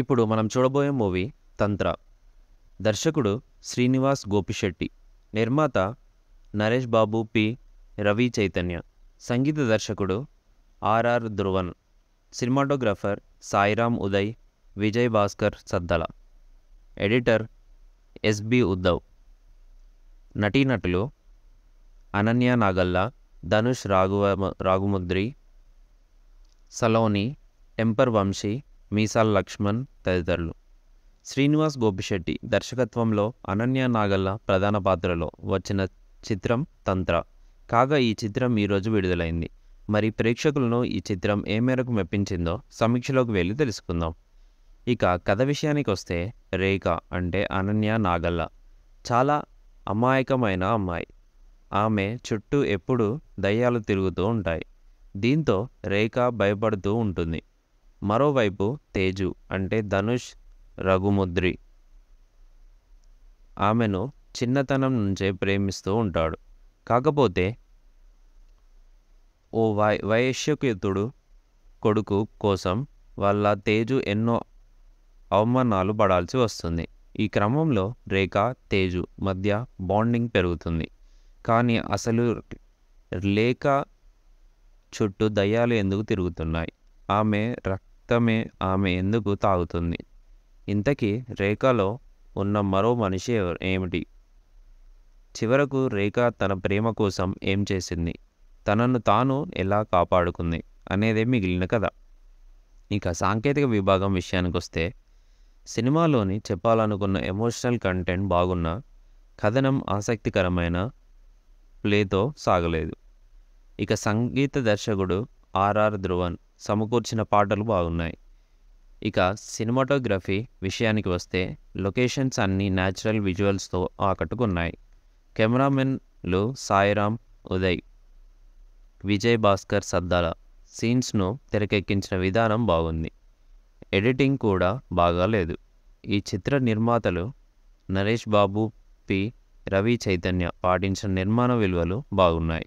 ఇప్పుడు మనం చూడబోయే మూవీ తంత్ర దర్శకుడు శ్రీనివాస్ గోపిశెట్టి నిర్మాత నరేష్ బాబు పి రవి చైతన్య సంగీత దర్శకుడు RR Dhruvan cinematographer Sairam Uday Vijay Bhaskar Saddala editor SB Uddhav నటీనటులు అనన్య నాగల్లా ధనుష్ రాఘువ రాఘుముద్రి సలోని టెంపర్ వంశీ మీసాల్ లక్ష్మణ్ తదితరులు శ్రీనివాస్ గోపిశెట్టి దర్శకత్వంలో అనన్య నాగల్ల ప్రధాన పాత్రలో వచ్చిన చిత్రం తంత్ర కాగా ఈ చిత్రం ఈరోజు విడుదలైంది మరి ప్రేక్షకులను ఈ చిత్రం ఏ మేరకు మెప్పించిందో సమీక్షలోకి వెళ్ళి తెలుసుకుందాం ఇక కథ విషయానికి వస్తే రేఖ అంటే అనన్య నాగల్ల చాలా అమాయకమైన అమ్మాయి ఆమె చుట్టూ ఎప్పుడూ దయ్యాలు తిరుగుతూ ఉంటాయి దీంతో రేఖ భయపడుతూ ఉంటుంది మరోవైపు తేజు అంటే ధనుష్ రఘుముద్రి ఆమెను చిన్నతనం నుంచే ప్రేమిస్తూ ఉంటాడు కాకపోతే ఓ వై వైశ్యకుతుడు కొడుకు కోసం వాళ్ళ తేజు ఎన్నో అవమానాలు పడాల్సి వస్తుంది ఈ క్రమంలో రేఖ తేజు మధ్య బాండింగ్ పెరుగుతుంది కానీ అసలు లేఖ చుట్టూ దయ్యాలు ఎందుకు తిరుగుతున్నాయి ఆమె రక్ రక్తమే ఆమె ఎందుకు తాగుతుంది ఇంతకీ రేఖలో ఉన్న మరో మనిషి ఏమిటి చివరకు రేఖ తన ప్రేమ కోసం ఏం చేసింది తనను తాను ఎలా కాపాడుకుంది అనేదే మిగిలిన కథ ఇక సాంకేతిక విభాగం విషయానికి వస్తే సినిమాలోని చెప్పాలనుకున్న ఎమోషనల్ కంటెంట్ బాగున్న కథనం ఆసక్తికరమైన ప్లేతో సాగలేదు ఇక సంగీత దర్శకుడు ఆర్ఆర్ ధ్రువన్ సమకూర్చిన పాటలు బాగున్నాయి ఇక సినిమాటోగ్రఫీ విషయానికి వస్తే లొకేషన్స్ అన్నీ న్యాచురల్ విజువల్స్తో ఆకట్టుకున్నాయి కెమెరామెన్లు సాయిరామ్ ఉదయ్ విజయ్ భాస్కర్ సద్దాల సీన్స్ను తెరకెక్కించిన విధానం బాగుంది ఎడిటింగ్ కూడా బాగాలేదు ఈ చిత్ర నిర్మాతలు నరేష్ బాబు పి రవి చైతన్య పాటించిన నిర్మాణ విలువలు బాగున్నాయి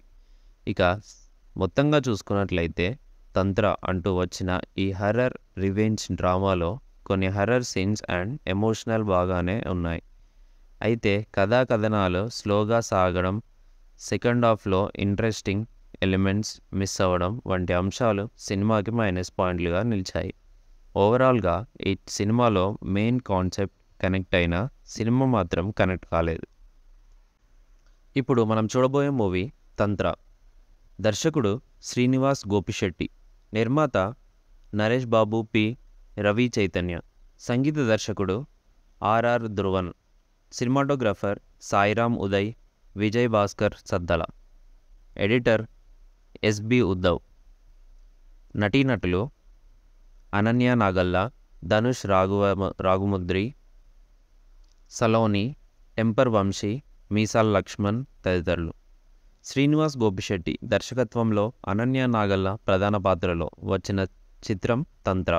ఇక మొత్తంగా చూసుకున్నట్లయితే తంత్ర అంటూ వచ్చిన ఈ హర్రర్ రివెంజ్ డ్రామాలో కొన్ని హర్రర్ సీన్స్ అండ్ ఎమోషనల్ బాగానే ఉన్నాయి అయితే కథాకథనాలు స్లోగా సాగడం సెకండ్ హాఫ్లో ఇంట్రెస్టింగ్ ఎలిమెంట్స్ మిస్ అవ్వడం వంటి అంశాలు సినిమాకి మైనస్ పాయింట్లుగా నిలిచాయి ఓవరాల్గా ఈ సినిమాలో మెయిన్ కాన్సెప్ట్ కనెక్ట్ అయినా సినిమా మాత్రం కనెక్ట్ కాలేదు ఇప్పుడు మనం చూడబోయే మూవీ తంత్ర దర్శకుడు శ్రీనివాస్ గోపిశెట్టి నిర్మాత నరేష్ బాబు పి రవి చైతన్య సంగీత దర్శకుడు RR Dhruvan cinematographer Sairam Uday Vijay Bhaskar Saddala editor SB Uddhav నటీనటులు అనన్య నాగల్ల ధనుష్ రాఘువ రాఘుముద్రి సలోని టెంపర్ వంశీ మీసాల్ లక్ష్మణ్ తదితరులు శ్రీనివాస్ గోపిశెట్టి దర్శకత్వంలో అనన్య నాగల్ల ప్రధాన పాత్రలో వచ్చిన చిత్రం తంత్ర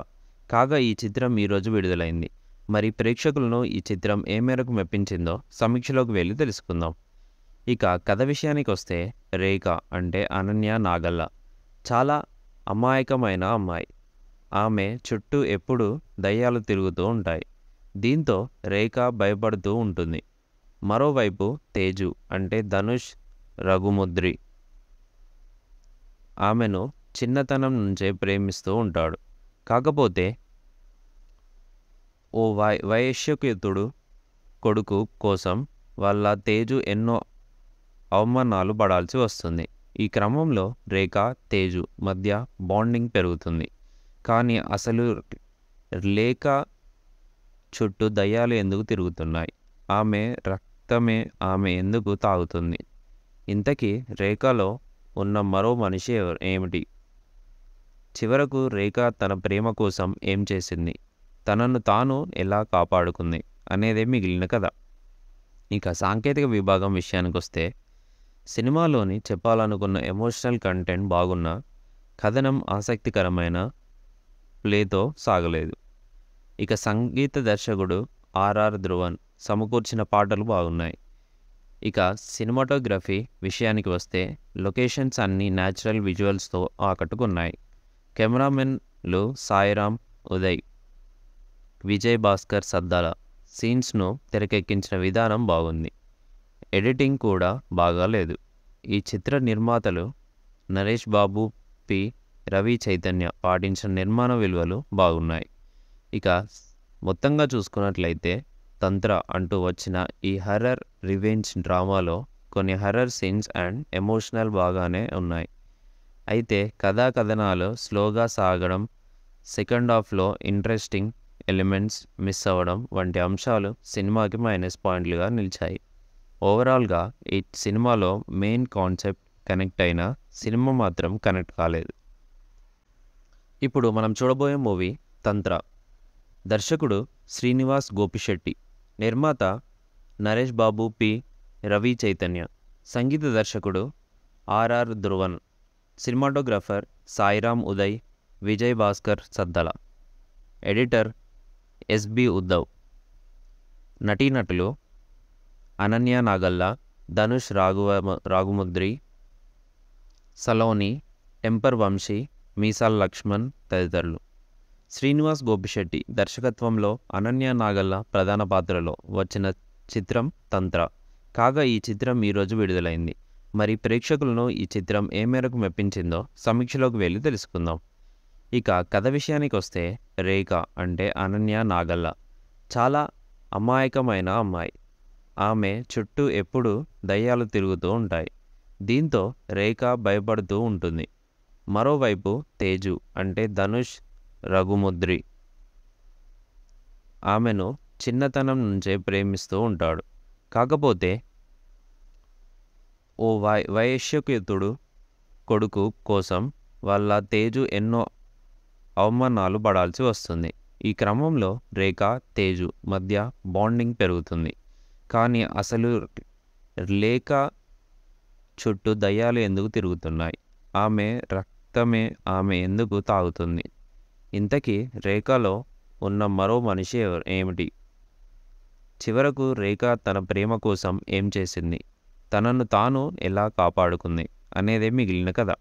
కాగా ఈ చిత్రం ఈరోజు విడుదలైంది మరి ప్రేక్షకులను ఈ చిత్రం ఏ మేరకు మెప్పించిందో సమీక్షలోకి వెళ్ళి తెలుసుకుందాం ఇక కథ విషయానికి వస్తే రేఖ అంటే అనన్య నాగల్ల చాలా అమాయకమైన అమ్మాయి ఆమె చుట్టూ ఎప్పుడూ దయ్యాలు తిరుగుతూ ఉంటాయి దీంతో రేఖ భయపడుతూ ఉంటుంది మరోవైపు తేజు అంటే ధనుష్ రఘుముద్రి ఆమెను చిన్నతనం నుంచే ప్రేమిస్తూ ఉంటాడు కాకపోతే ఓ వై వైశ్యకేతుడు కొడుకు కోసం వాళ్ళ తేజు ఎన్నో అవమానాలు పడాల్సి వస్తుంది ఈ క్రమంలో రేఖ తేజు మధ్య బాండింగ్ పెరుగుతుంది కానీ అసలు లేఖ చుట్టూ దయ్యాలు ఎందుకు తిరుగుతున్నాయి ఆమె రక్తమే ఆమె ఎందుకు తాగుతుంది ఇంతకీ రేఖలో ఉన్న మరో మనిషి ఏమిటి చివరకు రేఖ తన ప్రేమ కోసం ఏం చేసింది తనను తాను ఎలా కాపాడుకుంది అనేదే మిగిలిన కథ ఇక సాంకేతిక విభాగం విషయానికి వస్తే సినిమాలోని చెప్పాలనుకున్న ఎమోషనల్ కంటెంట్ బాగున్న కథనం ఆసక్తికరమైన ప్లేతో సాగలేదు ఇక సంగీత దర్శకుడు ఆర్ఆర్ ధ్రువన్ సమకూర్చిన పాటలు బాగున్నాయి ఇక సినిమాటోగ్రఫీ విషయానికి వస్తే లొకేషన్స్ అన్నీ న్యాచురల్ విజువల్స్తో ఆకట్టుకున్నాయి కెమెరామెన్లు సాయిరామ్ ఉదయ్ విజయ్ భాస్కర్ సద్దాల సీన్స్ను తెరకెక్కించిన విధానం బాగుంది ఎడిటింగ్ కూడా బాగాలేదు ఈ చిత్ర నిర్మాతలు నరేష్ బాబు పి రవి చైతన్య పాటించిన నిర్మాణ విలువలు బాగున్నాయి ఇక మొత్తంగా చూసుకున్నట్లయితే తంత్ర అంటూ వచ్చిన ఈ హర్రర్ రివెంజ్ డ్రామాలో కొన్ని హర్రర్ సీన్స్ అండ్ ఎమోషనల్ బాగానే ఉన్నాయి అయితే కథా కథనాలు స్లోగా సాగడం సెకండ్ హాఫ్లో ఇంట్రెస్టింగ్ ఎలిమెంట్స్ మిస్ అవ్వడం వంటి అంశాలు సినిమాకి మైనస్ పాయింట్లుగా నిలిచాయి ఓవరాల్గా ఈ సినిమాలో మెయిన్ కాన్సెప్ట్ కనెక్ట్ అయినా సినిమా మాత్రం కనెక్ట్ కాలేదు ఇప్పుడు మనం చూడబోయే మూవీ తంత్ర దర్శకుడు శ్రీనివాస్ గోపిశెట్టి నిర్మాత నరేష్ బాబు పి రవి చైతన్య సంగీత దర్శకుడు RR Dhruvan cinematographer Sairam Uday Vijay Bhaskar Saddala editor SB Uddhav నటీనటులు అనన్య నాగల్లా ధనుష్ రాఘవ రాఘుముద్రి సలోని టెంపర్ వంశీ మీసాల్ లక్ష్మణ్ తదితరులు శ్రీనివాస్ గోపిశెట్టి దర్శకత్వంలో అనన్య నాగల్ల ప్రధాన పాత్రలో వచ్చిన చిత్రం తంత్ర కాగా ఈ చిత్రం ఈరోజు విడుదలైంది మరి ప్రేక్షకులను ఈ చిత్రం ఏ మేరకు మెప్పించిందో సమీక్షలోకి వెళ్ళి తెలుసుకుందాం ఇక కథ విషయానికి వస్తే రేఖ అంటే అనన్య నాగల్ల చాలా అమాయకమైన అమ్మాయి ఆమె చుట్టూ ఎప్పుడూ దయ్యాలు తిరుగుతూ ఉంటాయి దీంతో రేఖ భయపడుతూ ఉంటుంది మరోవైపు తేజు అంటే ధనుష్ రఘుముద్రి ఆమెను చిన్నతనం నుంచే ప్రేమిస్తూ ఉంటాడు కాకపోతే ఓ వై వైశ్యకుతుడు కొడుకు కోసం వాళ్ళ తేజు ఎన్నో అవమానాలు పడాల్సి వస్తుంది ఈ క్రమంలో రేఖ తేజు మధ్య బాండింగ్ పెరుగుతుంది కానీ అసలు లేఖ చుట్టూ దయ్యాలు ఎందుకు తిరుగుతున్నాయి ఆమె రక్తమే ఆమె ఎందుకు తాగుతుంది ఇంతకీ రేఖలో ఉన్న మరో మనిషి ఏమిటి చివరకు రేఖ తన ప్రేమ కోసం ఏం చేసింది తనను తాను ఎలా కాపాడుకుంది అనేదే మిగిలిన కథ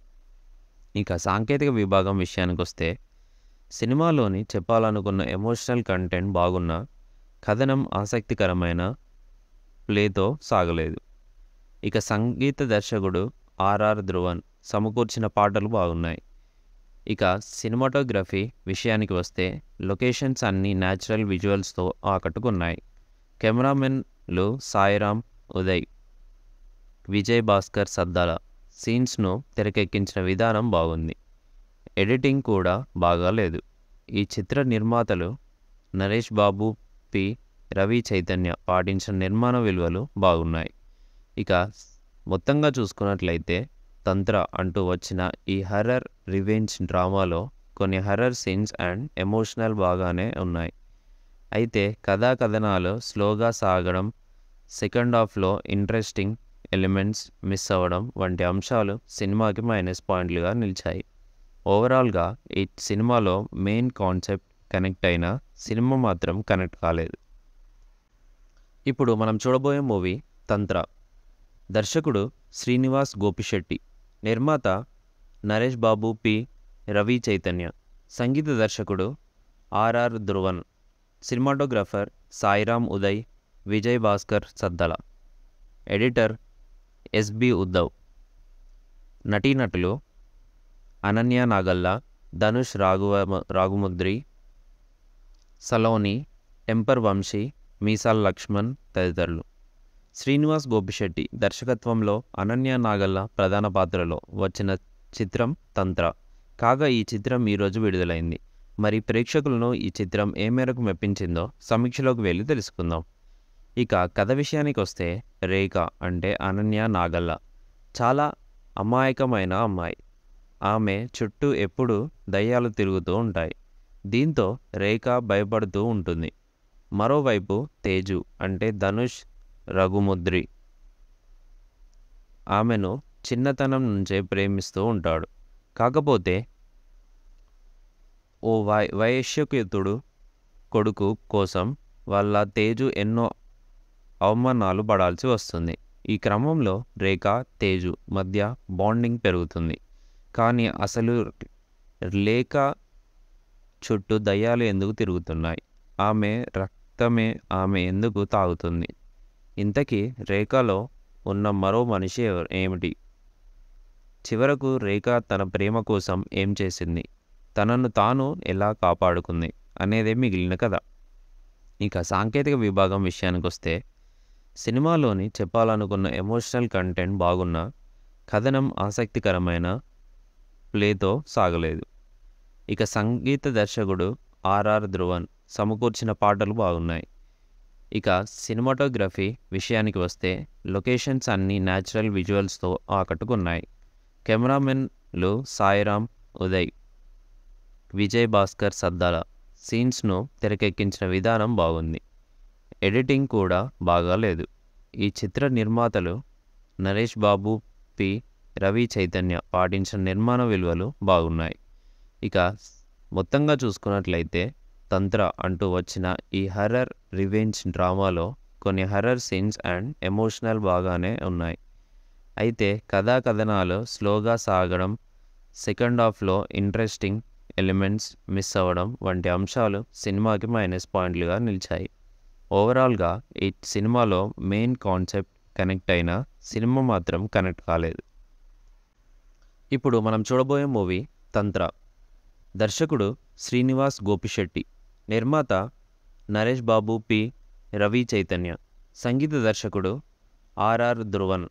ఇక సాంకేతిక విభాగం విషయానికి వస్తే సినిమాలోని చెప్పాలనుకున్న ఎమోషనల్ కంటెంట్ బాగున్న కథనం ఆసక్తికరమైన ప్లేతో సాగలేదు ఇక సంగీత దర్శకుడు ఆర్ఆర్ ధ్రువన్ సమకూర్చిన పాటలు బాగున్నాయి ఇక సినిమాటోగ్రఫీ విషయానికి వస్తే లొకేషన్స్ అన్నీ న్యాచురల్ విజువల్స్తో ఆకట్టుకున్నాయి కెమెరామెన్లు సాయిరామ్ ఉదయ్ విజయ్ భాస్కర్ సద్దాల సీన్స్ను తెరకెక్కించిన విధానం బాగుంది ఎడిటింగ్ కూడా బాగాలేదు ఈ చిత్ర నిర్మాతలు నరేష్ బాబు పి రవి చైతన్య పాటించిన నిర్మాణ విలువలు బాగున్నాయి ఇక మొత్తంగా చూసుకున్నట్లయితే తంత్ర అంటూ వచ్చిన ఈ హర్రర్ రివెంజ్ డ్రామాలో కొన్ని హర్రర్ సీన్స్ అండ్ ఎమోషనల్ బాగానే ఉన్నాయి అయితే కథా కథనాలు స్లోగా సాగడం సెకండ్ హాఫ్లో ఇంట్రెస్టింగ్ ఎలిమెంట్స్ మిస్ అవ్వడం వంటి అంశాలు సినిమాకి మైనస్ పాయింట్లుగా నిలిచాయి ఓవరాల్గా ఈ సినిమాలో మెయిన్ కాన్సెప్ట్ కనెక్ట్ అయిన సినిమా మాత్రం కనెక్ట్ కాలేదు ఇప్పుడు మనం చూడబోయే మూవీ తంత్ర దర్శకుడు శ్రీనివాస్ గోపిశెట్టి నిర్మాత నరేష్ బాబు పి రవి చైతన్య సంగీత దర్శకుడు RR Dhruvan cinematographer Sairam Uday Vijay Bhaskar Saddala editor SB Uddhav నటీనటులు అనన్య నాగల్ల ధనుష్ రాఘువ రాఘుముద్రి సలోని టెంపర్ వంశీ మీసాల్ లక్ష్మణ్ తదితరులు శ్రీనివాస్ గోపిశెట్టి దర్శకత్వంలో అనన్య నాగల్ల ప్రధాన పాత్రలో వచ్చిన చిత్రం తంత్ర కాగా ఈ చిత్రం ఈరోజు విడుదలైంది మరి ప్రేక్షకులను ఈ చిత్రం ఏ మేరకు మెప్పించిందో సమీక్షలోకి వెళ్ళి తెలుసుకుందాం ఇక కథ విషయానికి వస్తే రేఖ అంటే అనన్య నాగల్ల చాలా అమాయకమైన అమ్మాయి ఆమె చుట్టూ ఎప్పుడూ దయ్యాలు తిరుగుతూ ఉంటాయి దీంతో రేఖ భయపడుతూ ఉంటుంది మరోవైపు తేజు అంటే ధనుష్ రఘుముద్రి ఆమెను చిన్నతనం నుంచే ప్రేమిస్తూ ఉంటాడు కాకపోతే ఓ వై వైశ్యకేతుడు కొడుకు కోసం వాళ్ళ తేజు ఎన్నో అవమానాలు పడాల్సి వస్తుంది ఈ క్రమంలో రేఖ తేజు మధ్య బాండింగ్ పెరుగుతుంది కానీ అసలు లేఖ చుట్టూ దయ్యాలు ఎందుకు తిరుగుతున్నాయి ఆమె రక్తమే ఆమె ఎందుకు తాగుతుంది ఇంతకీ రేఖలో ఉన్న మరో మనిషి ఏమిటి చివరకు రేఖ తన ప్రేమ కోసం ఏం చేసింది తనను తాను ఎలా కాపాడుకుంది అనేదే మిగిలిన కథ ఇక సాంకేతిక విభాగం విషయానికి వస్తే సినిమాలోని చెప్పాలనుకున్న ఎమోషనల్ కంటెంట్ బాగున్న కథనం ఆసక్తికరమైన ప్లేతో సాగలేదు ఇక సంగీత దర్శకుడు ఆర్ఆర్ ధ్రువన్ సమకూర్చిన పాటలు బాగున్నాయి ఇక సినిమాటోగ్రఫీ విషయానికి వస్తే లొకేషన్స్ అన్నీ న్యాచురల్ విజువల్స్తో ఆకట్టుకున్నాయి కెమెరామెన్లు సాయిరామ్ ఉదయ్ విజయ్ భాస్కర్ సద్దాల సీన్స్ను తెరకెక్కించిన విధానం బాగుంది ఎడిటింగ్ కూడా బాగాలేదు ఈ చిత్ర నిర్మాతలు నరేష్ బాబు పి రవి చైతన్య పాటించిన నిర్మాణ విలువలు బాగున్నాయి ఇక మొత్తంగా చూసుకున్నట్లయితే తంత్ర అంటూ వచ్చిన ఈ హర్రర్ రివెంజ్ డ్రామాలో కొన్ని హర్రర్ సీన్స్ అండ్ ఎమోషనల్ బాగానే ఉన్నాయి అయితే కథాకథనాలు స్లోగా సాగడం సెకండ్ హాఫ్లో ఇంట్రెస్టింగ్ ఎలిమెంట్స్ మిస్ అవ్వడం వంటి అంశాలు సినిమాకి మైనస్ పాయింట్లుగా నిలిచాయి ఓవరాల్గా ఈ సినిమాలో మెయిన్ కాన్సెప్ట్ కనెక్ట్ అయినా సినిమా మాత్రం కనెక్ట్ కాలేదు ఇప్పుడు మనం చూడబోయే మూవీ తంత్ర దర్శకుడు శ్రీనివాస్ గోపిశెట్టి నిర్మాత నరేష్ బాబు పి రవి చైతన్య సంగీత దర్శకుడు RR Dhruvan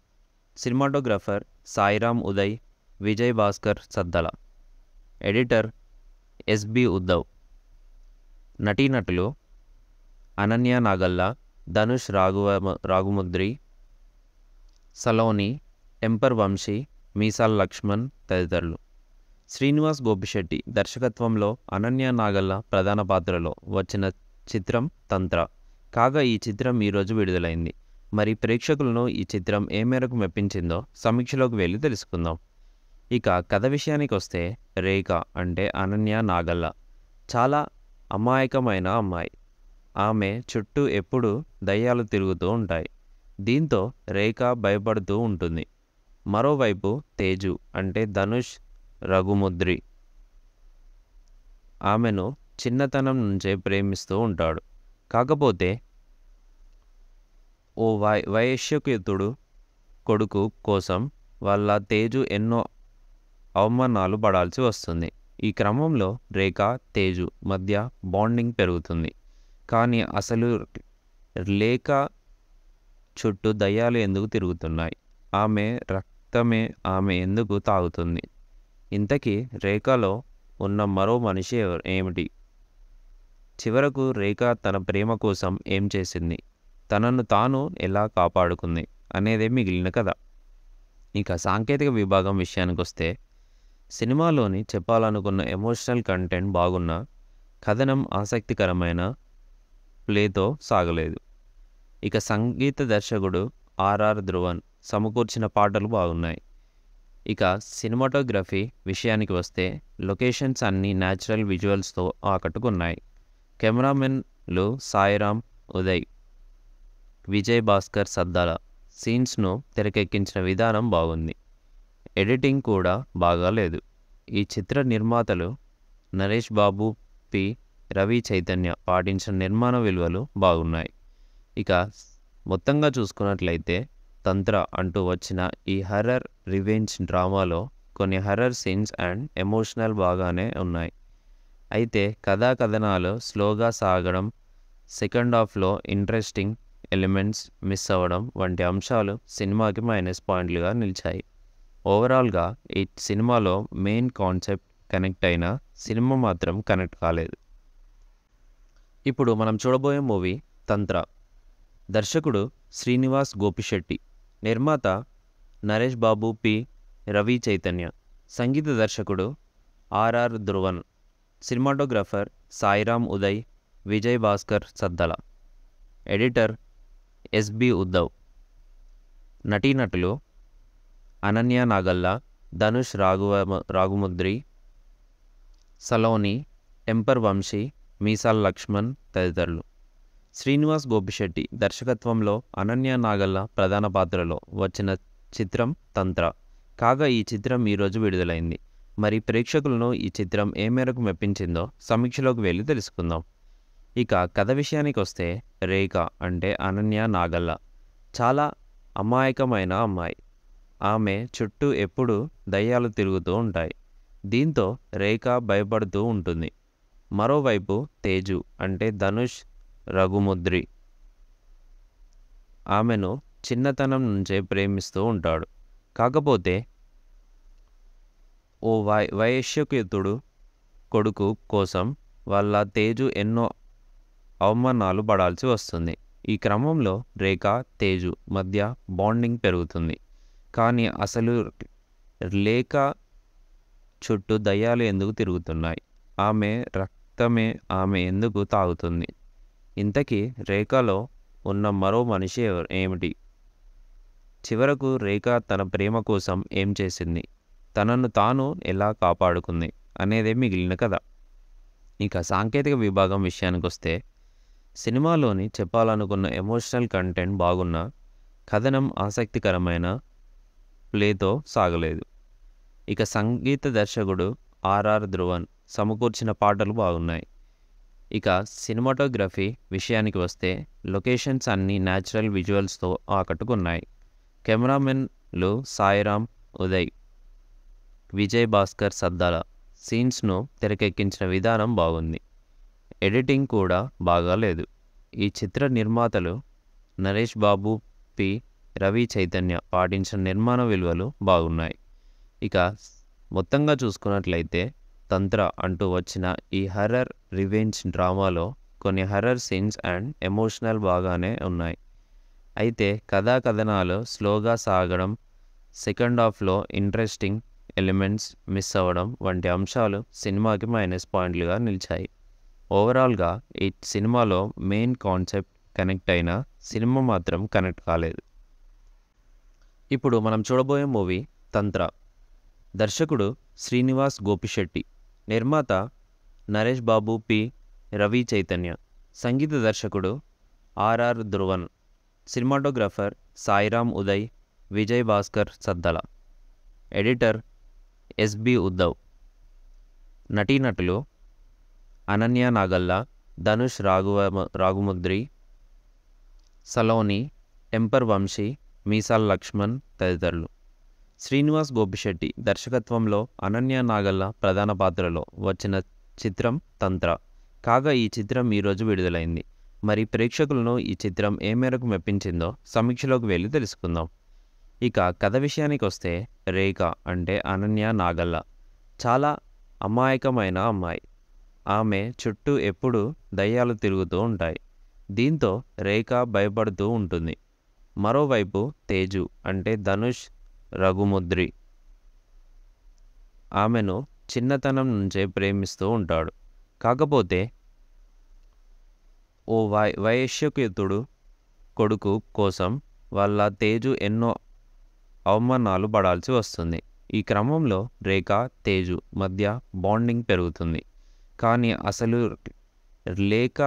cinematographer Sairam Uday Vijay Bhaskar Saddala editor SB Uddhav నటీనటులు అనన్య నాగల్లా ధనుష్ రాఘవ రాఘుముద్రి సలోని టెంపర్ వంశీ మీసాల్ లక్ష్మణ్ తదితరులు శ్రీనివాస్ గోపిశెట్టి దర్శకత్వంలో అనన్య నాగల్ల ప్రధాన పాత్రలో వచ్చిన చిత్రం తంత్ర కాగా ఈ చిత్రం ఈరోజు విడుదలైంది మరి ప్రేక్షకులను ఈ చిత్రం ఏ మేరకు మెప్పించిందో సమీక్షలోకి వెళ్ళి తెలుసుకుందాం ఇక కథ విషయానికి వస్తే రేఖ అంటే అనన్య నాగల్ల చాలా అమాయకమైన అమ్మాయి ఆమె చుట్టూ ఎప్పుడూ దయ్యాలు తిరుగుతూ ఉంటాయి దీంతో రేఖ భయపడుతూ ఉంటుంది మరోవైపు తేజు అంటే ధనుష్ రఘుముద్రి ఆమెను చిన్నతనం నుంచే ప్రేమిస్తూ ఉంటాడు కాకపోతే ఓ వై వైశ్యకుతుడు కొడుకు కోసం వాళ్ళ తేజు ఎన్నో అవమానాలు పడాల్సి వస్తుంది ఈ క్రమంలో రేఖ తేజు మధ్య బాండింగ్ పెరుగుతుంది కానీ అసలు లేఖ చుట్టూ దయ్యాలు ఎందుకు తిరుగుతున్నాయి ఆమె రక్తమే ఆమె ఎందుకు తాగుతుంది ఇంతకీ రేఖలో ఉన్న మరో మనిషి ఏమిటి చివరకు రేఖ తన ప్రేమ కోసం ఏం చేసింది తనను తాను ఎలా కాపాడుకుంది అనేదే మిగిలిన కథ ఇక సాంకేతిక విభాగం విషయానికి వస్తే సినిమాలోని చెప్పాలనుకున్న ఎమోషనల్ కంటెంట్ బాగున్న కథనం ఆసక్తికరమైన ప్లేతో సాగలేదు ఇక సంగీత దర్శకుడు ఆర్ఆర్ ధ్రువన్ సమకూర్చిన పాటలు బాగున్నాయి ఇక సినిమాటోగ్రఫీ విషయానికి వస్తే లొకేషన్స్ అన్నీ న్యాచురల్ విజువల్స్తో ఆకట్టుకున్నాయి కెమెరామెన్లు సాయిరామ్ ఉదయ్ విజయ్ భాస్కర్ సద్దాల సీన్స్ను తెరకెక్కించిన విధానం బాగుంది ఎడిటింగ్ కూడా బాగాలేదు ఈ చిత్ర నిర్మాతలు నరేష్ బాబు పి రవి చైతన్య పాటించిన నిర్మాణ విలువలు బాగున్నాయి ఇక మొత్తంగా చూసుకున్నట్లయితే తంత్ర అంటూ వచ్చిన ఈ హర్రర్ రివెంజ్ డ్రామాలో కొన్ని హర్రర్ సీన్స్ అండ్ ఎమోషనల్ బాగానే ఉన్నాయి అయితే కథా కథనాలు స్లోగా సాగడం సెకండ్ హాఫ్లో ఇంట్రెస్టింగ్ ఎలిమెంట్స్ మిస్ అవ్వడం వంటి అంశాలు సినిమాకి మైనస్ పాయింట్లుగా నిలిచాయి ఓవరాల్గా ఈ సినిమాలో మెయిన్ కాన్సెప్ట్ కనెక్ట్ అయినా సినిమా మాత్రం కనెక్ట్ కాలేదు ఇప్పుడు మనం చూడబోయే మూవీ తంత్ర దర్శకుడు శ్రీనివాస్ గోపిశెట్టి నిర్మాత నరేష్ బాబు పి రవి చైతన్య సంగీత దర్శకుడు RR Dhruvan cinematographer Sairam Uday Vijay Bhaskar Saddala editor SB Uddhav నటీనటులు అనన్య నాగల్ల ధనుష్ రాఘువ రాఘుముద్రి సలోని టెంపర్ వంశీ మీసాల్ లక్ష్మణ్ తదితరులు శ్రీనివాస్ గోపిశెట్టి దర్శకత్వంలో అనన్య నాగల్ల ప్రధాన పాత్రలో వచ్చిన చిత్రం తంత్ర కాగా ఈ చిత్రం ఈరోజు విడుదలైంది మరి ప్రేక్షకులను ఈ చిత్రం ఏ మేరకు మెప్పించిందో సమీక్షలోకి వెళ్ళి తెలుసుకుందాం ఇక కథ విషయానికి వస్తే రేఖ అంటే అనన్య నాగల్ల చాలా అమాయకమైన అమ్మాయి ఆమె చుట్టూ ఎప్పుడూ దయ్యాలు తిరుగుతూ ఉంటాయి దీంతో రేఖ భయపడుతూ ఉంటుంది మరోవైపు తేజు అంటే ధనుష్ రఘుముద్రి ఆమెను చిన్నతనం నుంచే ప్రేమిస్తూ ఉంటాడు కాకపోతే ఓ వై వైశ్యకుతుడు కొడుకు కోసం వాళ్ళ తేజు ఎన్నో అవమానాలు పడాల్సి వస్తుంది ఈ క్రమంలో రేఖ తేజు మధ్య బాండింగ్ పెరుగుతుంది కానీ అసలు లేఖ చుట్టూ దయ్యాలు ఎందుకు తిరుగుతున్నాయి ఆమె రక్తమే ఆమె ఎందుకు తాగుతుంది ఇంతకీ రేఖలో ఉన్న మరో మనిషి ఏమిటి చివరకు రేఖ తన ప్రేమ కోసం ఏం చేసింది తనను తాను ఎలా కాపాడుకుంది అనేదే మిగిలిన కథ ఇక సాంకేతిక విభాగం విషయానికి వస్తే సినిమాలోని చెప్పాలనుకున్న ఎమోషనల్ కంటెంట్ బాగున్న కథనం ఆసక్తికరమైన ప్లేతో సాగలేదు ఇక సంగీత దర్శకుడు ఆర్ఆర్ ధ్రువన్ సమకూర్చిన పాటలు బాగున్నాయి ఇక సినిమాటోగ్రఫీ విషయానికి వస్తే లొకేషన్స్ అన్నీ న్యాచురల్ విజువల్స్తో ఆకట్టుకున్నాయి కెమెరామెన్లు సాయిరామ్ ఉదయ్ విజయ్ భాస్కర్ సద్దాల సీన్స్ను తెరకెక్కించిన విధానం బాగుంది ఎడిటింగ్ కూడా బాగాలేదు ఈ చిత్ర నిర్మాతలు నరేష్ బాబు పి రవి చైతన్య పాటించిన నిర్మాణ విలువలు బాగున్నాయి ఇక మొత్తంగా చూసుకున్నట్లయితే తంత్ర అంటూ వచ్చిన ఈ హర్రర్ రివెంజ్ డ్రామాలో కొన్ని హర్రర్ సీన్స్ అండ్ ఎమోషనల్ బాగానే ఉన్నాయి అయితే కథాకథనాలు స్లోగా సాగడం సెకండ్ హాఫ్లో ఇంట్రెస్టింగ్ ఎలిమెంట్స్ మిస్ అవ్వడం వంటి అంశాలు సినిమాకి మైనస్ పాయింట్లుగా నిలిచాయి ఓవరాల్గా ఈ సినిమాలో మెయిన్ కాన్సెప్ట్ కనెక్ట్ అయినా సినిమా మాత్రం కనెక్ట్ కాలేదు ఇప్పుడు మనం చూడబోయే మూవీ తంత్ర దర్శకుడు శ్రీనివాస్ గోపిశెట్టి నిర్మాత నరేష్ బాబు పి రవి చైతన్య సంగీత దర్శకుడు RR Dhruvan cinematographer Sairam Uday Vijay Bhaskar Saddala editor SB Uddhav నటీనటులు అనన్య నాగల్లా ధనుష్ రాఘవ రాఘుముద్రి సలోని టెంపర్ వంశీ మీసాల్ లక్ష్మణ్ తదితరులు శ్రీనివాస్ గోపిశెట్టి దర్శకత్వంలో అనన్య నాగల్ల ప్రధాన పాత్రలో వచ్చిన చిత్రం తంత్ర కాగా ఈ చిత్రం ఈరోజు విడుదలైంది మరి ప్రేక్షకులను ఈ చిత్రం ఏ మేరకు మెప్పించిందో సమీక్షలోకి వెళ్ళి తెలుసుకుందాం ఇక కథ విషయానికి వస్తే రేఖ అంటే అనన్య నాగల్ల చాలా అమాయకమైన అమ్మాయి ఆమె చుట్టూ ఎప్పుడూ దయ్యాలు తిరుగుతూ ఉంటాయి దీంతో రేఖ భయపడుతూ ఉంటుంది మరోవైపు తేజు అంటే ధనుష్ రఘుముద్రి ఆమెను చిన్నతనం నుంచే ప్రేమిస్తూ ఉంటాడు కాకపోతే ఓ వై వైశ్యకేతుడు కొడుకు కోసం వాళ్ళ తేజు ఎన్నో అవమానాలు పడాల్సి వస్తుంది ఈ క్రమంలో రేఖ తేజు మధ్య బాండింగ్ పెరుగుతుంది కానీ అసలు లేఖ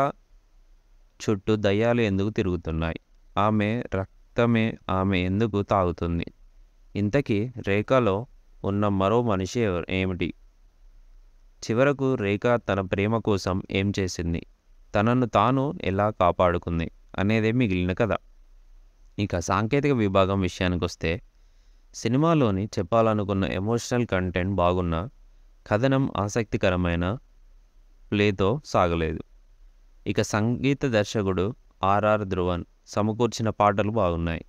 చుట్టూ దయ్యాలు ఎందుకు తిరుగుతున్నాయి ఆమె రక్తమే ఆమె ఎందుకు తాగుతుంది ఇంతకీ రేఖలో ఉన్న మరో మనిషి ఏమిటి చివరకు రేఖ తన ప్రేమ కోసం ఏం చేసింది తనను తాను ఎలా కాపాడుకుంది అనేదే మిగిలిన కథ ఇక సాంకేతిక విభాగం విషయానికి వస్తే సినిమాలోని చెప్పాలనుకున్న ఎమోషనల్ కంటెంట్ బాగున్న కథనం ఆసక్తికరమైన ప్లేతో సాగలేదు ఇక సంగీత దర్శకుడు ఆర్ఆర్ ధ్రువన్ సమకూర్చిన పాటలు బాగున్నాయి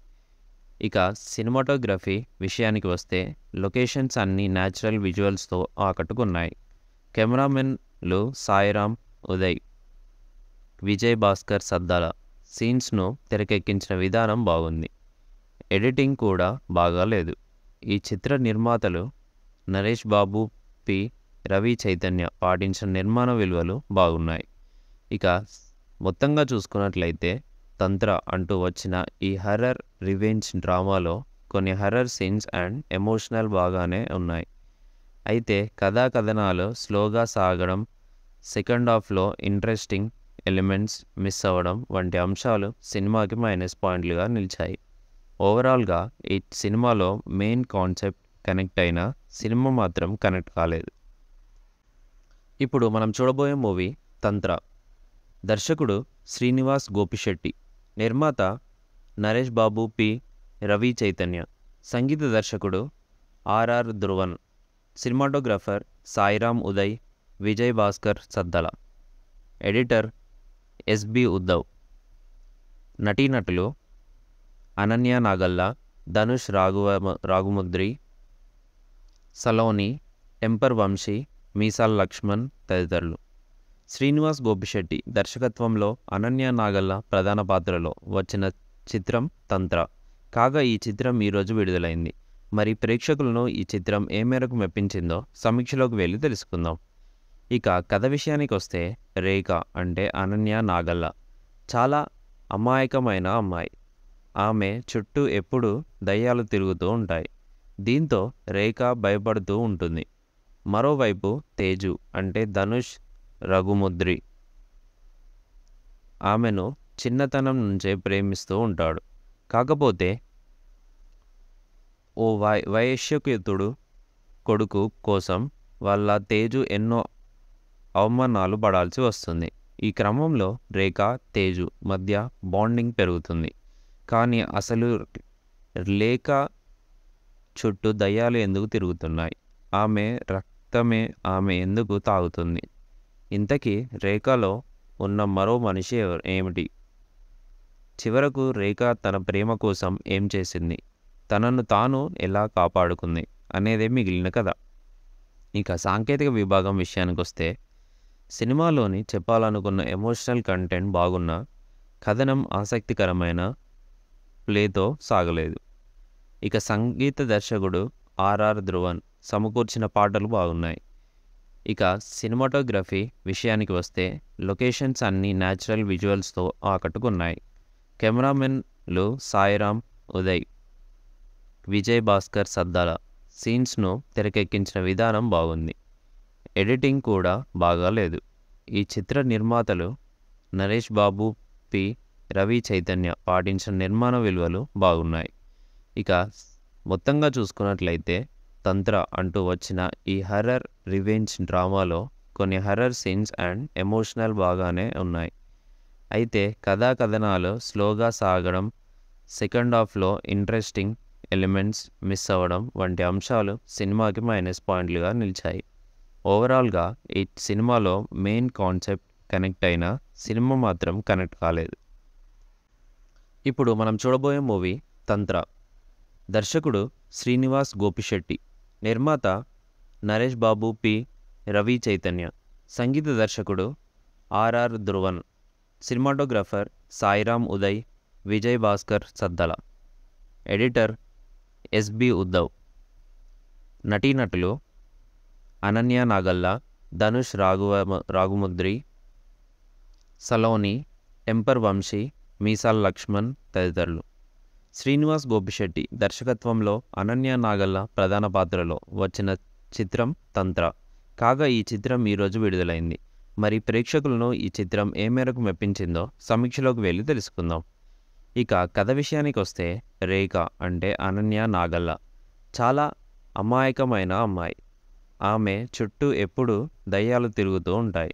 ఇక సినిమాటోగ్రఫీ విషయానికి వస్తే లొకేషన్స్ అన్నీ న్యాచురల్ విజువల్స్తో ఆకట్టుకున్నాయి కెమెరామెన్లు సాయిరామ్ ఉదయ్ విజయ్ భాస్కర్ సద్దాల సీన్స్ను తెరకెక్కించిన విధానం బాగుంది ఎడిటింగ్ కూడా బాగాలేదు ఈ చిత్ర నిర్మాతలు నరేష్ బాబు పి రవి చైతన్య పాటించిన నిర్మాణ విలువలు బాగున్నాయి ఇక మొత్తంగా చూసుకున్నట్లయితే తంత్ర అంటూ వచ్చిన ఈ హర్రర్ రివెంజ్ డ్రామాలో కొన్ని హర్రర్ సీన్స్ అండ్ ఎమోషనల్ బాగానే ఉన్నాయి అయితే కథాకథనాలు స్లోగా సాగడం సెకండ్ హాఫ్లో ఇంట్రెస్టింగ్ ఎలిమెంట్స్ మిస్ అవ్వడం వంటి అంశాలు సినిమాకి మైనస్ పాయింట్లుగా నిలిచాయి ఓవరాల్గా ఈ సినిమాలో మెయిన్ కాన్సెప్ట్ కనెక్ట్ అయినా సినిమా మాత్రం కనెక్ట్ కాలేదు ఇప్పుడు మనం చూడబోయే మూవీ తంత్ర దర్శకుడు శ్రీనివాస్ గోపిశెట్టి నిర్మాత నరేష్ బాబు పి రవి చైతన్య సంగీత దర్శకుడు RR Dhruvan cinematographer Sairam Uday Vijay Bhaskar Saddala editor SB Uddhav నటీనటులు అనన్య నాగల్లా ధనుష్ రాఘువ రాఘుముద్రి సలోని టెంపర్ వంశీ మీసాల్ లక్ష్మణ్ తదితరులు శ్రీనివాస్ గోపిశెట్టి దర్శకత్వంలో అనన్య నాగల్ల ప్రధాన పాత్రలో వచ్చిన చిత్రం తంత్ర కాగా ఈ చిత్రం ఈరోజు విడుదలైంది మరి ప్రేక్షకులను ఈ చిత్రం ఏ మేరకు మెప్పించిందో సమీక్షలోకి వెళ్ళి తెలుసుకుందాం ఇక కథ విషయానికి వస్తే రేఖ అంటే అనన్య నాగల్ల చాలా అమాయకమైన అమ్మాయి ఆమె చుట్టూ ఎప్పుడూ దయ్యాలు తిరుగుతూ ఉంటాయి దీంతో రేఖ భయపడుతూ ఉంటుంది మరోవైపు తేజు అంటే ధనుష్ రఘుముద్రి ఆమెను చిన్నతనం నుంచే ప్రేమిస్తూ ఉంటాడు కాకపోతే ఓ వై వైశ్యకుతుడు కొడుకు కోసం వాళ్ళ తేజు ఎన్నో అవమానాలు పడాల్సి వస్తుంది ఈ క్రమంలో రేఖ తేజు మధ్య బాండింగ్ పెరుగుతుంది కానీ అసలు లేఖ చుట్టూ దయ్యాలు ఎందుకు తిరుగుతున్నాయి ఆమె రక్తమే ఆమె ఎందుకు తాగుతుంది ఇంతకీ రేఖలో ఉన్న మరో మనిషి ఏమిటి చివరకు రేఖ తన ప్రేమ కోసం ఏం చేసింది తనను తాను ఎలా కాపాడుకుంది అనేదే మిగిలిన కథ ఇక సాంకేతిక విభాగం విషయానికి వస్తే సినిమాలోని చెప్పాలనుకున్న ఎమోషనల్ కంటెంట్ బాగున్న కథనం ఆసక్తికరమైన ప్లేతో సాగలేదు ఇక సంగీత దర్శకుడు ఆర్ఆర్ ధ్రువన్ సమకూర్చిన పాటలు బాగున్నాయి ఇక సినిమాటోగ్రఫీ విషయానికి వస్తే లొకేషన్స్ అన్నీ న్యాచురల్ విజువల్స్తో ఆకట్టుకున్నాయి కెమెరామెన్లు సాయిరామ్ ఉదయ్ విజయ్ భాస్కర్ సద్దాల సీన్స్ను తెరకెక్కించిన విధానం బాగుంది ఎడిటింగ్ కూడా బాగాలేదు ఈ చిత్ర నిర్మాతలు నరేష్ బాబు పి రవి చైతన్య పాటించిన నిర్మాణ విలువలు బాగున్నాయి ఇక మొత్తంగా చూసుకున్నట్లయితే తంత్ర అంటూ వచ్చిన ఈ హర్రర్ రివెంజ్ డ్రామాలో కొన్ని హర్రర్ సీన్స్ అండ్ ఎమోషనల్ బాగానే ఉన్నాయి అయితే కథా కథనాలు స్లోగా సాగడం సెకండ్ హాఫ్లో ఇంట్రెస్టింగ్ ఎలిమెంట్స్ మిస్ అవ్వడం వంటి అంశాలు సినిమాకి మైనస్ పాయింట్లుగా నిలిచాయి ఓవరాల్గా ఈ సినిమాలో మెయిన్ కాన్సెప్ట్ కనెక్ట్ అయినా సినిమా మాత్రం కనెక్ట్ కాలేదు ఇప్పుడు మనం చూడబోయే మూవీ తంత్ర దర్శకుడు శ్రీనివాస్ గోపిశెట్టి నిర్మాత నరేష్ బాబు పి రవి చైతన్య సంగీత దర్శకుడు RR Dhruvan cinematographer Sairam Uday Vijay Bhaskar Saddala editor SB Uddhav నటీనటులు అనన్య నాగల్లా ధనుష్ రాఘువ రాఘుముద్రి సలోని టెంపర్ వంశీ మీసాల్ లక్ష్మణ్ తదితరులు శ్రీనివాస్ గోపిశెట్టి దర్శకత్వంలో అనన్య నాగల్ల ప్రధాన పాత్రలో వచ్చిన చిత్రం తంత్ర కాగా ఈ చిత్రం ఈరోజు విడుదలైంది మరి ప్రేక్షకులను ఈ చిత్రం ఏ మేరకు మెప్పించిందో సమీక్షలోకి వెళ్ళి తెలుసుకుందాం ఇక కథ విషయానికి వస్తే రేఖ అంటే అనన్య నాగల్ల చాలా అమాయకమైన అమ్మాయి ఆమె చుట్టూ ఎప్పుడూ దయ్యాలు తిరుగుతూ ఉంటాయి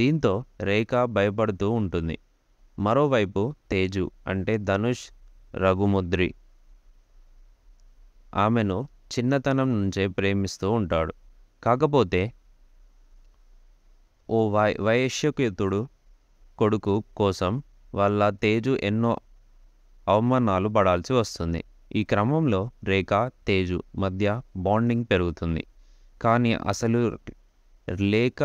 దీంతో రేఖ భయపడుతూ ఉంటుంది మరోవైపు తేజు అంటే ధనుష్ రఘుముద్రి ఆమెను చిన్నతనం నుంచే ప్రేమిస్తూ ఉంటాడు కాకపోతే ఓ వై వైశ్యకుతుడు కొడుకు కోసం వాళ్ళ తేజు ఎన్నో అవమానాలు పడాల్సి వస్తుంది ఈ క్రమంలో రేఖ తేజు మధ్య బాండింగ్ పెరుగుతుంది కానీ అసలు లేఖ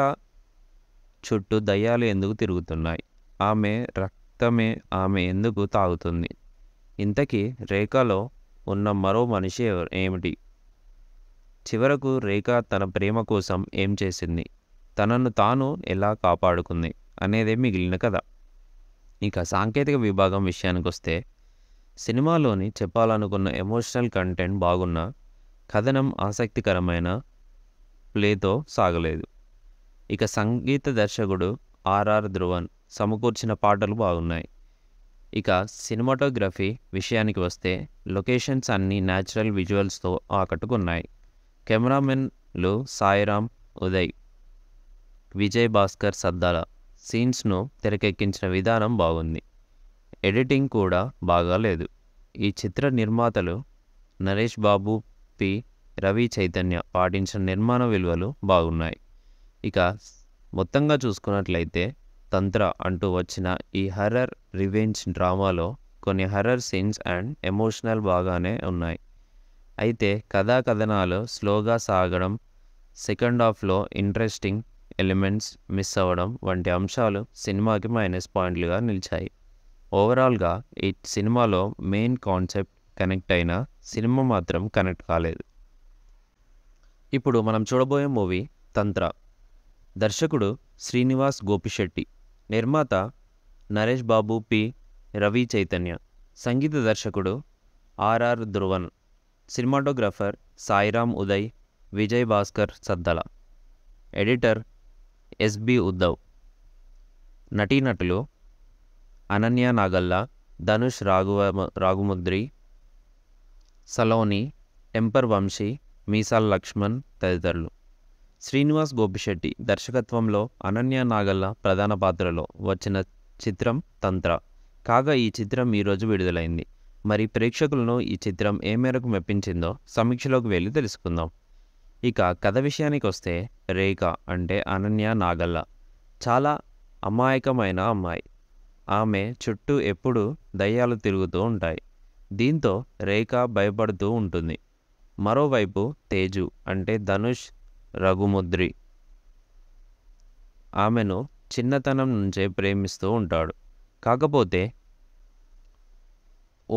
చుట్టూ దయ్యాలు ఎందుకు తిరుగుతున్నాయి ఆమె రక్తమే ఆమె ఎందుకు తాగుతుంది ఇంతకీ రేఖలో ఉన్న మరో మనిషి ఏమిటి చివరకు రేఖ తన ప్రేమ కోసం ఏం చేసింది తనను తాను ఎలా కాపాడుకుంది అనేదే మిగిలిన కథ ఇక సాంకేతిక విభాగం విషయానికి వస్తే సినిమాలోని చెప్పాలనుకున్న ఎమోషనల్ కంటెంట్ బాగున్న కథనం ఆసక్తికరమైన ప్లేతో సాగలేదు ఇక సంగీత దర్శకుడు ఆర్ఆర్ ధ్రువన్ సమకూర్చిన పాటలు బాగున్నాయి ఇక సినిమాటోగ్రఫీ విషయానికి వస్తే లొకేషన్స్ అన్నీ న్యాచురల్ విజువల్స్తో ఆకట్టుకున్నాయి కెమెరామెన్లు సాయిరామ్ ఉదయ్ విజయ్ భాస్కర్ సద్దాల సీన్స్ను తెరకెక్కించిన విధానం బాగుంది ఎడిటింగ్ కూడా బాగాలేదు ఈ చిత్ర నిర్మాతలు నరేష్ బాబు పి రవి చైతన్య పాటించిన నిర్మాణ విలువలు బాగున్నాయి ఇక మొత్తంగా చూసుకున్నట్లయితే తంత్ర అంటూ వచ్చిన ఈ హర్రర్ రివెంజ్ డ్రామాలో కొన్ని హర్రర్ సీన్స్ అండ్ ఎమోషనల్ బాగానే ఉన్నాయి అయితే కథాకథనాలు స్లోగా సాగడం సెకండ్ హాఫ్లో ఇంట్రెస్టింగ్ ఎలిమెంట్స్ మిస్ అవ్వడం వంటి అంశాలు సినిమాకి మైనస్ పాయింట్లుగా నిలిచాయి ఓవరాల్గా ఈ సినిమాలో మెయిన్ కాన్సెప్ట్ కనెక్ట్ అయినా సినిమా మాత్రం కనెక్ట్ కాలేదు ఇప్పుడు మనం చూడబోయే మూవీ తంత్ర దర్శకుడు శ్రీనివాస్ గోపిశెట్టి నిర్మాత నరేష్ బాబు పి రవి చైతన్య సంగీత దర్శకుడు RR Dhruvan cinematographer Sairam Uday Vijay Bhaskar Saddala editor SB Uddhav నటీనటులు అనన్య నాగల్లా ధనుష్ రాఘువ రాఘుముద్రి సలోని టెంపర్ వంశీ మీసాల్ లక్ష్మణ్ తదితరులు శ్రీనివాస్ గోపిశెట్టి దర్శకత్వంలో అనన్య నాగల్ల ప్రధాన పాత్రలో వచ్చిన చిత్రం తంత్ర కాగా ఈ చిత్రం ఈరోజు విడుదలైంది మరి ప్రేక్షకులను ఈ చిత్రం ఏ మేరకు మెప్పించిందో సమీక్షలోకి వెళ్ళి తెలుసుకుందాం ఇక కథ విషయానికి వస్తే రేఖ అంటే అనన్య నాగల్ల చాలా అమాయకమైన అమ్మాయి ఆమె చుట్టూ ఎప్పుడూ దయ్యాలు తిరుగుతూ ఉంటాయి దీంతో రేఖ భయపడుతూ ఉంటుంది మరోవైపు తేజు అంటే ధనుష్ రఘుముద్రి ఆమెను చిన్నతనం నుంచే ప్రేమిస్తూ ఉంటాడు కాకపోతే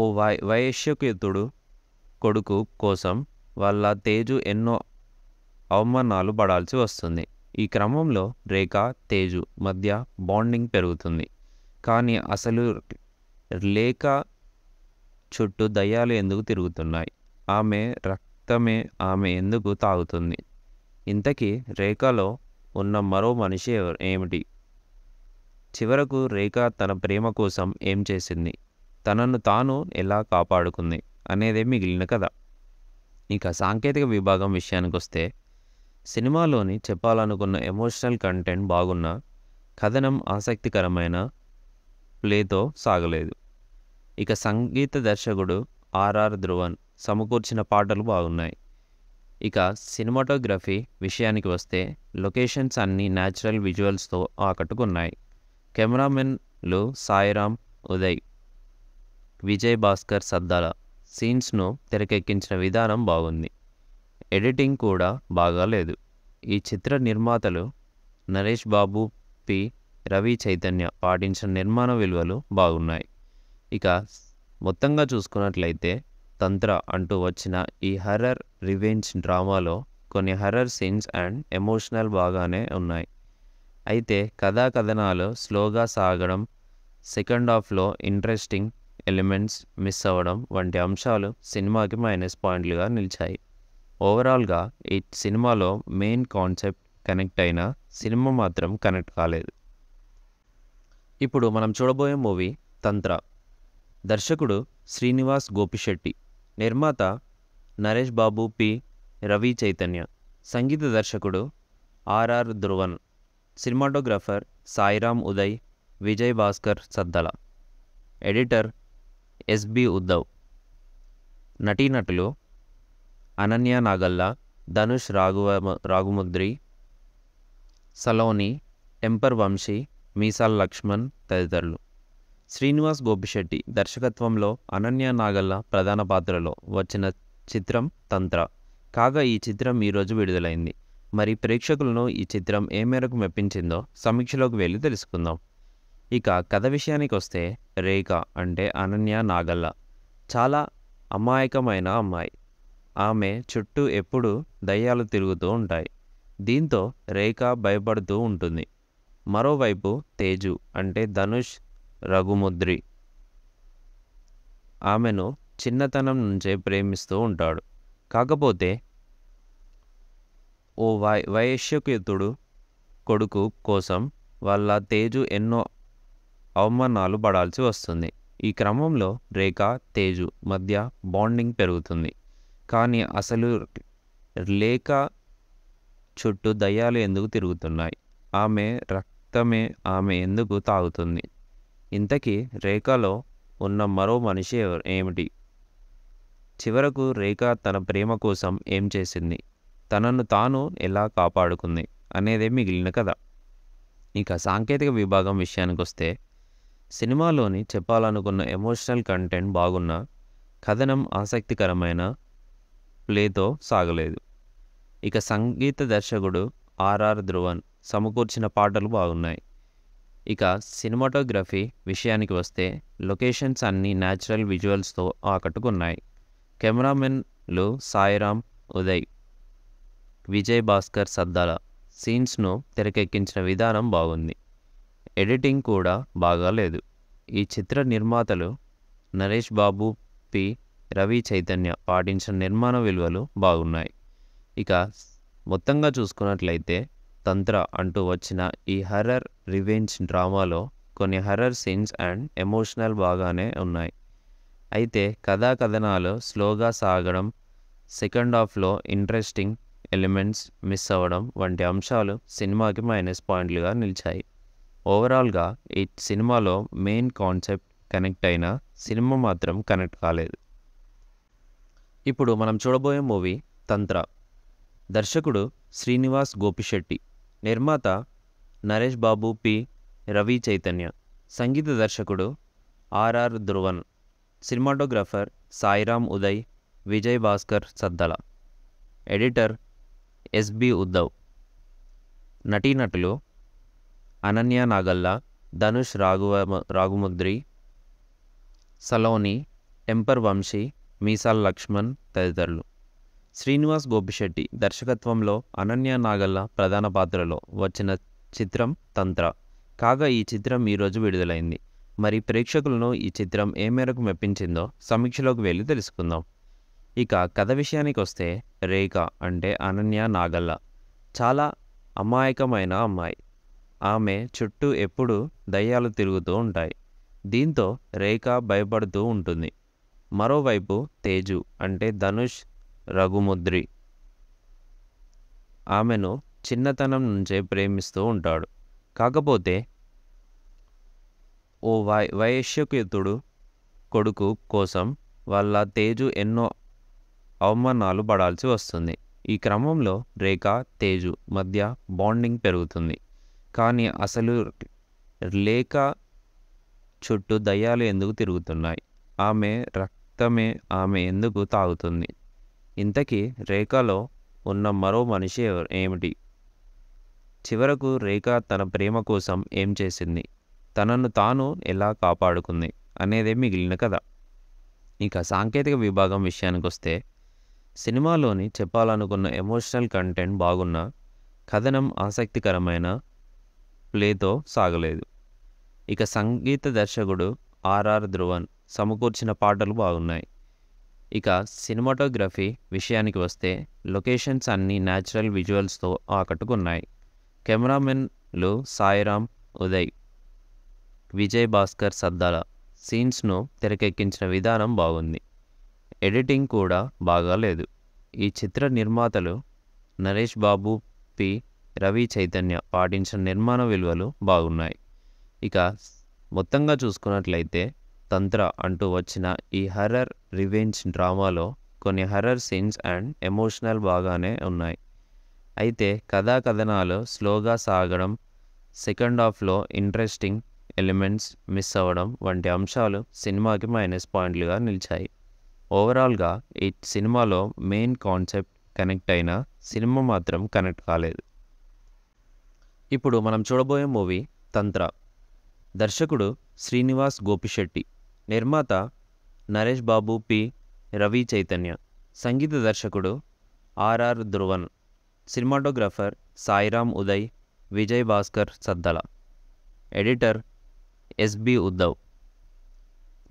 ఓ వై వైశ్యకుతుడు కొడుకు కోసం వాళ్ళ తేజు ఎన్నో అవమానాలు పడాల్సి వస్తుంది ఈ క్రమంలో రేఖ తేజు మధ్య బాండింగ్ పెరుగుతుంది కానీ అసలు లేఖ చుట్టూ దయ్యాలు ఎందుకు తిరుగుతున్నాయి ఆమె రక్తమే ఆమె ఎందుకు తాగుతుంది ఇంతకీ రేఖలో ఉన్న మరో మనిషి ఏమిటి చివరకు రేఖ తన ప్రేమ కోసం ఏం చేసింది తనను తాను ఎలా కాపాడుకుంది అనేదే మిగిలిన కథ ఇక సాంకేతిక విభాగం విషయానికి వస్తే సినిమాలోని చెప్పాలనుకున్న ఎమోషనల్ కంటెంట్ బాగున్న కథనం ఆసక్తికరమైన ప్లేతో సాగలేదు ఇక సంగీత దర్శకుడు ఆర్ఆర్ ధ్రువన్ సమకూర్చిన పాటలు బాగున్నాయి ఇక సినిమాటోగ్రఫీ విషయానికి వస్తే లొకేషన్స్ అన్నీ న్యాచురల్ విజువల్స్తో ఆకట్టుకున్నాయి కెమెరామెన్లు సాయిరామ్ ఉదయ్ విజయ్ భాస్కర్ సద్దాల సీన్స్ను తెరకెక్కించిన విధానం బాగుంది ఎడిటింగ్ కూడా బాగాలేదు ఈ చిత్ర నిర్మాతలు నరేష్ బాబు పి రవి చైతన్య పాటించిన నిర్మాణ విలువలు బాగున్నాయి ఇక మొత్తంగా చూసుకున్నట్లయితే తంత్ర అంటూ వచ్చిన ఈ హర్రర్ రివెంజ్ డ్రామాలో కొన్ని హర్రర్ సీన్స్ అండ్ ఎమోషనల్ బాగానే ఉన్నాయి అయితే కథాకథనాలు స్లోగా సాగడం సెకండ్ హాఫ్లో ఇంట్రెస్టింగ్ ఎలిమెంట్స్ మిస్ అవ్వడం వంటి అంశాలు సినిమాకి మైనస్ పాయింట్లుగా నిలిచాయి ఓవరాల్గా ఈ సినిమాలో మెయిన్ కాన్సెప్ట్ కనెక్ట్ అయినా సినిమా మాత్రం కనెక్ట్ కాలేదు ఇప్పుడు మనం చూడబోయే మూవీ తంత్ర దర్శకుడు శ్రీనివాస్ గోపిశెట్టి నిర్మాత నరేష్ బాబు పి రవి చైతన్య సంగీత దర్శకుడు RR Dhruvan cinematographer Sairam Uday Vijay Bhaskar Saddala editor SB Uddhav నటీనటులు అనన్య నాగల్లా ధనుష్ రాఘువ రాఘుముద్రి సలోని టెంపర్ వంశీ మీసాల్ లక్ష్మణ్ తదితరులు శ్రీనివాస్ గోపిశెట్టి దర్శకత్వంలో అనన్య నాగల్ల ప్రధాన పాత్రలో వచ్చిన చిత్రం తంత్ర కాగా ఈ చిత్రం ఈరోజు విడుదలైంది మరి ప్రేక్షకులను ఈ చిత్రం ఏ మేరకు మెప్పించిందో సమీక్షలోకి వెళ్ళి తెలుసుకుందాం ఇక కథ విషయానికి వస్తే రేఖ అంటే అనన్య నాగల్ల చాలా అమాయకమైన అమ్మాయి ఆమె చుట్టూ ఎప్పుడూ దయ్యాలు తిరుగుతూ ఉంటాయి దీంతో రేఖ భయపడుతూ ఉంటుంది మరోవైపు తేజు అంటే ధనుష్ రఘుముద్రి ఆమెను చిన్నతనం నుంచే ప్రేమిస్తూ ఉంటాడు కాకపోతే ఓ వై వైశ్యకేతుడు కొడుకు కోసం వాళ్ళ తేజు ఎన్నో అవమానాలు పడాల్సి వస్తుంది ఈ క్రమంలో రేఖ తేజు మధ్య బాండింగ్ పెరుగుతుంది కానీ అసలు లేఖ చుట్టూ దయ్యాలు ఎందుకు తిరుగుతున్నాయి ఆమె రక్తమే ఆమె ఎందుకు తాగుతుంది ఇంతకీ రేఖలో ఉన్న మరో మనిషి ఏమిటి చివరకు రేఖ తన ప్రేమ కోసం ఏం చేసింది తనను తాను ఎలా కాపాడుకుంది అనేదే మిగిలిన కథ ఇక సాంకేతిక విభాగం విషయానికి వస్తే సినిమాలోని చెప్పాలనుకున్న ఎమోషనల్ కంటెంట్ బాగున్న కథనం ఆసక్తికరమైన ప్లేతో సాగలేదు ఇక సంగీత దర్శకుడు ఆర్ఆర్ ధ్రువన్ సమకూర్చిన పాటలు బాగున్నాయి ఇక సినిమాటోగ్రఫీ విషయానికి వస్తే లొకేషన్స్ అన్నీ న్యాచురల్ విజువల్స్తో ఆకట్టుకున్నాయి కెమెరామెన్లు సాయిరామ్ ఉదయ్ విజయ్ భాస్కర్ సద్దాల సీన్స్ను తెరకెక్కించిన విధానం బాగుంది ఎడిటింగ్ కూడా బాగాలేదు ఈ చిత్ర నిర్మాతలు నరేష్ బాబు పి రవి చైతన్య పాటించిన నిర్మాణ విలువలు బాగున్నాయి ఇక మొత్తంగా చూసుకున్నట్లయితే తంత్ర అంటూ వచ్చిన ఈ హర్రర్ రివెంజ్ డ్రామాలో కొన్ని హర్రర్ సీన్స్ అండ్ ఎమోషనల్ బాగానే ఉన్నాయి అయితే కథా కథనాలు స్లోగా సాగడం సెకండ్ హాఫ్లో ఇంట్రెస్టింగ్ ఎలిమెంట్స్ మిస్ అవ్వడం వంటి అంశాలు సినిమాకి మైనస్ పాయింట్లుగా నిలిచాయి ఓవరాల్గా ఈ సినిమాలో మెయిన్ కాన్సెప్ట్ కనెక్ట్ అయినా సినిమా మాత్రం కనెక్ట్ కాలేదు ఇప్పుడు మనం చూడబోయే మూవీ తంత్ర దర్శకుడు శ్రీనివాస్ గోపిశెట్టి నిర్మాత నరేష్ బాబు పి రవి చైతన్య సంగీత దర్శకుడు RR Dhruvan cinematographer Sairam Uday Vijay Bhaskar Saddala editor SB Uddhav నటీనటులు అనన్య నాగల్లా ధనుష్ రాఘువ రాఘుముద్రి సలోని టెంపర్ వంశీ మీసాల్ లక్ష్మణ్ తదితరులు శ్రీనివాస్ గోపిశెట్టి దర్శకత్వంలో అనన్య నాగల్ల ప్రధాన పాత్రలో వచ్చిన చిత్రం తంత్ర కాగా ఈ చిత్రం ఈరోజు విడుదలైంది మరి ప్రేక్షకులను ఈ చిత్రం ఏ మేరకు మెప్పించిందో సమీక్షలోకి వెళ్ళి తెలుసుకుందాం ఇక కథ విషయానికి వస్తే రేఖ అంటే అనన్య నాగల్ల చాలా అమాయకమైన అమ్మాయి ఆమె చుట్టూ ఎప్పుడూ దయ్యాలు తిరుగుతూ ఉంటాయి దీంతో రేఖ భయపడుతూ ఉంటుంది మరోవైపు తేజు అంటే ధనుష్ రఘుముద్రి ఆమెను చిన్నతనం నుంచే ప్రేమిస్తూ ఉంటాడు కాకపోతే ఓ వై వైశ్యకుతుడు కొడుకు కోసం వాళ్ళ తేజు ఎన్నో అవమానాలు పడాల్సి వస్తుంది ఈ క్రమంలో రేఖ తేజు మధ్య బాండింగ్ పెరుగుతుంది కానీ అసలు లేఖ చుట్టూ దయ్యాలు ఎందుకు తిరుగుతున్నాయి ఆమె రక్తమే ఆమె ఎందుకు తాగుతుంది ఇంతకీ రేఖలో ఉన్న మరో మనిషి ఏమిటి చివరకు రేఖ తన ప్రేమ కోసం ఏం చేసింది తనను తాను ఎలా కాపాడుకుంది అనేదే మిగిలిన కథ ఇక సాంకేతిక విభాగం విషయానికి వస్తే సినిమాలోని చెప్పాలనుకున్న ఎమోషనల్ కంటెంట్ బాగున్న కథనం ఆసక్తికరమైన ప్లేతో సాగలేదు ఇక సంగీత దర్శకుడు ఆర్ఆర్ ధ్రువన్ సమకూర్చిన పాటలు బాగున్నాయి ఇక సినిమాటోగ్రఫీ విషయానికి వస్తే లొకేషన్స్ అన్నీ న్యాచురల్ విజువల్స్తో ఆకట్టుకున్నాయి కెమెరామెన్లు సాయిరామ్ ఉదయ్ విజయ్ భాస్కర్ సద్దాల సీన్స్ను తెరకెక్కించిన విధానం బాగుంది ఎడిటింగ్ కూడా బాగాలేదు ఈ చిత్ర నిర్మాతలు నరేష్ బాబు పి రవి చైతన్య పాటించిన నిర్మాణ విలువలు బాగున్నాయి ఇక మొత్తంగా చూసుకున్నట్లయితే తంత్ర అంటూ వచ్చిన ఈ హర్రర్ రివెంజ్ డ్రామాలో కొన్ని హర్రర్ సీన్స్ అండ్ ఎమోషనల్ బాగానే ఉన్నాయి అయితే కథాకథనాలు స్లోగా సాగడం సెకండ్ హాఫ్లో ఇంట్రెస్టింగ్ ఎలిమెంట్స్ మిస్ అవ్వడం వంటి అంశాలు సినిమాకి మైనస్ పాయింట్లుగా నిలిచాయి ఓవరాల్గా ఈ సినిమాలో మెయిన్ కాన్సెప్ట్ కనెక్ట్ అయిన సినిమా మాత్రం కనెక్ట్ కాలేదు ఇప్పుడు మనం చూడబోయే మూవీ తంత్ర దర్శకుడు శ్రీనివాస్ గోపిశెట్టి నిర్మాత నరేష్ బాబు పి రవి చైతన్య సంగీత దర్శకుడు RR Dhruvan cinematographer Sairam Uday Vijay Bhaskar Saddala editor SB Uddhav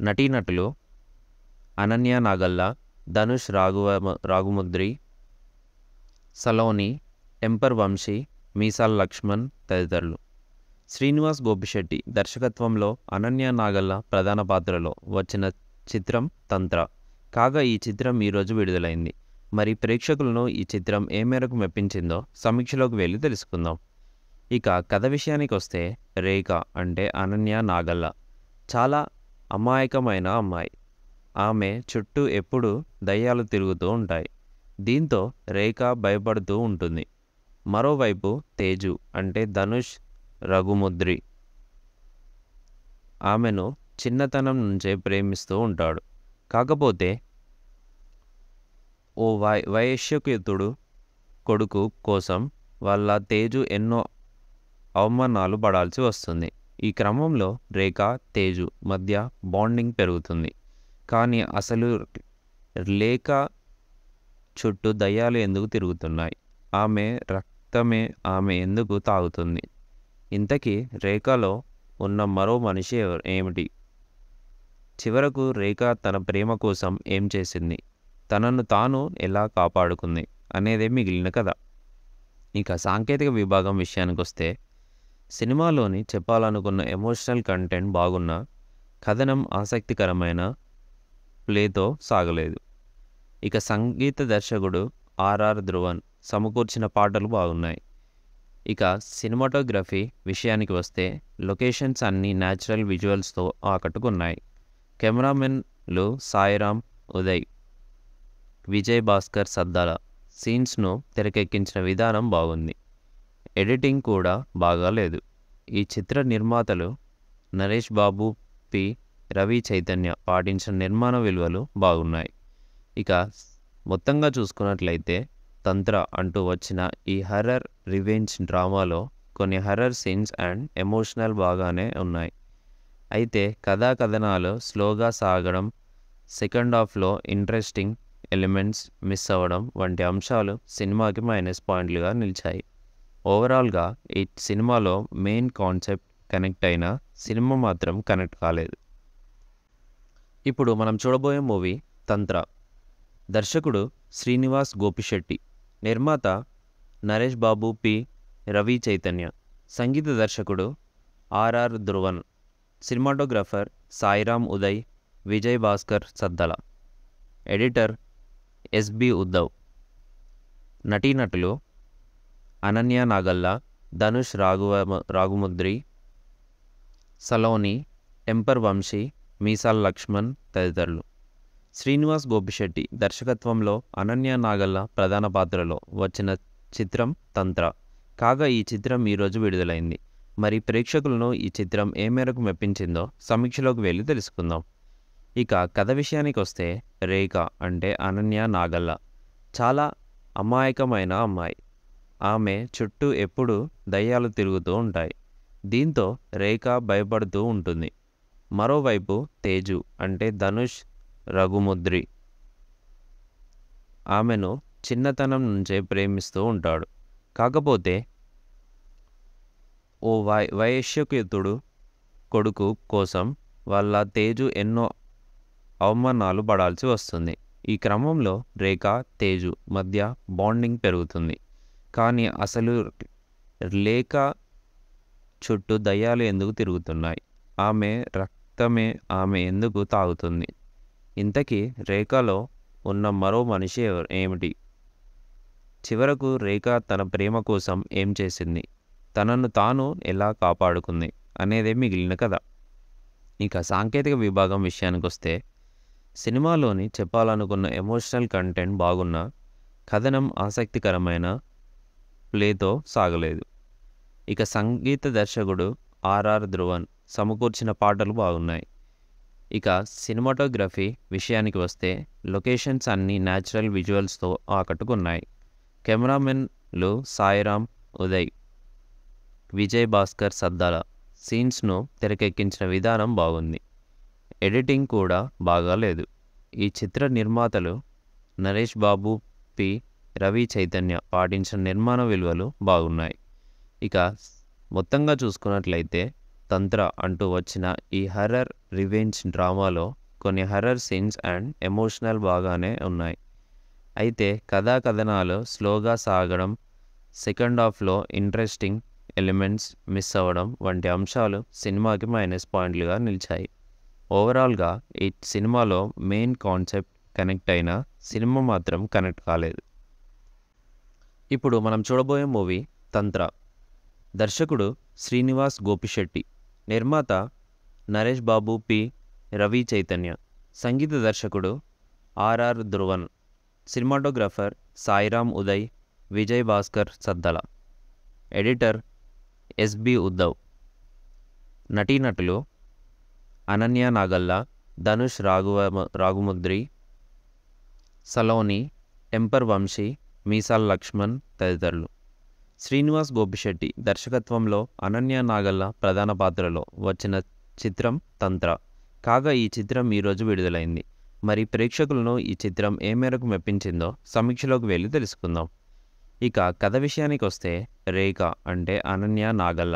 నటీనటులు అనన్య నాగల్లా ధనుష్ రాఘవ రాఘుముద్రి సలోని టెంపర్ వంశీ మీసాల్ లక్ష్మణ్ తదితరులు శ్రీనివాస్ గోపిశెట్టి దర్శకత్వంలో అనన్య నాగల్ల ప్రధాన పాత్రలో వచ్చిన చిత్రం తంత్ర కాగా ఈ చిత్రం ఈరోజు విడుదలైంది మరి ప్రేక్షకులను ఈ చిత్రం ఏ మేరకు మెప్పించిందో సమీక్షలోకి వెళ్ళి తెలుసుకుందాం ఇక కథ విషయానికి వస్తే రేఖ అంటే అనన్య నాగల్ల చాలా అమాయకమైన అమ్మాయి ఆమె చుట్టూ ఎప్పుడూ దయ్యాలు తిరుగుతూ ఉంటాయి దీంతో రేఖ భయపడుతూ ఉంటుంది మరోవైపు తేజు అంటే ధనుష్ రఘుముద్రి ఆమెను చిన్నతనం నుంచే ప్రేమిస్తూ ఉంటాడు కాకపోతే ఓ వై వైశ్యకుతుడు కొడుకు కోసం వాళ్ళ తేజు ఎన్నో అవమానాలు పడాల్సి వస్తుంది ఈ క్రమంలో రేఖ తేజు మధ్య బాండింగ్ పెరుగుతుంది కానీ అసలు లేఖ చుట్టూ దయ్యాలు ఎందుకు తిరుగుతున్నాయి ఆమె రక్తమే ఆమె ఎందుకు తాగుతుంది ఇంతకీ రేఖలో ఉన్న మరో మనిషి ఏమిటి చివరకు రేఖ తన ప్రేమ కోసం ఏం చేసింది తనను తాను ఎలా కాపాడుకుంది అనేదే మిగిలిన కథ ఇక సాంకేతిక విభాగం విషయానికి వస్తే సినిమాలోని చెప్పాలనుకున్న ఎమోషనల్ కంటెంట్ బాగున్న కథనం ఆసక్తికరమైన ప్లేతో సాగలేదు ఇక సంగీత దర్శకుడు ఆర్ఆర్ ధ్రువన్ సమకూర్చిన పాటలు బాగున్నాయి ఇక సినిమాటోగ్రఫీ విషయానికి వస్తే లొకేషన్స్ అన్నీ న్యాచురల్ విజువల్స్తో ఆకట్టుకున్నాయి కెమెరామెన్లు సాయిరామ్ ఉదయ్ విజయ్ భాస్కర్ సద్దాల సీన్స్ను తెరకెక్కించిన విధానం బాగుంది ఎడిటింగ్ కూడా బాగాలేదు ఈ చిత్ర నిర్మాతలు నరేష్ బాబు పి రవి చైతన్య పాటించిన నిర్మాణ విలువలు బాగున్నాయి ఇక మొత్తంగా చూసుకున్నట్లయితే తంత్ర అంటూ వచ్చిన ఈ హర్రర్ రివెంజ్ డ్రామాలో కొన్ని హర్రర్ సీన్స్ అండ్ ఎమోషనల్ బాగానే ఉన్నాయి అయితే కథా కథనాలు స్లోగా సాగడం సెకండ్ హాఫ్లో ఇంట్రెస్టింగ్ ఎలిమెంట్స్ మిస్ అవ్వడం వంటి అంశాలు సినిమాకి మైనస్ పాయింట్లుగా నిలిచాయి ఓవరాల్గా ఈ సినిమాలో మెయిన్ కాన్సెప్ట్ కనెక్ట్ అయిన సినిమా మాత్రం కనెక్ట్ కాలేదు ఇప్పుడు మనం చూడబోయే మూవీ తంత్ర దర్శకుడు శ్రీనివాస్ గోపిశెట్టి నిర్మాత నరేష్ బాబు పి రవి చైతన్య సంగీత దర్శకుడు RR Dhruvan cinematographer Sairam Uday Vijay Bhaskar Saddala editor SB Uddhav నటీనటులు అనన్య నాగల్లా ధనుష్ రాఘువ రాఘుముద్రి సలోని టెంపర్ వంశీ మీసాల్ లక్ష్మణ్ తదితరులు శ్రీనివాస్ గోపిశెట్టి దర్శకత్వంలో అనన్య నాగల్ల ప్రధాన పాత్రలో వచ్చిన చిత్రం తంత్ర కాగా ఈ చిత్రం ఈరోజు విడుదలైంది మరి ప్రేక్షకులను ఈ చిత్రం ఏ మేరకు మెప్పించిందో సమీక్షలోకి వెళ్ళి తెలుసుకుందాం ఇక కథ విషయానికి వస్తే రేఖ అంటే అనన్య నాగల్ల చాలా అమాయకమైన అమ్మాయి ఆమె చుట్టూ ఎప్పుడూ దయ్యాలు తిరుగుతూ ఉంటాయి దీంతో రేఖ భయపడుతూ ఉంటుంది మరోవైపు తేజు అంటే ధనుష్ రఘుముద్రి ఆమెను చిన్నతనం నుంచే ప్రేమిస్తూ ఉంటాడు కాకపోతే ఓ వై వైశ్యకుతుడు కొడుకు కోసం వాళ్ళ తేజు ఎన్నో అవమానాలు పడాల్సి వస్తుంది ఈ క్రమంలో రేఖ తేజు మధ్య బాండింగ్ పెరుగుతుంది కానీ అసలు లేఖ చుట్టూ దయ్యాలు ఎందుకు తిరుగుతున్నాయి ఆమె రక్తమే ఆమె ఎందుకు తాగుతుంది ఇంతకీ రేఖలో ఉన్న మరో మనిషి ఏమిటి చివరకు రేఖ తన ప్రేమ కోసం ఏం చేసింది తనను తాను ఎలా కాపాడుకుంది అనేదే మిగిలిన కథ ఇక సాంకేతిక విభాగం విషయానికి వస్తే సినిమాలోని చెప్పాలనుకున్న ఎమోషనల్ కంటెంట్ బాగున్న కథనం ఆసక్తికరమైన ప్లేతో సాగలేదు ఇక సంగీత దర్శకుడు ఆర్ఆర్ ధ్రువన్ సమకూర్చిన పాటలు బాగున్నాయి ఇక సినిమాటోగ్రఫీ విషయానికి వస్తే లొకేషన్స్ అన్నీ న్యాచురల్ విజువల్స్తో ఆకట్టుకున్నాయి కెమెరామెన్లు సాయిరామ్ ఉదయ్ విజయ్ భాస్కర్ సద్దాల సీన్స్ను తెరకెక్కించిన విధానం బాగుంది ఎడిటింగ్ కూడా బాగాలేదు ఈ చిత్ర నిర్మాతలు నరేష్ బాబు పి రవి చైతన్య పాటించిన నిర్మాణ విలువలు బాగున్నాయి ఇక మొత్తంగా చూసుకున్నట్లయితే తంత్ర అంటూ వచ్చిన ఈ హర్రర్ రివెంజ్ డ్రామాలో కొన్ని హర్రర్ సీన్స్ అండ్ ఎమోషనల్ బాగానే ఉన్నాయి అయితే కథాకథనాలు స్లోగా సాగడం సెకండ్ హాఫ్లో ఇంట్రెస్టింగ్ ఎలిమెంట్స్ మిస్ అవ్వడం వంటి అంశాలు సినిమాకి మైనస్ పాయింట్లుగా నిలిచాయి ఓవరాల్గా ఈ సినిమాలో మెయిన్ కాన్సెప్ట్ కనెక్ట్ అయిన సినిమా మాత్రం కనెక్ట్ కాలేదు ఇప్పుడు మనం చూడబోయే మూవీ తంత్ర దర్శకుడు శ్రీనివాస్ గోపిశెట్టి నిర్మాత నరేష్ బాబు పి రవి చైతన్య సంగీత దర్శకుడు RR Dhruvan cinematographer Sairam Uday Vijay Bhaskar Saddala editor SB Uddhav నటీనటులు అనన్య నాగల్లా ధనుష్ రాఘువ రాఘుముద్రి సలోని టెంపర్ వంశీ మీసాల్ లక్ష్మణ్ తదితరులు శ్రీనివాస్ గోపిశెట్టి దర్శకత్వంలో అనన్య నాగల్ల ప్రధాన పాత్రలో వచ్చిన చిత్రం తంత్ర కాగా ఈ చిత్రం ఈరోజు విడుదలైంది మరి ప్రేక్షకులను ఈ చిత్రం ఏ మేరకు మెప్పించిందో సమీక్షలోకి వెళ్ళి తెలుసుకుందాం ఇక కథ విషయానికి వస్తే రేఖ అంటే అనన్య నాగల్ల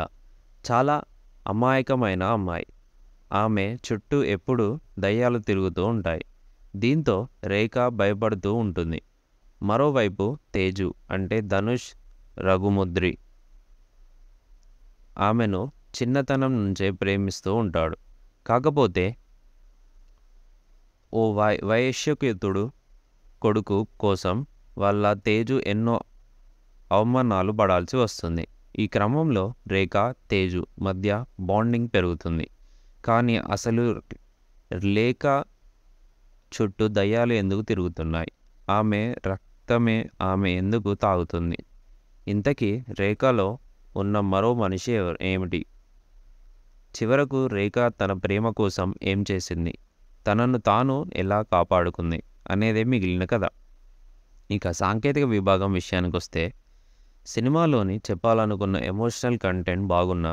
చాలా అమాయకమైన అమ్మాయి ఆమె చుట్టూ ఎప్పుడూ దయ్యాలు తిరుగుతూ ఉంటాయి దీంతో రేఖ భయపడుతూ ఉంటుంది మరోవైపు తేజు అంటే ధనుష్ రఘుముద్రి ఆమెను చిన్నతనం నుంచే ప్రేమిస్తూ ఉంటాడు కాకపోతే ఓ వై వైశ్యకుతుడు కొడుకు కోసం వాళ్ళ తేజు ఎన్నో అవమానాలు పడాల్సి వస్తుంది ఈ క్రమంలో రేఖ తేజు మధ్య బాండింగ్ పెరుగుతుంది కానీ అసలు లేఖ చుట్టూ దయ్యాలు ఎందుకు తిరుగుతున్నాయి ఆమె రక్తమే ఆమె ఎందుకు తాగుతుంది ఇంతకీ రేఖలో ఉన్న మరో మనిషి ఏమిటి చివరకు రేఖ తన ప్రేమ కోసం ఏం చేసింది తనను తాను ఎలా కాపాడుకుంది అనేదే మిగిలిన కథ ఇక సాంకేతిక విభాగం విషయానికి వస్తే సినిమాలోని చెప్పాలనుకున్న ఎమోషనల్ కంటెంట్ బాగున్న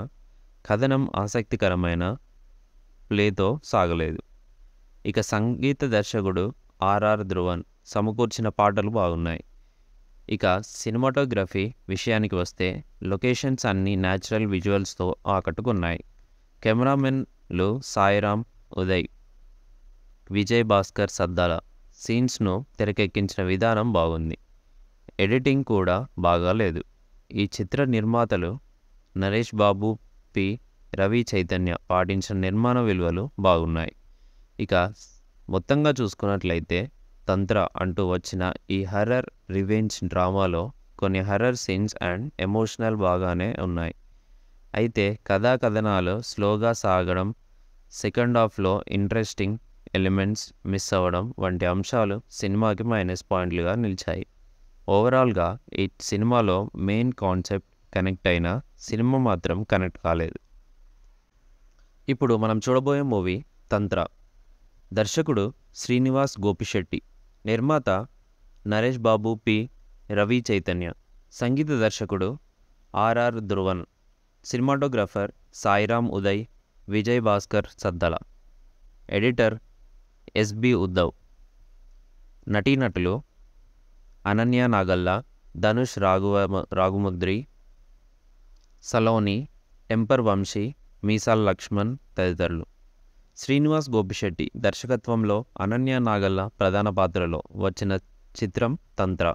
కథనం ఆసక్తికరమైన ప్లేతో సాగలేదు ఇక సంగీత దర్శకుడు ఆర్ఆర్ ధ్రువన్ సమకూర్చిన పాటలు బాగున్నాయి ఇక సినిమాటోగ్రఫీ విషయానికి వస్తే లొకేషన్స్ అన్నీ న్యాచురల్ విజువల్స్తో ఆకట్టుకున్నాయి కెమెరామెన్లు సాయిరామ్ ఉదయ్ విజయ్ భాస్కర్ సద్దాల సీన్స్ను తెరకెక్కించిన విధానం బాగుంది ఎడిటింగ్ కూడా బాగాలేదు ఈ చిత్ర నిర్మాతలు నరేష్ బాబు పి రవి చైతన్య పాటించిన నిర్మాణ విలువలు బాగున్నాయి ఇక మొత్తంగా చూసుకున్నట్లయితే తంత్ర అంటూ వచ్చిన ఈ హర్రర్ రివెంజ్ డ్రామాలో కొన్ని హర్రర్ సీన్స్ అండ్ ఎమోషనల్ బాగానే ఉన్నాయి అయితే కథా కథనాలు స్లోగా సాగడం సెకండ్ హాఫ్లో ఇంట్రెస్టింగ్ ఎలిమెంట్స్ మిస్ అవ్వడం వంటి అంశాలు సినిమాకి మైనస్ పాయింట్లుగా నిలిచాయి ఓవరాల్గా ఈ సినిమాలో మెయిన్ కాన్సెప్ట్ కనెక్ట్ అయిన సినిమా మాత్రం కనెక్ట్ కాలేదు ఇప్పుడు మనం చూడబోయే మూవీ తంత్ర దర్శకుడు శ్రీనివాస్ గోపిశెట్టి నిర్మాత నరేష్ బాబు పి రవి చైతన్య సంగీత దర్శకుడు RR Dhruvan cinematographer Sairam Uday Vijay Bhaskar Saddala editor SB Uddhav నటీనటులు అనన్య నాగల్లా ధనుష్ రాఘువ రాఘుముద్రి సలోని టెంపర్ వంశీ మీసాల్ లక్ష్మణ్ తదితరులు శ్రీనివాస్ గోపిశెట్టి దర్శకత్వంలో అనన్య నాగల్ల ప్రధాన పాత్రలో వచ్చిన చిత్రం తంత్ర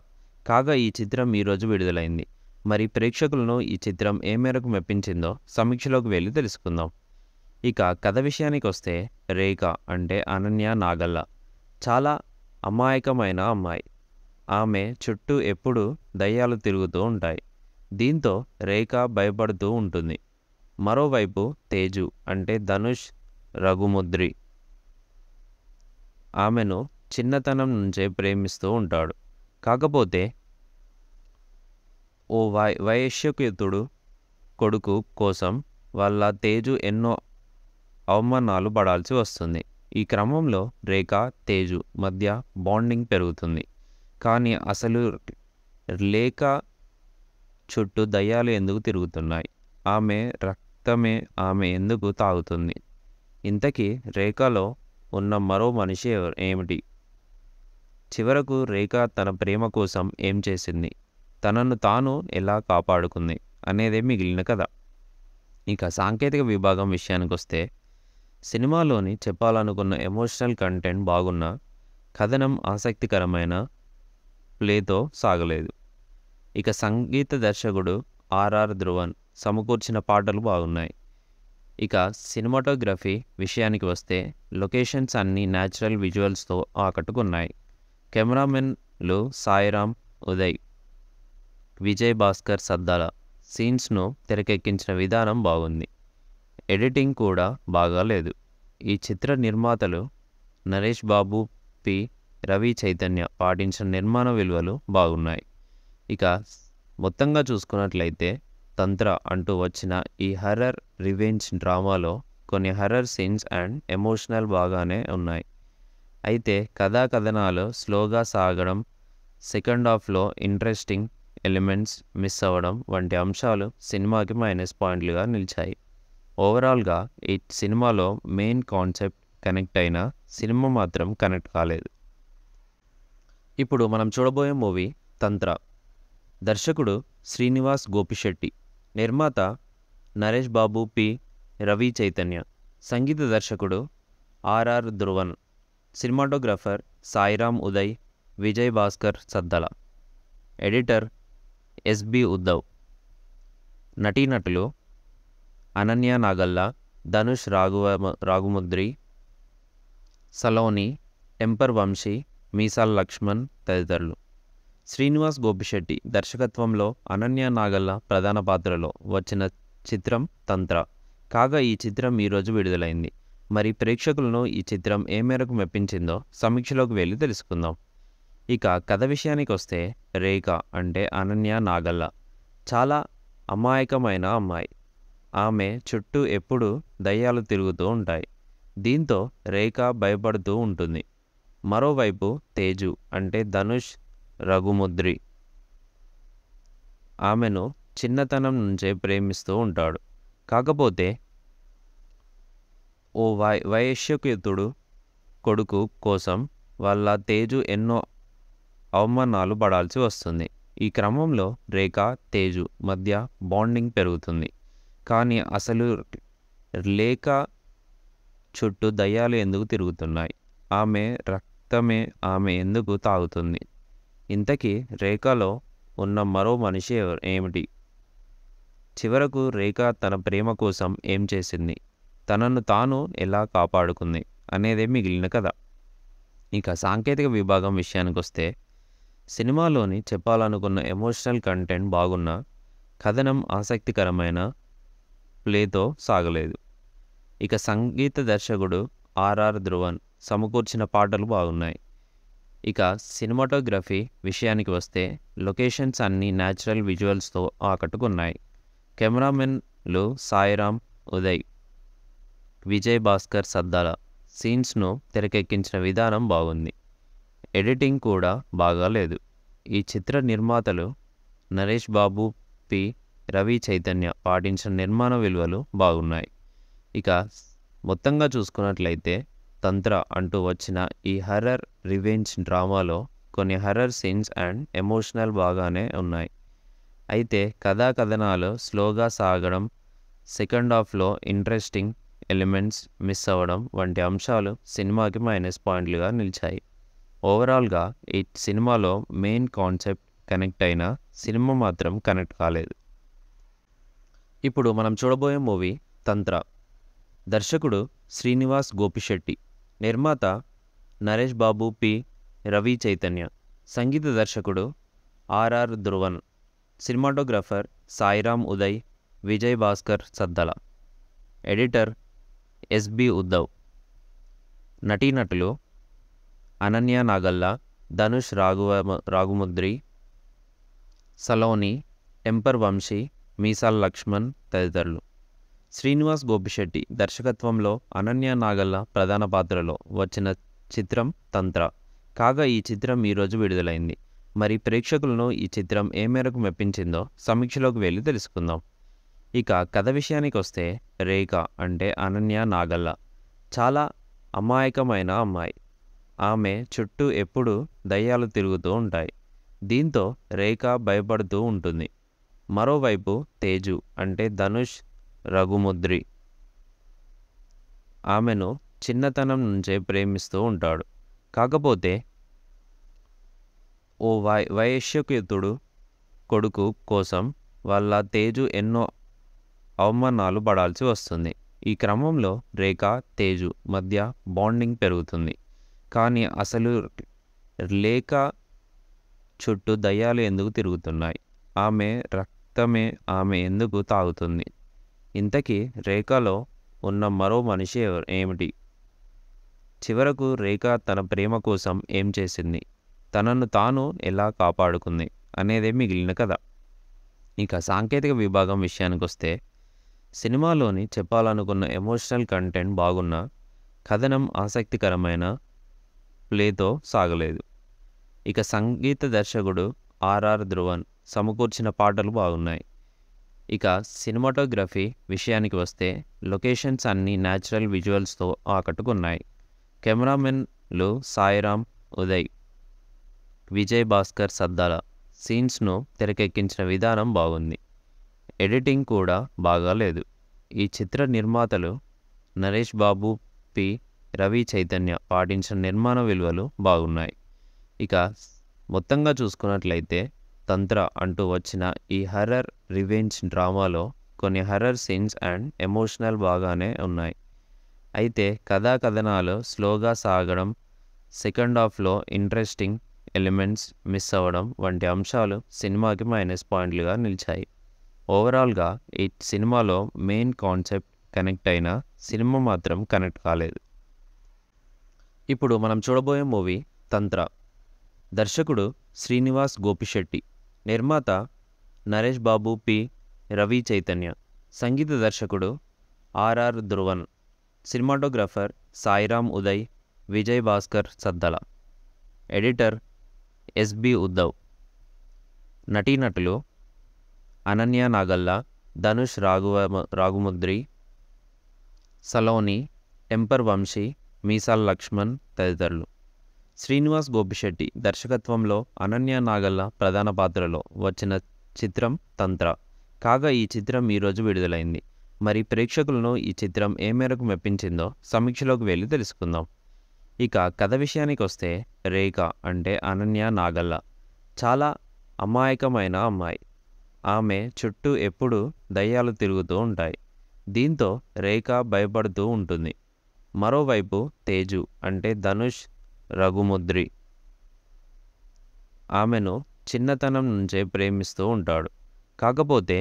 కాగా ఈ చిత్రం ఈరోజు విడుదలైంది మరి ప్రేక్షకులను ఈ చిత్రం ఏ మేరకు మెప్పించిందో సమీక్షలోకి వెళ్ళి తెలుసుకుందాం ఇక కథ విషయానికి వస్తే రేఖ అంటే అనన్య నాగల్ల చాలా అమాయకమైన అమ్మాయి ఆమె చుట్టూ ఎప్పుడూ దయ్యాలు తిరుగుతూ ఉంటాయి దీంతో రేఖ భయపడుతూ ఉంటుంది మరోవైపు తేజు అంటే ధనుష్ రఘుముద్రి ఆమెను చిన్నతనం నుంచే ప్రేమిస్తూ ఉంటాడు కాకపోతే ఓ వై వైశ్యకుతుడు కొడుకు కోసం వాళ్ళ తేజు ఎన్నో అవమానాలు పడాల్సి వస్తుంది ఈ క్రమంలో రేఖ తేజు మధ్య బాండింగ్ పెరుగుతుంది కానీ అసలు లేఖ చుట్టూ దయ్యాలు ఎందుకు తిరుగుతున్నాయి ఆమె రక్తమే ఆమె ఎందుకు తాగుతుంది ఇంతకీ రేఖలో ఉన్న మరో మనిషి ఏమిటి చివరకు రేఖ తన ప్రేమ కోసం ఏం చేసింది తనను తాను ఎలా కాపాడుకుంది అనేదే మిగిలిన కథ ఇక సాంకేతిక విభాగం విషయానికి వస్తే సినిమాలోని చెప్పాలనుకున్న ఎమోషనల్ కంటెంట్ బాగున్న కథనం ఆసక్తికరమైన ప్లేతో సాగలేదు ఇక సంగీత దర్శకుడు ఆర్ఆర్ ధ్రువన్ సమకూర్చిన పాటలు బాగున్నాయి ఇక సినిమాటోగ్రఫీ విషయానికి వస్తే లొకేషన్స్ అన్నీ న్యాచురల్ విజువల్స్తో ఆకట్టుకున్నాయి కెమెరామెన్లు సాయిరామ్ ఉదయ్ విజయ్ భాస్కర్ సద్దాల సీన్స్ను తెరకెక్కించిన విధానం బాగుంది ఎడిటింగ్ కూడా బాగాలేదు ఈ చిత్ర నిర్మాతలు నరేష్ బాబు పి రవి చైతన్య పాటించిన నిర్మాణ విలువలు బాగున్నాయి ఇక మొత్తంగా చూసుకున్నట్లయితే తంత్ర అంటూ వచ్చిన ఈ హర్రర్ రివెంజ్ డ్రామాలో కొన్ని హర్రర్ సీన్స్ అండ్ ఎమోషనల్ బాగానే ఉన్నాయి అయితే కథాకథనాలు స్లోగా సాగడం సెకండ్ హాఫ్లో ఇంట్రెస్టింగ్ ఎలిమెంట్స్ మిస్ అవ్వడం వంటి అంశాలు సినిమాకి మైనస్ పాయింట్లుగా నిలిచాయి ఓవరాల్గా ఈ సినిమాలో మెయిన్ కాన్సెప్ట్ కనెక్ట్ అయిన సినిమా మాత్రం కనెక్ట్ కాలేదు ఇప్పుడు మనం చూడబోయే మూవీ తంత్ర దర్శకుడు శ్రీనివాస్ గోపిశెట్టి నిర్మాత నరేష్ బాబు పి రవి చైతన్య సంగీత దర్శకుడు RR Dhruvan cinematographer Sairam Uday Vijay Bhaskar Saddala editor SB Uddhav నటీనటులు అనన్య నాగల్లా ధనుష్ రాఘువ రాఘుముద్రి సలోని టెంపర్ వంశీ మీసాల్ లక్ష్మణ్ తదితరులు శ్రీనివాస్ గోపిశెట్టి దర్శకత్వంలో అనన్య నాగల్ల ప్రధాన పాత్రలో వచ్చిన చిత్రం తంత్ర కాగా ఈ చిత్రం ఈరోజు విడుదలైంది మరి ప్రేక్షకులను ఈ చిత్రం ఏ మేరకు మెప్పించిందో సమీక్షలోకి వెళ్ళి తెలుసుకుందాం ఇక కథ విషయానికి వస్తే రేఖ అంటే అనన్య నాగల్ల చాలా అమాయకమైన అమ్మాయి ఆమె చుట్టూ ఎప్పుడూ దయ్యాలు తిరుగుతూ ఉంటాయి దీంతో రేఖ భయపడుతూ ఉంటుంది మరోవైపు తేజు అంటే ధనుష్ రఘుముద్రి ఆమెను చిన్నతనం నుంచే ప్రేమిస్తూ ఉంటాడు కాకపోతే ఓ వై వైశ్యకుతుడు కొడుకు కోసం వాళ్ళ తేజు ఎన్నో అవమానాలు పడాల్సి వస్తుంది ఈ క్రమంలో రేఖ తేజు మధ్య బాండింగ్ పెరుగుతుంది కానీ అసలు లేఖ చుట్టూ దయ్యాలు ఎందుకు తిరుగుతున్నాయి ఆమె రక్తమే ఆమె ఎందుకు తాగుతుంది ఇంతకీ రేఖలో ఉన్న మరో మనిషి ఏమిటి చివరకు రేఖ తన ప్రేమ కోసం ఏం చేసింది తనను తాను ఎలా కాపాడుకుంది అనేదే మిగిలిన కథ ఇక సాంకేతిక విభాగం విషయానికి వస్తే సినిమాలోని చెప్పాలనుకున్న ఎమోషనల్ కంటెంట్ బాగున్న కథనం ఆసక్తికరమైన ప్లేతో సాగలేదు ఇక సంగీత దర్శకుడు ఆర్ఆర్ ధ్రువన్ సమకూర్చిన పాటలు బాగున్నాయి ఇక సినిమాటోగ్రఫీ విషయానికి వస్తే లొకేషన్స్ అన్నీ న్యాచురల్ విజువల్స్తో ఆకట్టుకున్నాయి కెమెరామెన్లు సాయిరామ్ ఉదయ్ విజయ్ భాస్కర్ సద్దాల సీన్స్ను తెరకెక్కించిన విధానం బాగుంది ఎడిటింగ్ కూడా బాగాలేదు ఈ చిత్ర నిర్మాతలు నరేష్ బాబు పి రవి చైతన్య పాటించిన నిర్మాణ విలువలు బాగున్నాయి ఇక మొత్తంగా చూసుకున్నట్లయితే తంత్ర అంటూ వచ్చిన ఈ హర్రర్ రివెంజ్ డ్రామాలో కొన్ని హర్రర్ సీన్స్ అండ్ ఎమోషనల్ బాగానే ఉన్నాయి అయితే కథాకథనాలు స్లోగా సాగడం సెకండ్ హాఫ్లో ఇంట్రెస్టింగ్ ఎలిమెంట్స్ మిస్ అవ్వడం వంటి అంశాలు సినిమాకి మైనస్ పాయింట్లుగా నిలిచాయి ఓవరాల్గా ఈ సినిమాలో మెయిన్ కాన్సెప్ట్ కనెక్ట్ అయినా సినిమా మాత్రం కనెక్ట్ కాలేదు ఇప్పుడు మనం చూడబోయే మూవీ తంత్ర దర్శకుడు శ్రీనివాస్ గోపిశెట్టి నిర్మాత నరేష్ బాబు పి రవి చైతన్య సంగీత దర్శకుడు RR Dhruvan cinematographer Sairam Uday Vijay Bhaskar Saddala editor SB Uddhav నటీనటులు అనన్య నాగల్లా ధనుష్ రాఘవ రాఘుముద్రి సలోని టెంపర్ వంశీ మీసాల్ లక్ష్మణ్ తదితరులు శ్రీనివాస్ గోపిశెట్టి దర్శకత్వంలో అనన్య నాగల్ల ప్రధాన పాత్రలో వచ్చిన చిత్రం తంత్ర కాగా ఈ చిత్రం ఈరోజు విడుదలైంది మరి ప్రేక్షకులను ఈ చిత్రం ఏ మేరకు మెప్పించిందో సమీక్షలోకి వెళ్ళి తెలుసుకుందాం ఇక కథ విషయానికి వస్తే రేఖ అంటే అనన్య నాగల్ల చాలా అమాయకమైన అమ్మాయి ఆమె చుట్టూ ఎప్పుడూ దయ్యాలు తిరుగుతూ ఉంటాయి దీంతో రేఖ భయపడుతూ ఉంటుంది మరోవైపు తేజు అంటే ధనుష్ రఘుముద్రి ఆమెను చిన్నతనం నుంచే ప్రేమిస్తూ ఉంటాడు కాకపోతే ఓ వై వైశ్యకుతుడు కొడుకు కోసం వాళ్ళ తేజు ఎన్నో అవమానాలు పడాల్సి వస్తుంది ఈ క్రమంలో రేఖ తేజు మధ్య బాండింగ్ పెరుగుతుంది కానీ అసలు లేఖ చుట్టూ దయ్యాలు ఎందుకు తిరుగుతున్నాయి ఆమె రక్తమే ఆమె ఎందుకు తాగుతుంది ఇంతకీ రేఖలో ఉన్న మరో మనిషి ఏమిటి చివరకు రేఖ తన ప్రేమ కోసం ఏం చేసింది తనను తాను ఎలా కాపాడుకుంది అనేదే మిగిలిన కథ ఇక సాంకేతిక విభాగం విషయానికి వస్తే సినిమాలోని చెప్పాలనుకున్న ఎమోషనల్ కంటెంట్ బాగున్న కథనం ఆసక్తికరమైన ప్లేతో సాగలేదు ఇక సంగీత దర్శకుడు ఆర్ఆర్ ధ్రువన్ సమకూర్చిన పాటలు బాగున్నాయి ఇక సినిమాటోగ్రఫీ విషయానికి వస్తే లొకేషన్స్ అన్నీ న్యాచురల్ విజువల్స్తో ఆకట్టుకున్నాయి కెమెరామెన్లు సాయిరామ్ ఉదయ్ విజయ్ భాస్కర్ సద్దాల సీన్స్ను తెరకెక్కించిన విధానం బాగుంది ఎడిటింగ్ కూడా బాగాలేదు ఈ చిత్ర నిర్మాతలు నరేష్ బాబు పి రవి చైతన్య పాటించిన నిర్మాణ విలువలు బాగున్నాయి ఇక మొత్తంగా చూసుకున్నట్లయితే తంత్ర అంటూ వచ్చిన ఈ హర్రర్ రివెంజ్ డ్రామాలో కొన్ని హర్రర్ సీన్స్ అండ్ ఎమోషనల్ బాగానే ఉన్నాయి అయితే కథా కథనాలు స్లోగా సాగడం సెకండ్ హాఫ్లో ఇంట్రెస్టింగ్ ఎలిమెంట్స్ మిస్ అవ్వడం వంటి అంశాలు సినిమాకి మైనస్ పాయింట్లుగా నిలిచాయి ఓవరాల్గా ఈ సినిమాలో మెయిన్ కాన్సెప్ట్ కనెక్ట్ అయిన సినిమా మాత్రం కనెక్ట్ కాలేదు ఇప్పుడు మనం చూడబోయే మూవీ తంత్ర దర్శకుడు శ్రీనివాస్ గోపిశెట్టి నిర్మాత నరేష్ బాబు పి రవి చైతన్య సంగీత దర్శకుడు RR Dhruvan cinematographer Sairam Uday Vijay Bhaskar Saddala editor SB Uddhav నటీనటులు అనన్య నాగల్లా ధనుష్ రాఘువ రాఘుముద్రి సలోని టెంపర్ వంశీ మీసాల్ లక్ష్మణ్ తదితరులు శ్రీనివాస్ గోపిశెట్టి దర్శకత్వంలో అనన్య నాగల్ల ప్రధాన పాత్రలో వచ్చిన చిత్రం తంత్ర కాగా ఈ చిత్రం ఈరోజు విడుదలైంది మరి ప్రేక్షకులను ఈ చిత్రం ఏ మేరకు మెప్పించిందో సమీక్షలోకి వెళ్ళి తెలుసుకుందాం ఇక కథ విషయానికి వస్తే రేఖ అంటే అనన్య నాగల్ల చాలా అమాయకమైన అమ్మాయి ఆమె చుట్టూ ఎప్పుడూ దయ్యాలు తిరుగుతూ ఉంటాయి దీంతో రేఖ భయపడుతూ ఉంటుంది మరోవైపు తేజు అంటే ధనుష్ రఘుముద్రి ఆమెను చిన్నతనం నుంచే ప్రేమిస్తూ ఉంటాడు కాకపోతే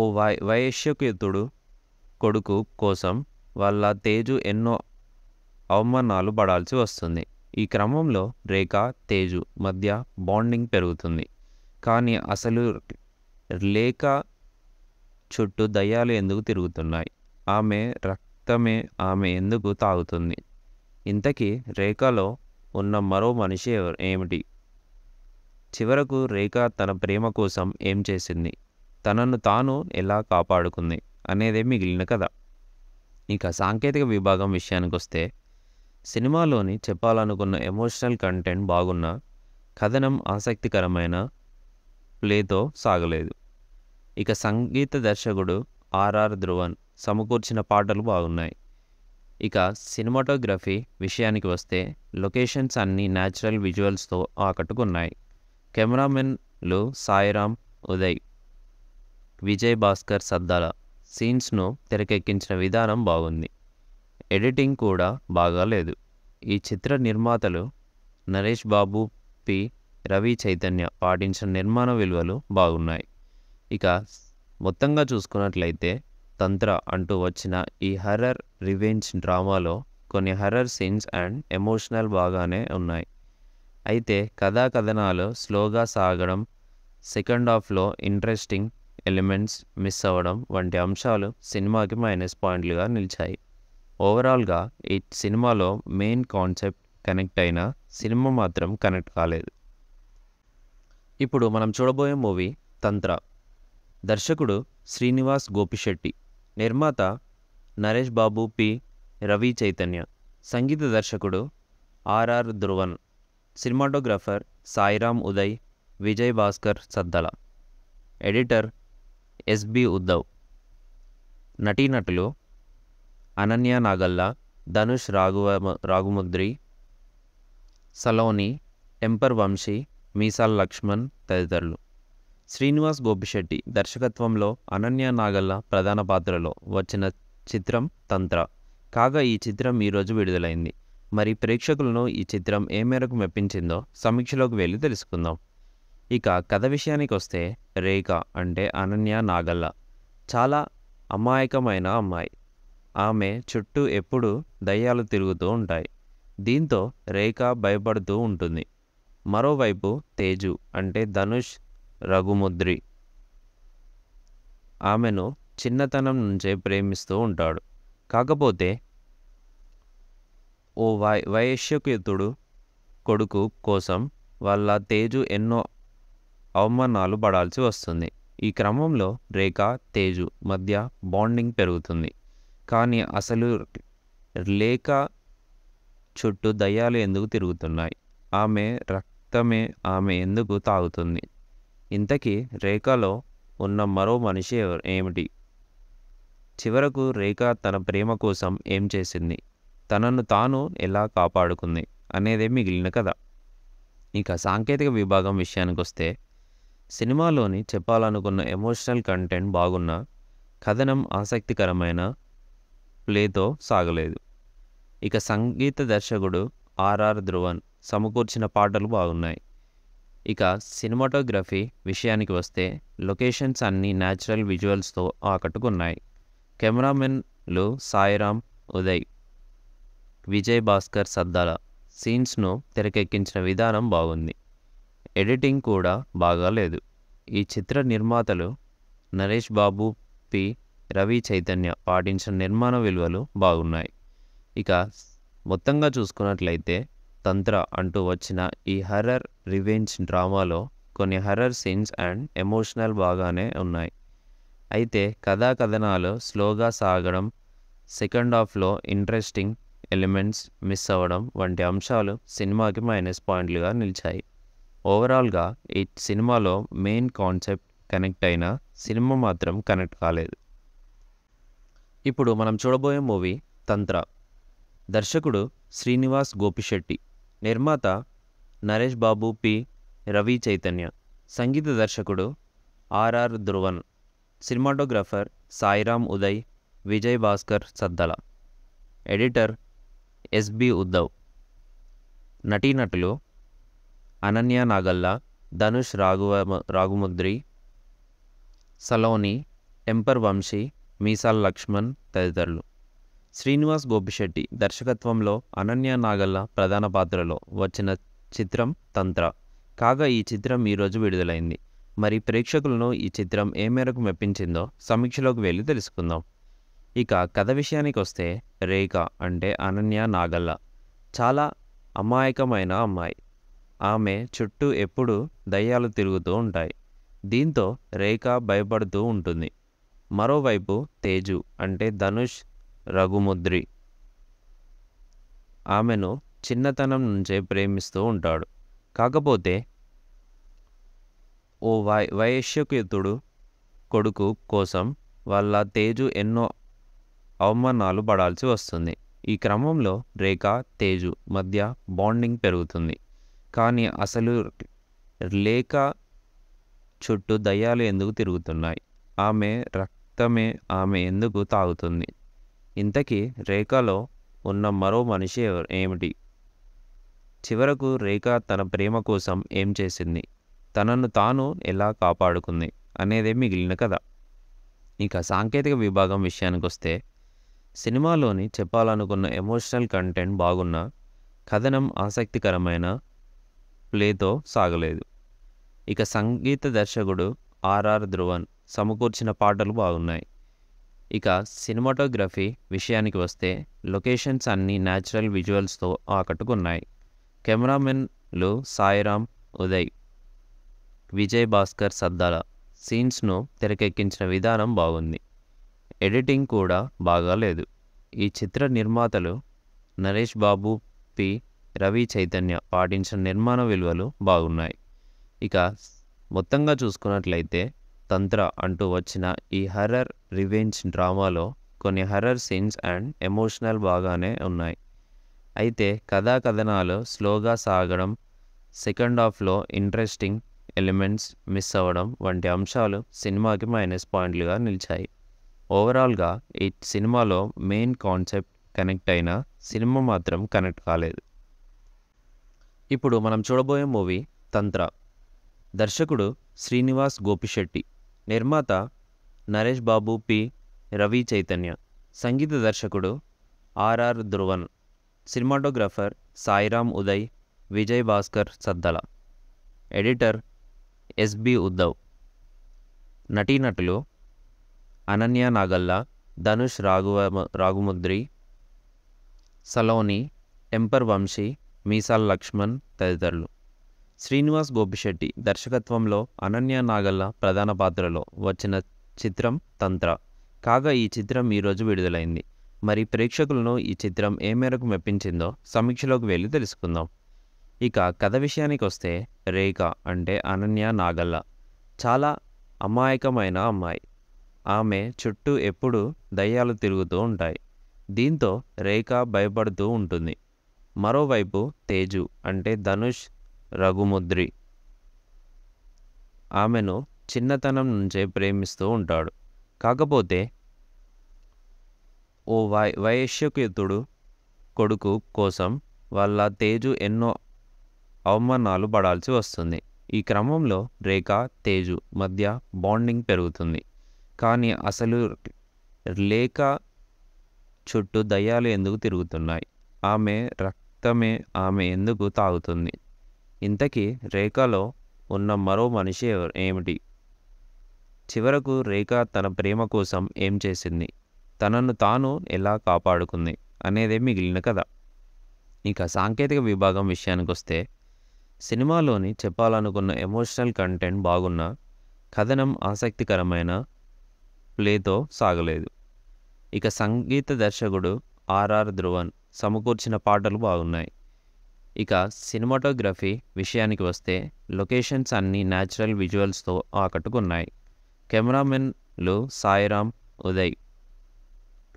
ఓ వై కొడుకు కోసం వాళ్ళ తేజు ఎన్నో అవమానాలు పడాల్సి వస్తుంది ఈ క్రమంలో రేఖ తేజు మధ్య బాండింగ్ పెరుగుతుంది కానీ అసలు లేఖ చుట్టూ దయ్యాలు ఎందుకు తిరుగుతున్నాయి ఆమె రక్తమే ఆమె ఎందుకు తాగుతుంది ఇంతకీ రేఖలో ఉన్న మరో మనిషి ఏమిటి చివరకు రేఖ తన ప్రేమ కోసం ఏం చేసింది తనను తాను ఎలా కాపాడుకుంది అనేదే మిగిలిన కథ ఇక సాంకేతిక విభాగం విషయానికి వస్తే సినిమాలోని చెప్పాలనుకున్న ఎమోషనల్ కంటెంట్ బాగున్న కథనం ఆసక్తికరమైన ప్లేతో సాగలేదు ఇక సంగీత దర్శకుడు ఆర్ఆర్ ధ్రువన్ సమకూర్చిన పాటలు బాగున్నాయి ఇక సినిమాటోగ్రఫీ విషయానికి వస్తే లొకేషన్స్ అన్నీ న్యాచురల్ విజువల్స్తో ఆకట్టుకున్నాయి కెమెరామెన్లు సాయిరామ్ ఉదయ్ విజయ్ భాస్కర్ సద్దాల సీన్స్ను తెరకెక్కించిన విధానం బాగుంది ఎడిటింగ్ కూడా బాగాలేదు ఈ చిత్ర నిర్మాతలు నరేష్ బాబు పి రవి చైతన్య పాటించిన నిర్మాణ విలువలు బాగున్నాయి ఇక మొత్తంగా చూసుకున్నట్లయితే తంత్ర అంటూ వచ్చిన ఈ హర్రర్ రివెంజ్ డ్రామాలో కొన్ని హర్రర్ సీన్స్ అండ్ ఎమోషనల్ బాగానే ఉన్నాయి అయితే కథాకథనాలు స్లోగా సాగడం సెకండ్ హాఫ్లో ఇంట్రెస్టింగ్ ఎలిమెంట్స్ మిస్ అవ్వడం వంటి అంశాలు సినిమాకి మైనస్ పాయింట్లుగా నిలిచాయి ఓవరాల్గా ఈ సినిమాలో మెయిన్ కాన్సెప్ట్ కనెక్ట్ అయిన సినిమా మాత్రం కనెక్ట్ కాలేదు ఇప్పుడు మనం చూడబోయే మూవీ తంత్ర దర్శకుడు శ్రీనివాస్ గోపిశెట్టి నిర్మాత నరేష్ బాబు పి రవి చైతన్య సంగీత దర్శకుడు RR Dhruvan cinematographer Sairam Uday Vijay Bhaskar Saddala editor SB Uddhav నటీనటులు అనన్య నాగల్లా ధనుష్ రాఘువ రాఘుముద్రి సలోని టెంపర్ వంశీ మీసాల్ లక్ష్మణ్ తదితరులు శ్రీనివాస్ గోపిశెట్టి దర్శకత్వంలో అనన్య నాగల్ల ప్రధాన పాత్రలో వచ్చిన చిత్రం తంత్ర కాగా ఈ చిత్రం ఈరోజు విడుదలైంది మరి ప్రేక్షకులను ఈ చిత్రం ఏ మేరకు మెప్పించిందో సమీక్షలోకి వెళ్ళి తెలుసుకుందాం ఇక కథ విషయానికి వస్తే రేఖ అంటే అనన్య నాగల్ల చాలా అమాయకమైన అమ్మాయి ఆమె చుట్టూ ఎప్పుడూ దయ్యాలు తిరుగుతూ ఉంటాయి దీంతో రేఖ భయపడుతూ ఉంటుంది మరోవైపు తేజు అంటే ధనుష్ రఘుముద్రి ఆమెను చిన్నతనం నుంచే ప్రేమిస్తూ ఉంటాడు కాకపోతే ఓ వై వయస్కుతుడు కొడుకు కోసం వాళ్ళ తేజు ఎన్నో అవమానాలు పడాల్సి వస్తుంది ఈ క్రమంలో రేఖ తేజు మధ్య బాండింగ్ పెరుగుతుంది కానీ అసలు లేఖ చుట్టూ దయ్యాలు ఎందుకు తిరుగుతున్నాయి ఆమె రక్తమే ఆమె ఎందుకు తాగుతుంది ఇంతకీ రేఖలో ఉన్న మరో మనిషి ఏమిటి చివరకు రేఖ తన ప్రేమ కోసం ఏం చేసింది తనను తాను ఎలా కాపాడుకుంది అనేదే మిగిలిన కథ ఇక సాంకేతిక విభాగం విషయానికి వస్తే సినిమాలోని చెప్పాలనుకున్న ఎమోషనల్ కంటెంట్ బాగున్నా కథనం ఆసక్తికరమైన ప్లేతో సాగలేదు ఇక సంగీత దర్శకుడు ఆర్ఆర్ ధ్రువన్ సమకూర్చిన పాటలు బాగున్నాయి ఇక సినిమాటోగ్రఫీ విషయానికి వస్తే లొకేషన్స్ అన్నీ న్యాచురల్ విజువల్స్తో ఆకట్టుకున్నాయి కెమెరామెన్లు సాయిరామ్ ఉదయ్ విజయ్ భాస్కర్ సద్దాల సీన్స్ను తెరకెక్కించిన విధానం బాగుంది ఎడిటింగ్ కూడా బాగాలేదు ఈ చిత్ర నిర్మాతలు నరేష్ బాబు పి రవి చైతన్య పాటించిన నిర్మాణ విలువలు బాగున్నాయి ఇక మొత్తంగా చూసుకున్నట్లయితే తంత్ర అంటూ వచ్చిన ఈ హర్రర్ రివెంజ్ డ్రామాలో కొన్ని హర్రర్ సీన్స్ అండ్ ఎమోషనల్ బాగానే ఉన్నాయి అయితే కథా కథనాలు స్లోగా సాగడం సెకండ్ హాఫ్లో ఇంట్రెస్టింగ్ ఎలిమెంట్స్ మిస్ అవ్వడం వంటి అంశాలు సినిమాకి మైనస్ పాయింట్లుగా నిలిచాయి ఓవరాల్గా ఈ సినిమాలో మెయిన్ కాన్సెప్ట్ కనెక్ట్ అయిన సినిమా మాత్రం కనెక్ట్ కాలేదు ఇప్పుడు మనం చూడబోయే మూవీ తంత్ర దర్శకుడు శ్రీనివాస్ గోపిశెట్టి నిర్మాత నరేష్ బాబు పి రవి చైతన్య సంగీత దర్శకుడు RR Dhruvan cinematographer Sairam Uday Vijay Bhaskar Saddala editor SB Uddhav నటీనటులు అనన్య నాగల్లా ధనుష్ రాఘువ రాఘుముద్రి సలోని టెంపర్ వంశీ మీసాల్ లక్ష్మణ్ తదితరులు శ్రీనివాస్ గోపిశెట్టి దర్శకత్వంలో అనన్య నాగల్ల ప్రధాన పాత్రలో వచ్చిన చిత్రం తంత్ర కాగా ఈ చిత్రం ఈరోజు విడుదలైంది మరి ప్రేక్షకులను ఈ చిత్రం ఏ మేరకు మెప్పించిందో సమీక్షలోకి వెళ్ళి తెలుసుకుందాం ఇక కథ విషయానికి వస్తే రేఖ అంటే అనన్య నాగల్ల చాలా అమాయకమైన అమ్మాయి ఆమె చుట్టూ ఎప్పుడూ దయ్యాలు తిరుగుతూ ఉంటాయి దీంతో రేఖ భయపడుతూ ఉంటుంది మరోవైపు తేజు అంటే ధనుష్ రఘుముద్రి ఆమెను చిన్నతనం నుంచే ప్రేమిస్తూ ఉంటాడు కాకపోతే ఓ వై వైశ్యకుతుడు కొడుకు కోసం వాళ్ళ తేజు ఎన్నో అవమానాలు పడాల్సి వస్తుంది ఈ క్రమంలో రేఖ తేజు మధ్య బాండింగ్ పెరుగుతుంది కానీ అసలు లేక చుట్టూ దయ్యాలు ఎందుకు తిరుగుతున్నాయి ఆమె రక్తమే ఆమె ఎందుకు తాగుతుంది ఇంతకీ రేఖలో ఉన్న మరో మనిషి ఏమిటి చివరకు రేఖ తన ప్రేమ కోసం ఏం చేసింది తనను తాను ఎలా కాపాడుకుంది అనేదే మిగిలిన కథ ఇక సాంకేతిక విభాగం విషయానికి వస్తే సినిమాలోని చెప్పాలనుకున్న ఎమోషనల్ కంటెంట్ బాగున్న కథనం ఆసక్తికరమైన ప్లేతో సాగలేదు ఇక సంగీత దర్శకుడు ఆర్ఆర్ ధ్రువన్ సమకూర్చిన పాటలు బాగున్నాయి ఇక సినిమాటోగ్రఫీ విషయానికి వస్తే లొకేషన్స్ అన్నీ న్యాచురల్ విజువల్స్తో ఆకట్టుకున్నాయి కెమెరామెన్లు సాయిరామ్ ఉదయ్ విజయ్ భాస్కర్ సద్దాల సీన్స్ను తెరకెక్కించిన విధానం బాగుంది ఎడిటింగ్ కూడా బాగాలేదు ఈ చిత్ర నిర్మాతలు నరేష్ బాబు పి రవి చైతన్య పాటించిన నిర్మాణ విలువలు బాగున్నాయి ఇక మొత్తంగా చూసుకున్నట్లయితే తంత్ర అంటూ వచ్చిన ఈ హర్రర్ రివెంజ్ డ్రామాలో కొన్ని హర్రర్ సీన్స్ అండ్ ఎమోషనల్ బాగానే ఉన్నాయి అయితే కథా కథనాలు స్లోగా సాగడం సెకండ్ హాఫ్లో ఇంట్రెస్టింగ్ ఎలిమెంట్స్ మిస్ అవ్వడం వంటి అంశాలు సినిమాకి మైనస్ పాయింట్లుగా నిలిచాయి ఓవరాల్గా ఈ సినిమాలో మెయిన్ కాన్సెప్ట్ కనెక్ట్ అయినా సినిమా మాత్రం కనెక్ట్ కాలేదు ఇప్పుడు మనం చూడబోయే మూవీ తంత్ర దర్శకుడు శ్రీనివాస్ గోపిశెట్టి నిర్మాత నరేష్ బాబు పి రవి చైతన్య సంగీత దర్శకుడు RR Dhruvan cinematographer Sairam Uday Vijay Bhaskar Saddala editor SB Uddhav నటీనటులు అనన్య నాగల్లా ధనుష్ రాఘువ రాఘుముద్రి సలోని టెంపర్ వంశీ మీసాల్ లక్ష్మణ్ తదితరులు శ్రీనివాస్ గోపిశెట్టి దర్శకత్వంలో అనన్య నాగల్ల ప్రధాన పాత్రలో వచ్చిన చిత్రం తంత్ర కాగా ఈ చిత్రం ఈరోజు విడుదలైంది మరి ప్రేక్షకులను ఈ చిత్రం ఏ మేరకు మెప్పించిందో సమీక్షలోకి వెళ్ళి తెలుసుకుందాం ఇక కథ విషయానికి వస్తే రేఖ అంటే అనన్య నాగల్ల చాలా అమాయకమైన అమ్మాయి ఆమె చుట్టూ ఎప్పుడూ దయ్యాలు తిరుగుతూ ఉంటాయి దీంతో రేఖ భయపడుతూ ఉంటుంది మరోవైపు తేజు అంటే ధనుష్ రఘుముద్రి ఆమెను చిన్నతనం నుంచే ప్రేమిస్తూ ఉంటాడు కాకపోతే ఓ వై వైశ్యకుతుడు కొడుకు కోసం వాళ్ళ తేజు ఎన్నో అవమానాలు పడాల్సి వస్తుంది ఈ క్రమంలో రేఖ తేజు మధ్య బాండింగ్ పెరుగుతుంది కానీ అసలు లేఖ చుట్టూ దయ్యాలు ఎందుకు తిరుగుతున్నాయి ఆమె రక్ రక్తమే ఆమె ఎందుకు తాగుతుంది ఇంతకీ రేఖలో ఉన్న మరో మనిషి ఏమిటి చివరకు రేఖ తన ప్రేమ కోసం ఏం చేసింది తనను తాను ఎలా కాపాడుకుంది అనేదే మిగిలిన కథ ఇక సాంకేతిక విభాగం విషయానికి వస్తే సినిమాలోని చెప్పాలనుకున్న ఎమోషనల్ కంటెంట్ బాగున్న కథనం ఆసక్తికరమైన ప్లేతో సాగలేదు ఇక సంగీత దర్శకుడు ఆర్ఆర్ ధ్రువన్ సమకూర్చిన పాటలు బాగున్నాయి ఇక సినిమాటోగ్రఫీ విషయానికి వస్తే లొకేషన్స్ అన్నీ న్యాచురల్ విజువల్స్తో ఆకట్టుకున్నాయి కెమెరామెన్లు సాయిరామ్ ఉదయ్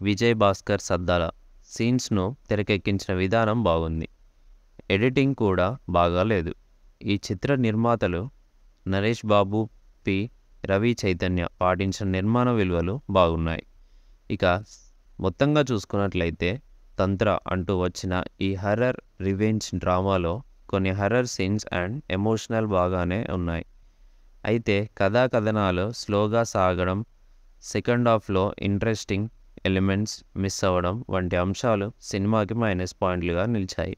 విజయ్ భాస్కర్ సద్దాల సీన్స్ను తెరకెక్కించిన విధానం బాగుంది ఎడిటింగ్ కూడా బాగాలేదు ఈ చిత్ర నిర్మాతలు నరేష్ బాబు పి రవి చైతన్య పాటించిన నిర్మాణ విలువలు బాగున్నాయి ఇక మొత్తంగా చూసుకున్నట్లయితే తంత్ర అంటూ వచ్చిన ఈ హర్రర్ రివెంజ్ డ్రామాలో కొన్ని హర్రర్ సీన్స్ అండ్ ఎమోషనల్ బాగానే ఉన్నాయి అయితే కథాకథనాలు స్లోగా సాగడం సెకండ్ హాఫ్లో ఇంట్రెస్టింగ్ ఎలిమెంట్స్ మిస్ అవ్వడం వంటి అంశాలు సినిమాకి మైనస్ పాయింట్లుగా నిలిచాయి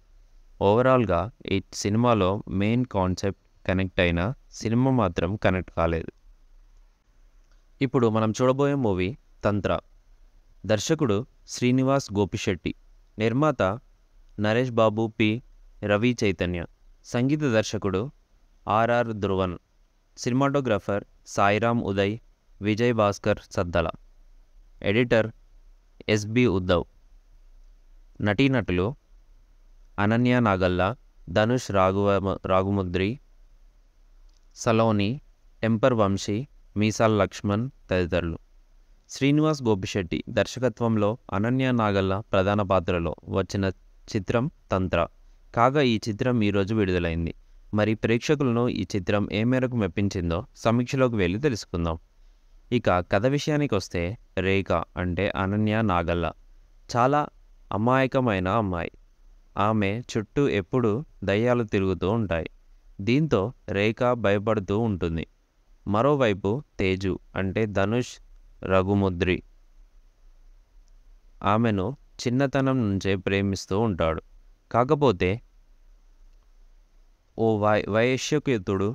ఓవరాల్గా ఈ సినిమాలో మెయిన్ కాన్సెప్ట్ కనెక్ట్ అయిన సినిమా మాత్రం కనెక్ట్ కాలేదు ఇప్పుడు మనం చూడబోయే మూవీ తంత్ర దర్శకుడు శ్రీనివాస్ గోపిశెట్టి నిర్మాత నరేష్ బాబు పి రవి చైతన్య సంగీత దర్శకుడు RR Dhruvan cinematographer Sairam Uday Vijay Bhaskar Saddala editor SB Uddhav నటీనటులు అనన్య నాగల్ల ధనుష్ రాఘువ రాఘుముద్రి సలోని టెంపర్ వంశీ మీసాల్ లక్ష్మణ్ తదితరులు శ్రీనివాస్ గోపిశెట్టి దర్శకత్వంలో అనన్య నాగల్ల ప్రధాన పాత్రలో వచ్చిన చిత్రం తంత్ర కాగా ఈ చిత్రం ఈరోజు విడుదలైంది మరి ప్రేక్షకులను ఈ చిత్రం ఏ మేరకు మెప్పించిందో సమీక్షలోకి వెళ్ళి తెలుసుకుందాం ఇక కథ విషయానికి వస్తే రేఖ అంటే అనన్య నాగల్ల చాలా అమాయకమైన అమ్మాయి ఆమె చుట్టూ ఎప్పుడూ దయ్యాలు తిరుగుతూ ఉంటాయి దీంతో రేఖ భయపడుతూ ఉంటుంది మరోవైపు తేజు అంటే ధనుష్ రఘుముద్రి ఆమెను చిన్నతనం నుంచే ప్రేమిస్తూ ఉంటాడు కాకపోతే ఓ వై వైశ్యకేతుడు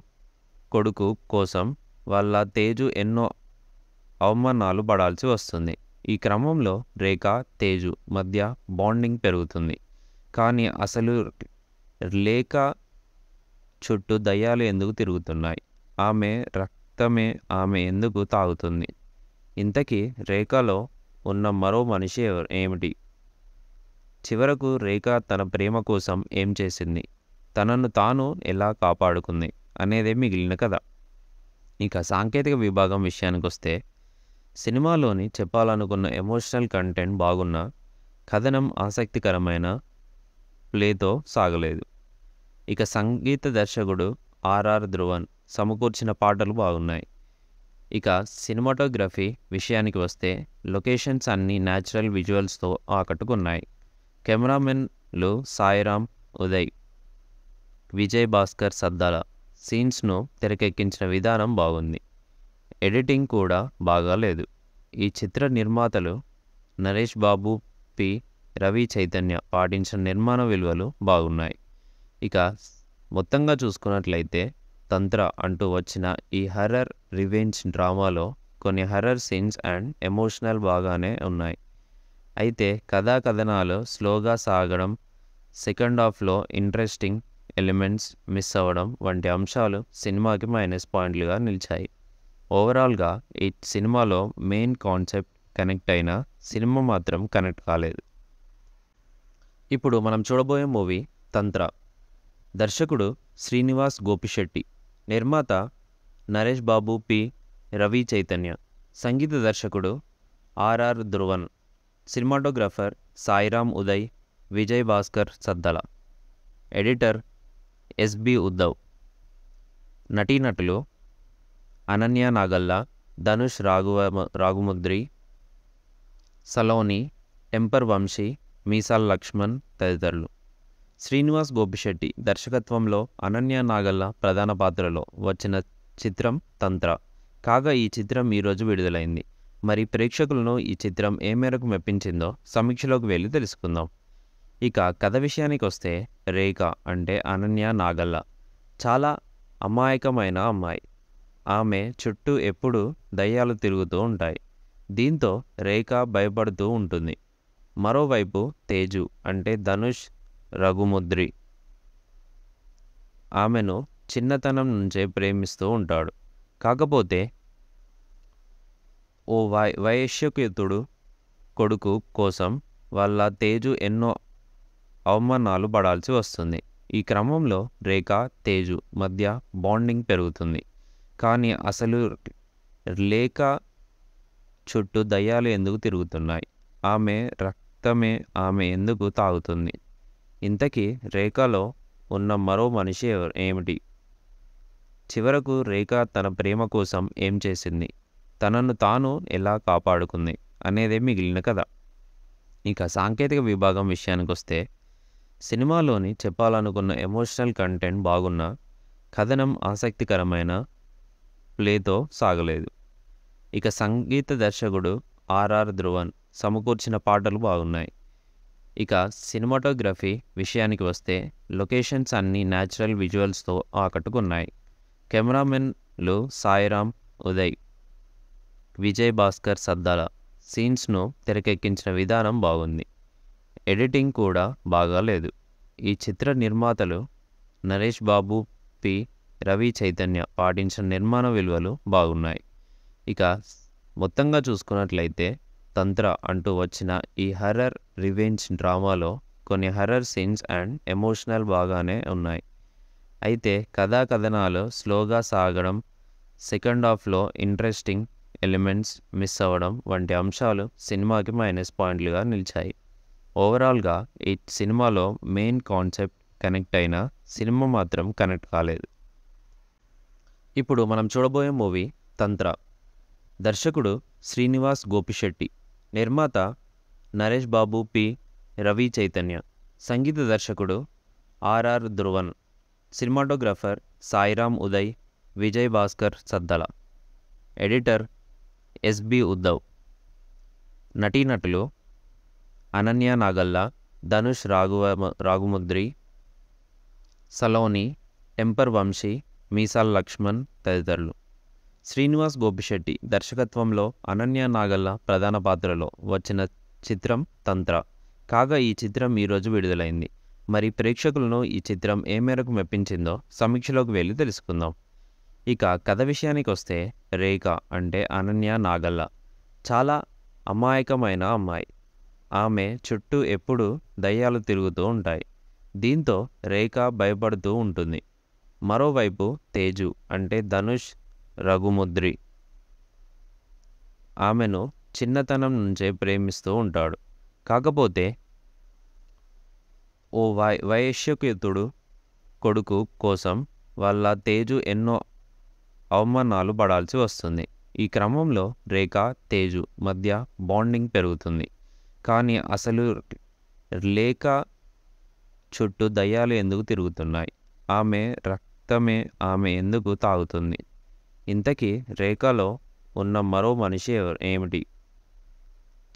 కొడుకు కోసం వాళ్ళ తేజు ఎన్నో అవమానాలు పడాల్సి వస్తుంది ఈ క్రమంలో రేఖ తేజు మధ్య బాండింగ్ పెరుగుతుంది కానీ అసలు లేఖ చుట్టూ దయ్యాలు ఎందుకు తిరుగుతున్నాయి ఆమె రక్తమే ఆమె ఎందుకు తాగుతుంది ఇంతకీ రేఖలో ఉన్న మరో మనిషి ఏమిటి చివరకు రేఖ తన ప్రేమ కోసం ఏం చేసింది తనను తాను ఎలా కాపాడుకుంది అనేదే మిగిలిన కథ ఇక సాంకేతిక విభాగం విషయానికి వస్తే సినిమాలోని చెప్పాలనుకున్న ఎమోషనల్ కంటెంట్ బాగున్న కథనం ఆసక్తికరమైన ప్లేతో సాగలేదు ఇక సంగీత దర్శకుడు ఆర్ఆర్ ధ్రువన్ సమకూర్చిన పాటలు బాగున్నాయి ఇక సినిమాటోగ్రఫీ విషయానికి వస్తే లొకేషన్స్ అన్నీ న్యాచురల్ విజువల్స్తో ఆకట్టుకున్నాయి కెమెరామెన్లు సాయిరామ్ ఉదయ్ విజయ్ భాస్కర్ సద్దాల సీన్స్ను తెరకెక్కించిన విధానం బాగుంది ఎడిటింగ్ కూడా బాగాలేదు ఈ చిత్ర నిర్మాతలు నరేష్ బాబు పి రవి చైతన్య పాటించిన నిర్మాణ విలువలు బాగున్నాయి ఇక మొత్తంగా చూసుకున్నట్లయితే తంత్ర అంటూ వచ్చిన ఈ హర్రర్ రివెంజ్ డ్రామాలో కొన్ని హర్రర్ సీన్స్ అండ్ ఎమోషనల్ బాగానే ఉన్నాయి అయితే కథా కథనాలు స్లోగా సాగడం సెకండ్ హాఫ్లో ఇంట్రెస్టింగ్ ఎలిమెంట్స్ మిస్ అవ్వడం వంటి అంశాలు సినిమాకి మైనస్ పాయింట్లుగా నిలిచాయి ఓవరాల్గా ఈ సినిమాలో మెయిన్ కాన్సెప్ట్ కనెక్ట్ అయినా సినిమా మాత్రం కనెక్ట్ కాలేదు ఇప్పుడు మనం చూడబోయే మూవీ తంత్ర దర్శకుడు శ్రీనివాస్ గోపిశెట్టి నిర్మాత నరేష్ బాబు పి రవి చైతన్య సంగీత దర్శకుడు RR Dhruvan cinematographer Sairam Uday Vijay Bhaskar Saddala editor SB Uddhav నటీనటులు అనన్య నాగల్లా ధనుష్ రాఘవ రాఘుముద్రి సలోని టెంపర్ వంశీ మీసాల్ లక్ష్మణ్ తదితరులు శ్రీనివాస్ గోపిశెట్టి దర్శకత్వంలో అనన్య నాగల్ల ప్రధాన పాత్రలో వచ్చిన చిత్రం తంత్ర కాగా ఈ చిత్రం ఈరోజు విడుదలైంది మరి ప్రేక్షకులను ఈ చిత్రం ఏ మేరకు మెప్పించిందో సమీక్షలోకి వెళ్ళి తెలుసుకుందాం ఇక కథ విషయానికి వస్తే రేఖ అంటే అనన్య నాగల్ల చాలా అమాయకమైన అమ్మాయి ఆమె చుట్టూ ఎప్పుడూ దయ్యాలు తిరుగుతూ ఉంటాయి దీంతో రేఖ భయపడుతూ ఉంటుంది మరోవైపు తేజు అంటే ధనుష్ రఘుముద్రి ఆమెను చిన్నతనం నుంచే ప్రేమిస్తూ ఉంటాడు కాకపోతే ఓ వై వైశ్యకేతుడు కొడుకు కోసం వాళ్ళ తేజు ఎన్నో అవమానాలు పడాల్సి వస్తుంది ఈ క్రమంలో రేఖ తేజు మధ్య బాండింగ్ పెరుగుతుంది కానీ అసలు లేఖ చుట్టూ దయ్యాలు ఎందుకు తిరుగుతున్నాయి ఆమె రక్తమే ఆమె ఎందుకు తాగుతుంది ఇంతకీ రేఖలో ఉన్న మరో మనిషి ఏమిటి చివరకు రేఖ తన ప్రేమ కోసం ఏం చేసింది తనను తాను ఎలా కాపాడుకుంది అనేదే మిగిలిన కథ ఇక సాంకేతిక విభాగం విషయానికి వస్తే సినిమాలోని చెప్పాలనుకున్న ఎమోషనల్ కంటెంట్ బాగున్న కథనం ఆసక్తికరమైన ప్లేతో సాగలేదు ఇక సంగీత దర్శకుడు ఆర్ఆర్ ధ్రువన్ సమకూర్చిన పాటలు బాగున్నాయి ఇక సినిమాటోగ్రఫీ విషయానికి వస్తే లొకేషన్స్ అన్నీ న్యాచురల్ విజువల్స్తో ఆకట్టుకున్నాయి కెమెరామెన్లు సాయిరామ్ ఉదయ్ విజయ్ భాస్కర్ సద్దాల సీన్స్ను తెరకెక్కించిన విధానం బాగుంది ఎడిటింగ్ కూడా బాగాలేదు ఈ చిత్ర నిర్మాతలు నరేష్ బాబు పి రవి చైతన్య పాటించిన నిర్మాణ విలువలు బాగున్నాయి ఇక మొత్తంగా చూసుకున్నట్లయితే తంత్ర అంటూ వచ్చిన ఈ హర్రర్ రివెంజ్ డ్రామాలో కొన్ని హర్రర్ సీన్స్ అండ్ ఎమోషనల్ బాగానే ఉన్నాయి అయితే కథా కథనాలు స్లోగా సాగడం సెకండ్ హాఫ్లో ఇంట్రెస్టింగ్ ఎలిమెంట్స్ మిస్ అవ్వడం వంటి అంశాలు సినిమాకి మైనస్ పాయింట్లుగా నిలిచాయి ఓవరాల్గా ఈ సినిమాలో మెయిన్ కాన్సెప్ట్ కనెక్ట్ అయిన సినిమా మాత్రం కనెక్ట్ కాలేదు ఇప్పుడు మనం చూడబోయే మూవీ తంత్ర దర్శకుడు శ్రీనివాస్ గోపిశెట్టి నిర్మాత నరేష్ బాబు పి రవి చైతన్య సంగీత దర్శకుడు RR Dhruvan cinematographer Sairam Uday Vijay Bhaskar Saddala editor SB Uddhav నటీనటులు అనన్య నాగల్ల ధనుష్ రాఘువ రాఘుముద్రి సలోని టెంపర్ వంశీ మీసాల్ లక్ష్మణ్ తదితరులు శ్రీనివాస్ గోపిశెట్టి దర్శకత్వంలో అనన్య నాగల్ల ప్రధాన పాత్రలో వచ్చిన చిత్రం తంత్ర కాగా ఈ చిత్రం ఈరోజు విడుదలైంది మరి ప్రేక్షకులను ఈ చిత్రం ఏ మేరకు మెప్పించిందో సమీక్షలోకి వెళ్ళి తెలుసుకుందాం ఇక కథ విషయానికి వస్తే రేఖ అంటే అనన్య నాగల్ల చాలా అమాయకమైన అమ్మాయి ఆమె చుట్టూ ఎప్పుడూ దయ్యాలు తిరుగుతూ ఉంటాయి దీంతో రేఖ భయపడుతూ ఉంటుంది మరోవైపు తేజు అంటే ధనుష్ రఘుముద్రి ఆమెను చిన్నతనం నుంచే ప్రేమిస్తూ ఉంటాడు కాకపోతే ఓ వై వైశ్యకేతుడు కొడుకు కోసం వాళ్ళ తేజు ఎన్నో అవమానాలు పడాల్సి వస్తుంది ఈ క్రమంలో రేఖ తేజు మధ్య బాండింగ్ పెరుగుతుంది కానీ అసలు లేఖ చుట్టూ దయ్యాలు ఎందుకు తిరుగుతున్నాయి ఆమె రక్తమే ఆమె ఎందుకు తాగుతుంది ఇంతకీ రేఖలో ఉన్న మరో మనిషి ఏమిటి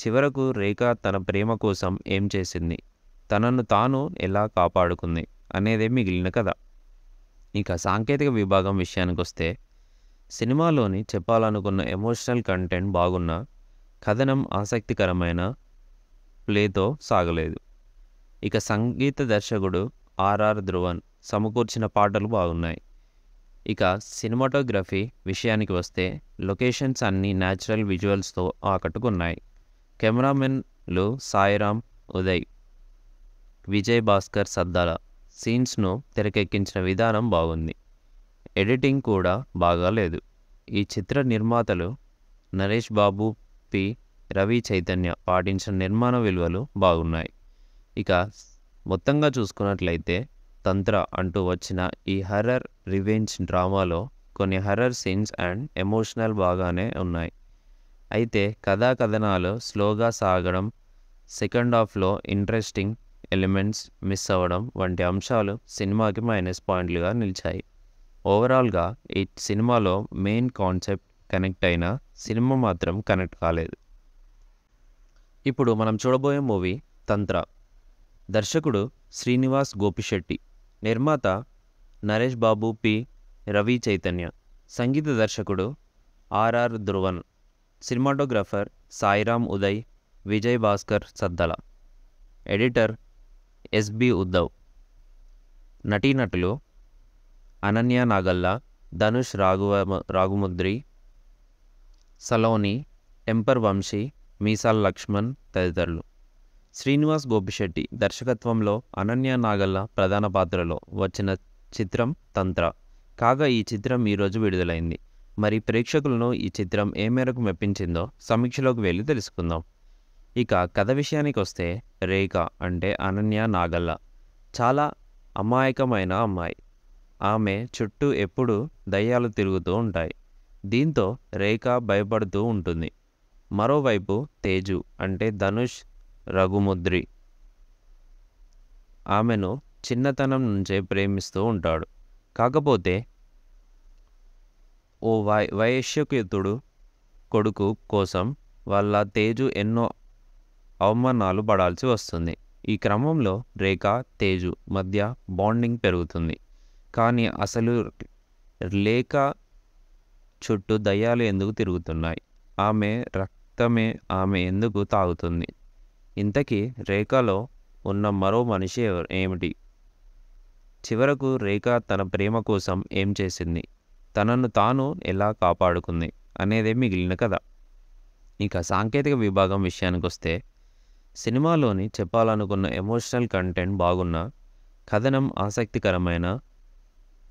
చివరకు రేఖ తన ప్రేమ కోసం ఏం చేసింది తనను తాను ఎలా కాపాడుకుంది అనేదే మిగిలిన కథ ఇక సాంకేతిక విభాగం విషయానికి వస్తే సినిమాలోని చెప్పాలనుకున్న ఎమోషనల్ కంటెంట్ బాగున్న కథనం ఆసక్తికరమైన ప్లేతో సాగలేదు ఇక సంగీత దర్శకుడు ఆర్ఆర్ ధ్రువన్ సమకూర్చిన పాటలు బాగున్నాయి ఇక సినిమాటోగ్రఫీ విషయానికి వస్తే లొకేషన్స్ అన్నీ న్యాచురల్ విజువల్స్తో ఆకట్టుకున్నాయి కెమెరామెన్లు సాయిరామ్ ఉదయ్ విజయ్ భాస్కర్ సద్దాల సీన్స్ను తెరకెక్కించిన విధానం బాగుంది ఎడిటింగ్ కూడా బాగాలేదు ఈ చిత్ర నిర్మాతలు నరేష్ బాబు పి రవి చైతన్య పాటించిన నిర్మాణ విలువలు బాగున్నాయి ఇక మొత్తంగా చూసుకున్నట్లయితే తంత్ర అంటూ వచ్చిన ఈ హర్రర్ రివెంజ్ డ్రామాలో కొన్ని హర్రర్ సీన్స్ అండ్ ఎమోషనల్ బాగానే ఉన్నాయి అయితే కథాకథనాలు స్లోగా సాగడం సెకండ్ హాఫ్లో ఇంట్రెస్టింగ్ ఎలిమెంట్స్ మిస్ అవ్వడం వంటి అంశాలు సినిమాకి మైనస్ పాయింట్లుగా నిలిచాయి ఓవరాల్గా ఈ సినిమాలో మెయిన్ కాన్సెప్ట్ కనెక్ట్ అయినా సినిమా మాత్రం కనెక్ట్ కాలేదు ఇప్పుడు మనం చూడబోయే మూవీ తంత్ర దర్శకుడు శ్రీనివాస్ గోపిశెట్టి నిర్మాత నరేష్ బాబు పి రవి చైతన్య సంగీత దర్శకుడు RR Dhruvan cinematographer Sairam Uday Vijay Bhaskar Saddala editor SB Uddhav నటీనటులు అనన్య నాగల్లా ధనుష్ రాఘవ రాఘుముద్రి సలోని టెంపర్ వంశీ మీసాల్ లక్ష్మణ్ తదితరులు శ్రీనివాస్ గోపిశెట్టి దర్శకత్వంలో అనన్య నాగల్ల ప్రధాన పాత్రలో వచ్చిన చిత్రం తంత్ర కాగా ఈ చిత్రం ఈరోజు విడుదలైంది మరి ప్రేక్షకులను ఈ చిత్రం ఏ మేరకు మెప్పించిందో సమీక్షలోకి వెళ్ళి తెలుసుకుందాం ఇక కథ విషయానికి వస్తే రేఖ అంటే అనన్య నాగల్ల చాలా అమాయకమైన అమ్మాయి ఆమె చుట్టూ ఎప్పుడూ దయ్యాలు తిరుగుతూ ఉంటాయి దీంతో రేఖ భయపడుతూ ఉంటుంది మరోవైపు తేజు అంటే ధనుష్ రఘుముద్రి ఆమెను చిన్నతనం నుంచే ప్రేమిస్తూ ఉంటాడు కాకపోతే ఓ వై వైశ్యకేతుడు కొడుకు కోసం వాళ్ళ తేజు ఎన్నో అవమానాలు పడాల్సి వస్తుంది ఈ క్రమంలో రేఖ తేజు మధ్య బాండింగ్ పెరుగుతుంది కానీ అసలు లేఖ చుట్టూ దయ్యాలు ఎందుకు తిరుగుతున్నాయి ఆమె రక్తమే ఆమె ఎందుకు తాగుతుంది ఇంతకీ రేఖలో ఉన్న మరో మనిషి ఏమిటి చివరకు రేఖ తన ప్రేమ కోసం ఏం చేసింది తనను తాను ఎలా కాపాడుకుంది అనేదే మిగిలిన కథ ఇక సాంకేతిక విభాగం విషయానికి వస్తే సినిమాలోని చెప్పాలనుకున్న ఎమోషనల్ కంటెంట్ బాగున్న కథనం ఆసక్తికరమైన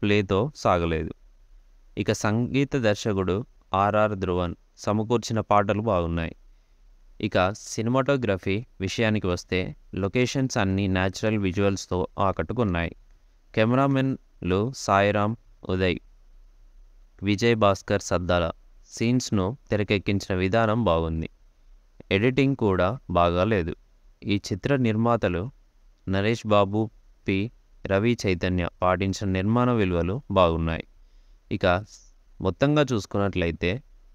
ప్లేతో సాగలేదు ఇక సంగీత దర్శకుడు ఆర్ఆర్ ధ్రువన్ సమకూర్చిన పాటలు బాగున్నాయి ఇక సినిమాటోగ్రఫీ విషయానికి వస్తే లొకేషన్స్ అన్నీ న్యాచురల్ విజువల్స్తో ఆకట్టుకున్నాయి కెమెరామెన్లు సాయిరామ్ ఉదయ్ విజయ్ భాస్కర్ సద్దాల సీన్స్ను తెరకెక్కించిన విధానం బాగుంది ఎడిటింగ్ కూడా బాగాలేదు ఈ చిత్ర నిర్మాతలు నరేష్ బాబు పి రవి చైతన్య పాటించిన నిర్మాణ విలువలు బాగున్నాయి ఇక మొత్తంగా చూసుకున్నట్లయితే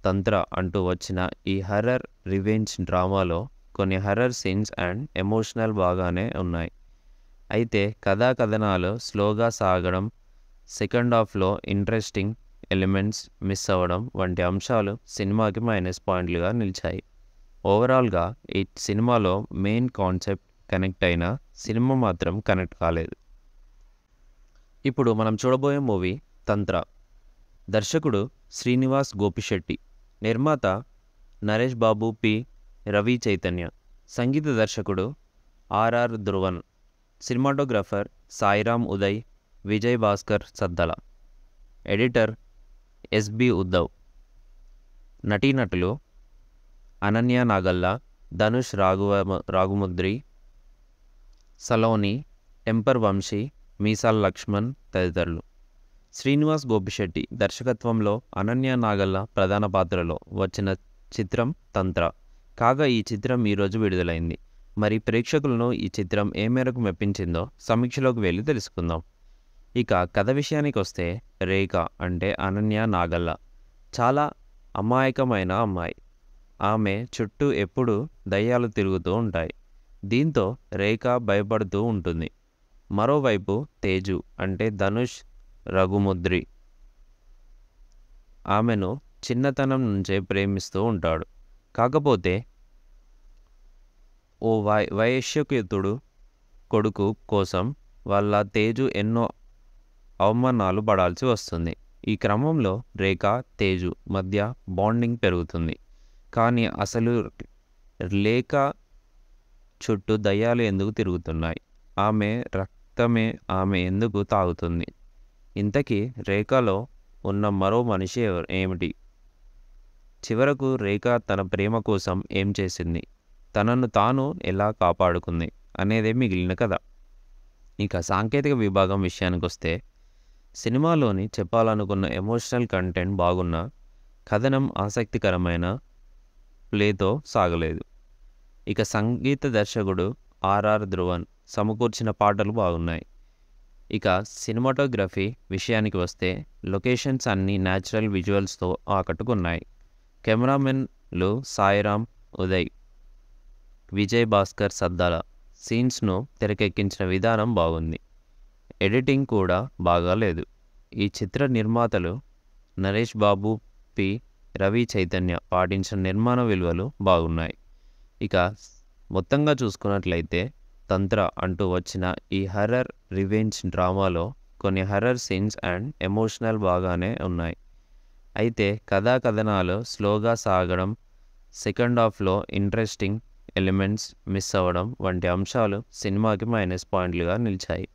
తంత్ర అంటూ వచ్చిన ఈ హర్రర్ రివెంజ్ డ్రామాలో కొన్ని హర్రర్ సీన్స్ అండ్ ఎమోషనల్ బాగానే ఉన్నాయి అయితే కథా కథనాలు స్లోగా సాగడం సెకండ్ హాఫ్లో ఇంట్రెస్టింగ్ ఎలిమెంట్స్ మిస్ అవ్వడం వంటి అంశాలు సినిమాకి మైనస్ పాయింట్లుగా నిలిచాయి ఓవరాల్గా ఈ సినిమాలో మెయిన్ కాన్సెప్ట్ కనెక్ట్ అయినా సినిమా మాత్రం కనెక్ట్ కాలేదు ఇప్పుడు మనం చూడబోయే మూవీ తంత్ర దర్శకుడు శ్రీనివాస్ గోపిశెట్టి నిర్మాత నరేష్ బాబు పి రవి చైతన్య సంగీత దర్శకుడు RR Dhruvan cinematographer Sairam Uday Vijay Bhaskar Saddala editor SB Uddhav నటీనటులు అనన్య నాగల్ల ధనుష్ రాఘువ రాఘుముద్రి సలోని టెంపర్ వంశీ మీసాల్ లక్ష్మణ్ తదితరులు శ్రీనివాస్ గోపిశెట్టి దర్శకత్వంలో అనన్య నాగల్ల ప్రధాన పాత్రలో వచ్చిన చిత్రం తంత్ర కాగా ఈ చిత్రం ఈరోజు విడుదలైంది మరి ప్రేక్షకులను ఈ చిత్రం ఏ మేరకు మెప్పించిందో సమీక్షలోకి వెళ్ళి తెలుసుకుందాం ఇక కథ విషయానికి వస్తే రేఖ అంటే అనన్య నాగల్ల చాలా అమాయకమైన అమ్మాయి ఆమె చుట్టూ ఎప్పుడూ దయ్యాలు తిరుగుతూ ఉంటాయి దీంతో రేఖ భయపడుతూ ఉంటుంది మరోవైపు తేజు అంటే ధనుష్ రఘుముద్రి ఆమెను చిన్నతనం నుంచే ప్రేమిస్తూ ఉంటాడు కాకపోతే ఓ వై వైశ్యకేతుడు కొడుకు కోసం వాళ్ళ తేజు ఎన్నో అవమానాలు పడాల్సి వస్తుంది ఈ క్రమంలో రేఖ తేజు మధ్య బాండింగ్ పెరుగుతుంది కానీ అసలు లేఖ చుట్టూ దయ్యాలు ఎందుకు తిరుగుతున్నాయి ఆమె రక్తమే ఆమె ఎందుకు తాగుతుంది ఇంతకీ రేఖలో ఉన్న మరో మనిషి ఏమిటి చివరకు రేఖ తన ప్రేమ కోసం ఏం చేసింది తనను తాను ఎలా కాపాడుకుంది అనేదే మిగిలిన కథ ఇక సాంకేతిక విభాగం విషయానికి వస్తే సినిమాలోని చెప్పాలనుకున్న ఎమోషనల్ కంటెంట్ బాగున్న కథనం ఆసక్తికరమైన ప్లేతో సాగలేదు ఇక సంగీత దర్శకుడు ఆర్ఆర్ ధ్రువన్ సమకూర్చిన పాటలు బాగున్నాయి ఇక సినిమాటోగ్రఫీ విషయానికి వస్తే లొకేషన్స్ అన్నీ న్యాచురల్ విజువల్స్తో ఆకట్టుకున్నాయి కెమెరామెన్లు సాయిరామ్ ఉదయ్ విజయ్ భాస్కర్ సద్దాల సీన్స్ను తెరకెక్కించిన విధానం బాగుంది ఎడిటింగ్ కూడా బాగాలేదు ఈ చిత్ర నిర్మాతలు నరేష్ బాబు పి రవి చైతన్య పాటించిన నిర్మాణ విలువలు బాగున్నాయి ఇక మొత్తంగా చూసుకున్నట్లయితే తంత్ర అంటూ వచ్చిన ఈ హర్రర్ రివెంజ్ డ్రామాలో కొన్ని హర్రర్ సీన్స్ అండ్ ఎమోషనల్ బాగానే ఉన్నాయి అయితే కథాకథనాలు స్లోగా సాగడం సెకండ్ హాఫ్లో ఇంట్రెస్టింగ్ ఎలిమెంట్స్ మిస్ అవ్వడం వంటి అంశాలు సినిమాకి మైనస్ పాయింట్లుగా నిలిచాయి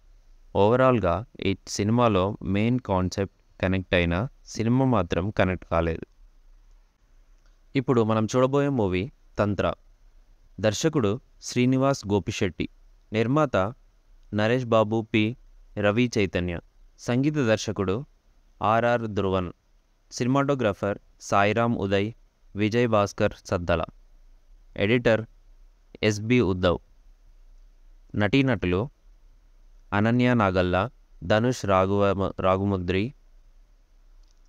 ఓవరాల్గా ఈ సినిమాలో మెయిన్ కాన్సెప్ట్ కనెక్ట్ అయినా సినిమా మాత్రం కనెక్ట్ కాలేదు ఇప్పుడు మనం చూడబోయే మూవీ తంత్ర దర్శకుడు శ్రీనివాస్ గోపిశెట్టి నిర్మాత నరేష్ బాబు పి రవి చైతన్య సంగీత దర్శకుడు RR Dhruvan cinematographer Sairam Uday Vijay Bhaskar Saddala editor SB Uddhav నటీనటులు అనన్య నాగల్లా ధనుష్ రాఘవ రాఘుముద్రి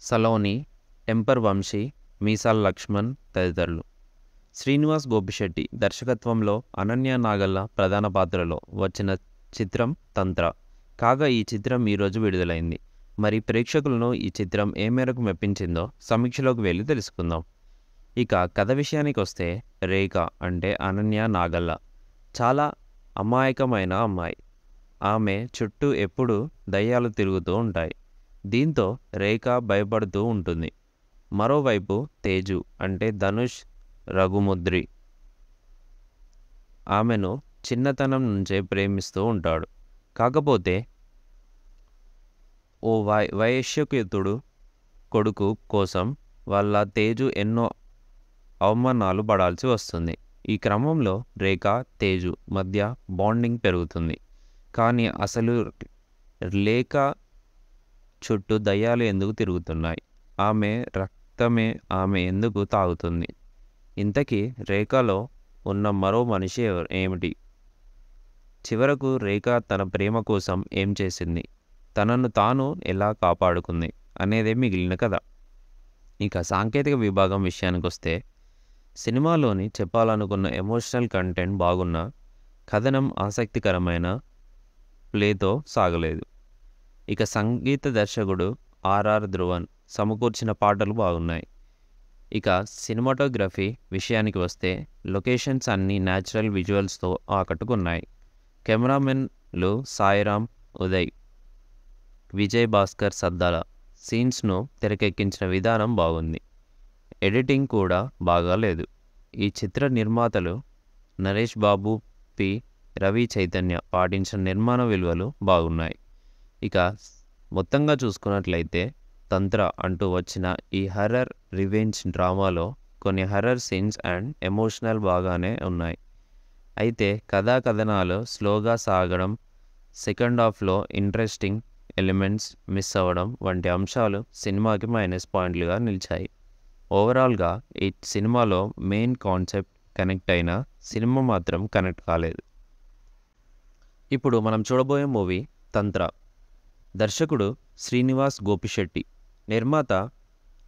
సలోని టెంపర్ వంశీ మీసాల్ లక్ష్మణ్ తదితరులు శ్రీనివాస్ గోపిశెట్టి దర్శకత్వంలో అనన్య నాగల్ల ప్రధాన పాత్రలో వచ్చిన చిత్రం తంత్ర కాగా ఈ చిత్రం ఈరోజు విడుదలైంది మరి ప్రేక్షకులను ఈ చిత్రం ఏ మేరకు మెప్పించిందో సమీక్షలోకి వెళ్ళి తెలుసుకుందాం ఇక కథ విషయానికి వస్తే రేఖ అంటే అనన్య నాగల్ల చాలా అమాయకమైన అమ్మాయి ఆమె చుట్టూ ఎప్పుడూ దయ్యాలు తిరుగుతూ ఉంటాయి దీంతో రేఖ భయపడుతూ ఉంటుంది మరోవైపు తేజు అంటే ధనుష్ రఘుముద్రి ఆమెను చిన్నతనం నుంచే ప్రేమిస్తూ ఉంటాడు కాకపోతే ఓ వై వైశ్యకేతుడు కొడుకు కోసం వాళ్ళ తేజు ఎన్నో అవమానాలు పడాల్సి వస్తుంది ఈ క్రమంలో రేఖ తేజు మధ్య బాండింగ్ పెరుగుతుంది కానీ అసలు లేఖ చుట్టూ దయ్యాలు ఎందుకు తిరుగుతున్నాయి ఆమె రక్తమే ఆమె ఎందుకు తాగుతుంది ఇంతకీ రేఖలో ఉన్న మరో మనిషి ఏమిటి చివరకు రేఖ తన ప్రేమ కోసం ఏం చేసింది తనను తాను ఎలా కాపాడుకుంది అనేదే మిగిలిన కథ ఇక సాంకేతిక విభాగం విషయానికి వస్తే సినిమాలోని చెప్పాలనుకున్న ఎమోషనల్ కంటెంట్ బాగున్న కథనం ఆసక్తికరమైన ప్లేతో సాగలేదు ఇక సంగీత దర్శకుడు ఆర్ఆర్ ధ్రువన్ సమకూర్చిన పాటలు బాగున్నాయి ఇక సినిమాటోగ్రఫీ విషయానికి వస్తే లొకేషన్స్ అన్నీ న్యాచురల్ విజువల్స్తో ఆకట్టుకున్నాయి కెమెరామెన్లు సాయిరామ్ ఉదయ్ విజయ్ భాస్కర్ సద్దాల సీన్స్ను తెరకెక్కించిన విధానం బాగుంది ఎడిటింగ్ కూడా బాగాలేదు ఈ చిత్ర నిర్మాతలు నరేష్ బాబు పి రవి చైతన్య పాటించిన నిర్మాణ విలువలు బాగున్నాయి ఇక మొత్తంగా చూసుకున్నట్లయితే తంత్ర అంటూ వచ్చిన ఈ హర్రర్ రివెంజ్ డ్రామాలో కొన్ని హర్రర్ సీన్స్ అండ్ ఎమోషనల్ బాగానే ఉన్నాయి అయితే కథాకథనాలు స్లోగా సాగడం సెకండ్ హాఫ్లో ఇంట్రెస్టింగ్ ఎలిమెంట్స్ మిస్ అవ్వడం వంటి అంశాలు సినిమాకి మైనస్ పాయింట్లుగా నిలిచాయి ఓవరాల్గా ఈ సినిమాలో మెయిన్ కాన్సెప్ట్ కనెక్ట్ అయినా సినిమా మాత్రం కనెక్ట్ కాలేదు ఇప్పుడు మనం చూడబోయే మూవీ తంత్ర దర్శకుడు శ్రీనివాస్ గోపిశెట్టి నిర్మాత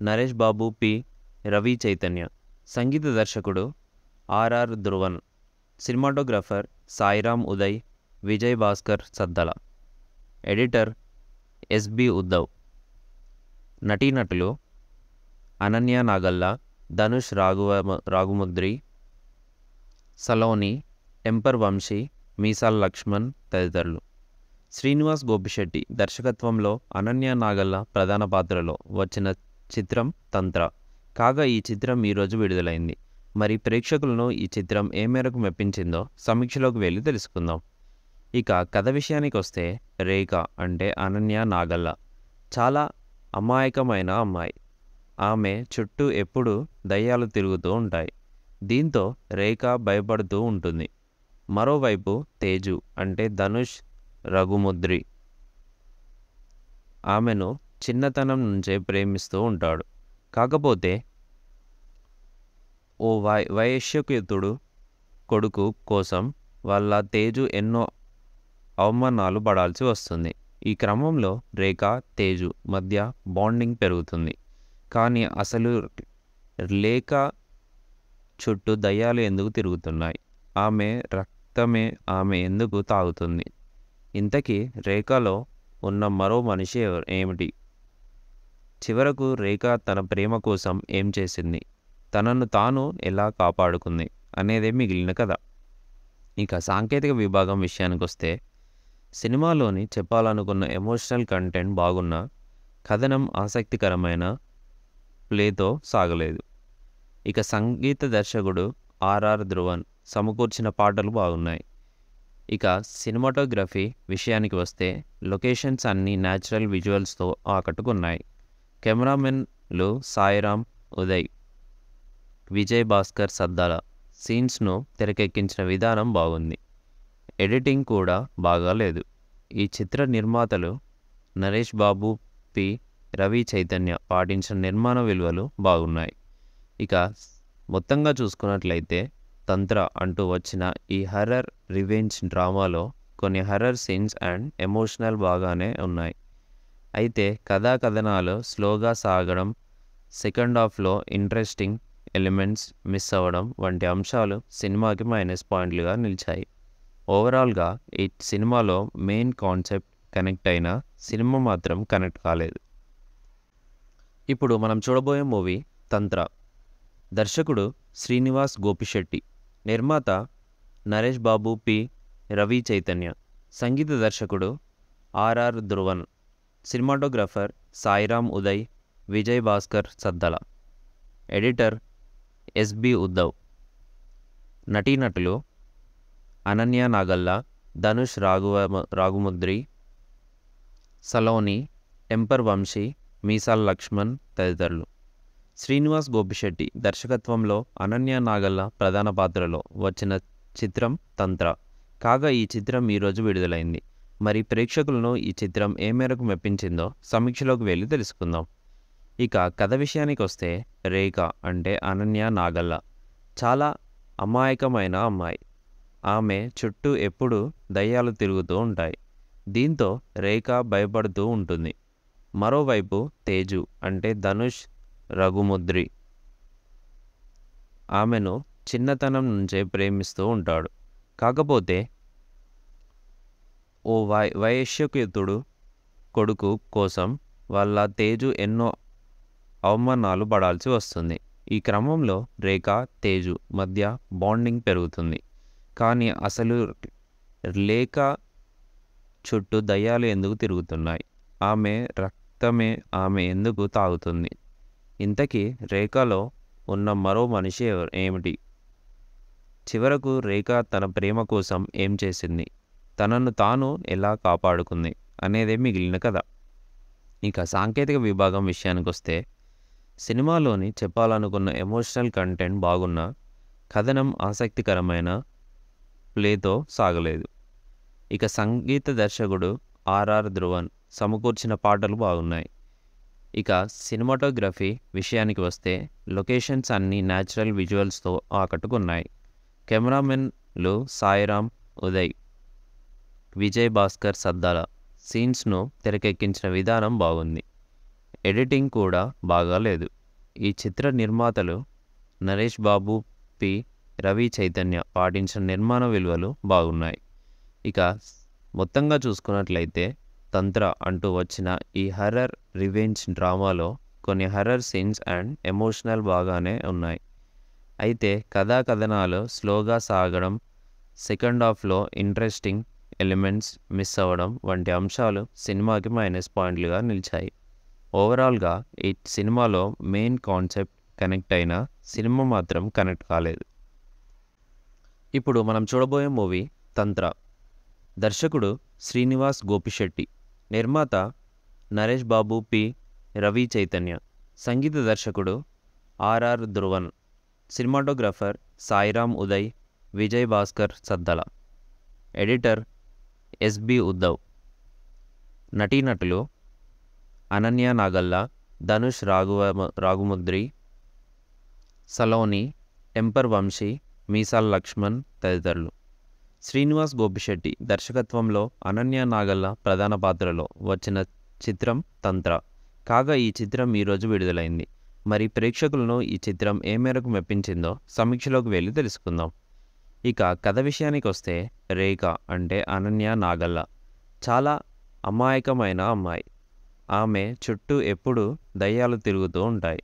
నరేష్ బాబు పి రవి చైతన్య సంగీత దర్శకుడు RR Dhruvan cinematographer Sairam Uday Vijay Bhaskar Saddala editor SB Uddhav నటీనటులు అనన్య నాగల్లా ధనుష్ రాఘువ రాఘుముద్రి సలోని టెంపర్ వంశీ మీసాల్ లక్ష్మణ్ తదితరులు శ్రీనివాస్ గోపిశెట్టి దర్శకత్వంలో అనన్య నాగల్ల ప్రధాన పాత్రలో వచ్చిన చిత్రం తంత్ర కాగా ఈ చిత్రం ఈరోజు విడుదలైంది మరి ప్రేక్షకులను ఈ చిత్రం ఏ మేరకు మెప్పించిందో సమీక్షలోకి వెళ్ళి తెలుసుకుందాం ఇక కథ విషయానికి వస్తే రేఖ అంటే అనన్య నాగల్ల చాలా అమాయకమైన అమ్మాయి ఆమె చుట్టూ ఎప్పుడూ దయ్యాలు తిరుగుతూ ఉంటాయి దీంతో రేఖ భయపడుతూ ఉంటుంది మరోవైపు తేజు అంటే ధనుష్ రఘుముద్రి ఆమెను చిన్నతనం నుంచే ప్రేమిస్తూ ఉంటాడు కాకపోతే ఓ వై వైశ్యకుతుడు కొడుకు కోసం వాళ్ళ తేజు ఎన్నో అవమానాలు పడాల్సి వస్తుంది ఈ క్రమంలో రేఖ తేజు మధ్య బాండింగ్ పెరుగుతుంది కానీ అసలు లేఖ చుట్టూ దయ్యాలు ఎందుకు తిరుగుతున్నాయి ఆమె రక్తమే ఆమె ఎందుకు తాగుతుంది ఇంతకీ రేఖలో ఉన్న మరో మనిషి ఏమిటి చివరకు రేఖ తన ప్రేమ కోసం ఏం చేసింది తనను తాను ఎలా కాపాడుకుంది అనేదే మిగిలిన కథ ఇక సాంకేతిక విభాగం విషయానికి వస్తే సినిమాలోని చెప్పాలనుకున్న ఎమోషనల్ కంటెంట్ బాగున్న కథనం ఆసక్తికరమైన ప్లేతో సాగలేదు ఇక సంగీత దర్శకుడు ఆర్ఆర్ ధ్రువన్ సమకూర్చిన పాటలు బాగున్నాయి ఇక సినిమాటోగ్రఫీ విషయానికి వస్తే లొకేషన్స్ అన్నీ న్యాచురల్ విజువల్స్తో ఆకట్టుకున్నాయి కెమెరామెన్లు సాయిరామ్ ఉదయ్ విజయ్ భాస్కర్ సద్దాల సీన్స్ను తెరకెక్కించిన విధానం బాగుంది ఎడిటింగ్ కూడా బాగాలేదు ఈ చిత్ర నిర్మాతలు నరేష్ బాబు పి రవి చైతన్య పాటించిన నిర్మాణ విలువలు బాగున్నాయి ఇక మొత్తంగా చూసుకున్నట్లయితే తంత్ర అంటూ వచ్చిన ఈ హర్రర్ రివెంజ్ డ్రామాలో కొన్ని హర్రర్ సీన్స్ అండ్ ఎమోషనల్ బాగానే ఉన్నాయి అయితే కథాకథనాలు స్లోగా సాగడం సెకండ్ హాఫ్లో ఇంట్రెస్టింగ్ ఎలిమెంట్స్ మిస్ అవ్వడం వంటి అంశాలు సినిమాకి మైనస్ పాయింట్లుగా నిలిచాయి ఓవరాల్గా ఈ సినిమాలో మెయిన్ కాన్సెప్ట్ కనెక్ట్ అయినా సినిమా మాత్రం కనెక్ట్ కాలేదు ఇప్పుడు మనం చూడబోయే మూవీ తంత్ర దర్శకుడు శ్రీనివాస్ గోపిశెట్టి నిర్మాత నరేష్ బాబు పి రవి చైతన్య సంగీత దర్శకుడు RR Dhruvan cinematographer Sairam Uday Vijay Bhaskar Saddala editor SB Uddhav నటీనటులు అనన్య నాగల్లా ధనుష్ రాఘువ రాఘుముద్రి సలోని ఎంపర్ వంశీ మీసాల్ లక్ష్మణ్ తదితరులు శ్రీనివాస్ గోపిశెట్టి దర్శకత్వంలో అనన్య నాగల్ల ప్రధాన పాత్రలో వచ్చిన చిత్రం తంత్ర కాగా ఈ చిత్రం ఈరోజు విడుదలైంది మరి ప్రేక్షకులను ఈ చిత్రం ఏ మేరకు మెప్పించిందో సమీక్షలోకి వెళ్ళి తెలుసుకుందాం ఇక కథ విషయానికి వస్తే రేఖ అంటే అనన్య నాగల్ల చాలా అమాయకమైన అమ్మాయి ఆమె చుట్టూ ఎప్పుడూ దయ్యాలు తిరుగుతూ ఉంటాయి దీంతో రేఖ భయపడుతూ ఉంటుంది మరోవైపు తేజు అంటే ధనుష్ రఘుముద్రి ఆమెను చిన్నతనం నుంచే ప్రేమిస్తూ ఉంటాడు కాకపోతే ఓ వై వైశ్యకుతుడు కొడుకు కోసం వాళ్ళ తేజు ఎన్నో అవమానాలు పడాల్సి వస్తుంది ఈ క్రమంలో రేఖ తేజు మధ్య బాండింగ్ పెరుగుతుంది కానీ అసలు లేఖ చుట్టూ దయ్యాలు ఎందుకు తిరుగుతున్నాయి ఆమె రక్తమే ఆమె ఎందుకు తాగుతుంది ఇంతకీ రేఖలో ఉన్న మరో మనిషి ఏమిటి చివరకు రేఖ తన ప్రేమ కోసం ఏం చేసింది తనను తాను ఎలా కాపాడుకుంది అనేదే మిగిలిన కథ ఇక సాంకేతిక విభాగం విషయానికి వస్తే సినిమాలోని చెప్పాలనుకున్న ఎమోషనల్ కంటెంట్ బాగున్న కథనం ఆసక్తికరమైన ప్లేతో సాగలేదు ఇక సంగీత దర్శకుడు ఆర్ఆర్ ధ్రువన్ సమకూర్చిన పాటలు బాగున్నాయి ఇక సినిమాటోగ్రఫీ విషయానికి వస్తే లొకేషన్స్ అన్నీ న్యాచురల్ విజువల్స్తో ఆకట్టుకున్నాయి కెమెరామెన్లు సాయిరామ్ ఉదయ్ విజయ్ భాస్కర్ సద్దాల సీన్స్ను తెరకెక్కించిన విధానం బాగుంది ఎడిటింగ్ కూడా బాగాలేదు ఈ చిత్ర నిర్మాతలు నరేష్ బాబు పి రవి చైతన్య పాటించిన నిర్మాణ విలువలు బాగున్నాయి ఇక మొత్తంగా చూసుకున్నట్లయితే తంత్ర అంటూ వచ్చిన ఈ హర్రర్ రివెంజ్ డ్రామాలో కొన్ని హర్రర్ సీన్స్ అండ్ ఎమోషనల్ బాగానే ఉన్నాయి అయితే కథా కథనాలు స్లోగా సాగడం సెకండ్ హాఫ్లో ఇంట్రెస్టింగ్ ఎలిమెంట్స్ మిస్ అవ్వడం వంటి అంశాలు సినిమాకి మైనస్ పాయింట్లుగా నిలిచాయి ఓవరాల్గా ఈ సినిమాలో మెయిన్ కాన్సెప్ట్ కనెక్ట్ అయినా సినిమా మాత్రం కనెక్ట్ కాలేదు ఇప్పుడు మనం చూడబోయే మూవీ తంత్ర దర్శకుడు శ్రీనివాస్ గోపిశెట్టి నిర్మాత నరేష్ బాబు పి రవి చైతన్య సంగీత దర్శకుడు RR Dhruvan cinematographer Sairam Uday Vijay Bhaskar Saddala editor SB Uddhav నటీనటులు అనన్య నాగల్లా ధనుష్ రాఘువ రాఘుముద్రి సలోని టెంపర్ వంశీ మీసాల్ లక్ష్మణ్ తదితరులు శ్రీనివాస్ గోపిశెట్టి దర్శకత్వంలో అనన్య నాగల్ల ప్రధాన పాత్రలో వచ్చిన చిత్రం తంత్ర కాగా ఈ చిత్రం ఈరోజు విడుదలైంది మరి ప్రేక్షకులను ఈ చిత్రం ఏ మేరకు మెప్పించిందో సమీక్షలోకి వెళ్ళి తెలుసుకుందాం ఇక కథ విషయానికి వస్తే రేఖ అంటే అనన్య నాగల్ల చాలా అమాయకమైన అమ్మాయి ఆమె చుట్టూ ఎప్పుడూ దయ్యాలు తిరుగుతూ ఉంటాయి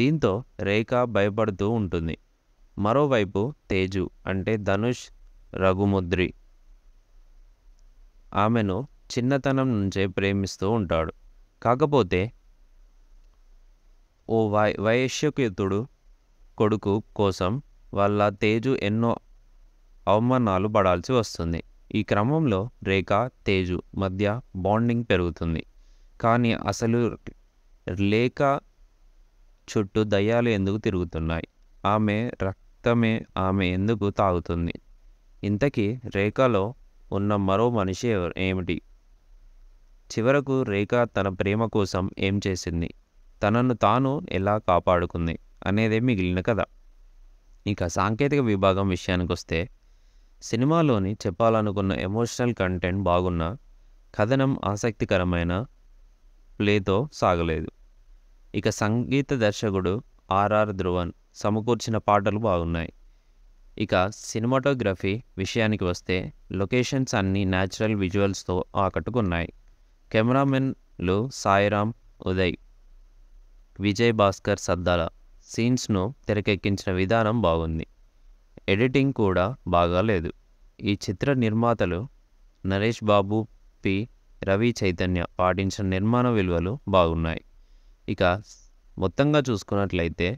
దీంతో రేఖ భయపడుతూ ఉంటుంది మరోవైపు తేజు అంటే ధనుష్ రఘుముద్రి ఆమెను చిన్నతనం నుంచే ప్రేమిస్తూ ఉంటాడు కాకపోతే ఓ వై వైశ్యకుతుడు కొడుకు కోసం వాళ్ళ తేజు ఎన్నో అవమానాలు పడాల్సి వస్తుంది ఈ క్రమంలో రేఖ తేజు మధ్య బాండింగ్ పెరుగుతుంది కానీ అసలు లేఖ చుట్టూ దయ్యాలు ఎందుకు తిరుగుతున్నాయి ఆమె రక్తమే ఆమె ఎందుకు తాగుతుంది ఇంతకీ రేఖలో ఉన్న మరో మనిషి ఏమిటి చివరకు రేఖ తన ప్రేమ కోసం ఏం చేసింది తనను తాను ఎలా కాపాడుకుంది అనేదే మిగిలిన కథ ఇక సాంకేతిక విభాగం విషయానికి వస్తే సినిమాలోని చెప్పాలనుకున్న ఎమోషనల్ కంటెంట్ బాగున్న కథనం ఆసక్తికరమైన ప్లేతో సాగలేదు ఇక సంగీత దర్శకుడు ఆర్ఆర్ ధ్రువన్ సమకూర్చిన పాటలు బాగున్నాయి ఇక సినిమాటోగ్రఫీ విషయానికి వస్తే లొకేషన్స్ అన్నీ న్యాచురల్ విజువల్స్తో ఆకట్టుకున్నాయి కెమెరామెన్లు సాయిరామ్ ఉదయ్ విజయ్ భాస్కర్ సద్దాల సీన్స్ను తెరకెక్కించిన విధానం బాగుంది ఎడిటింగ్ కూడా బాగాలేదు ఈ చిత్ర నిర్మాతలు నరేష్ బాబు పి రవి చైతన్య పాటించిన నిర్మాణ విలువలు బాగున్నాయి ఇక మొత్తంగా చూసుకున్నట్లయితే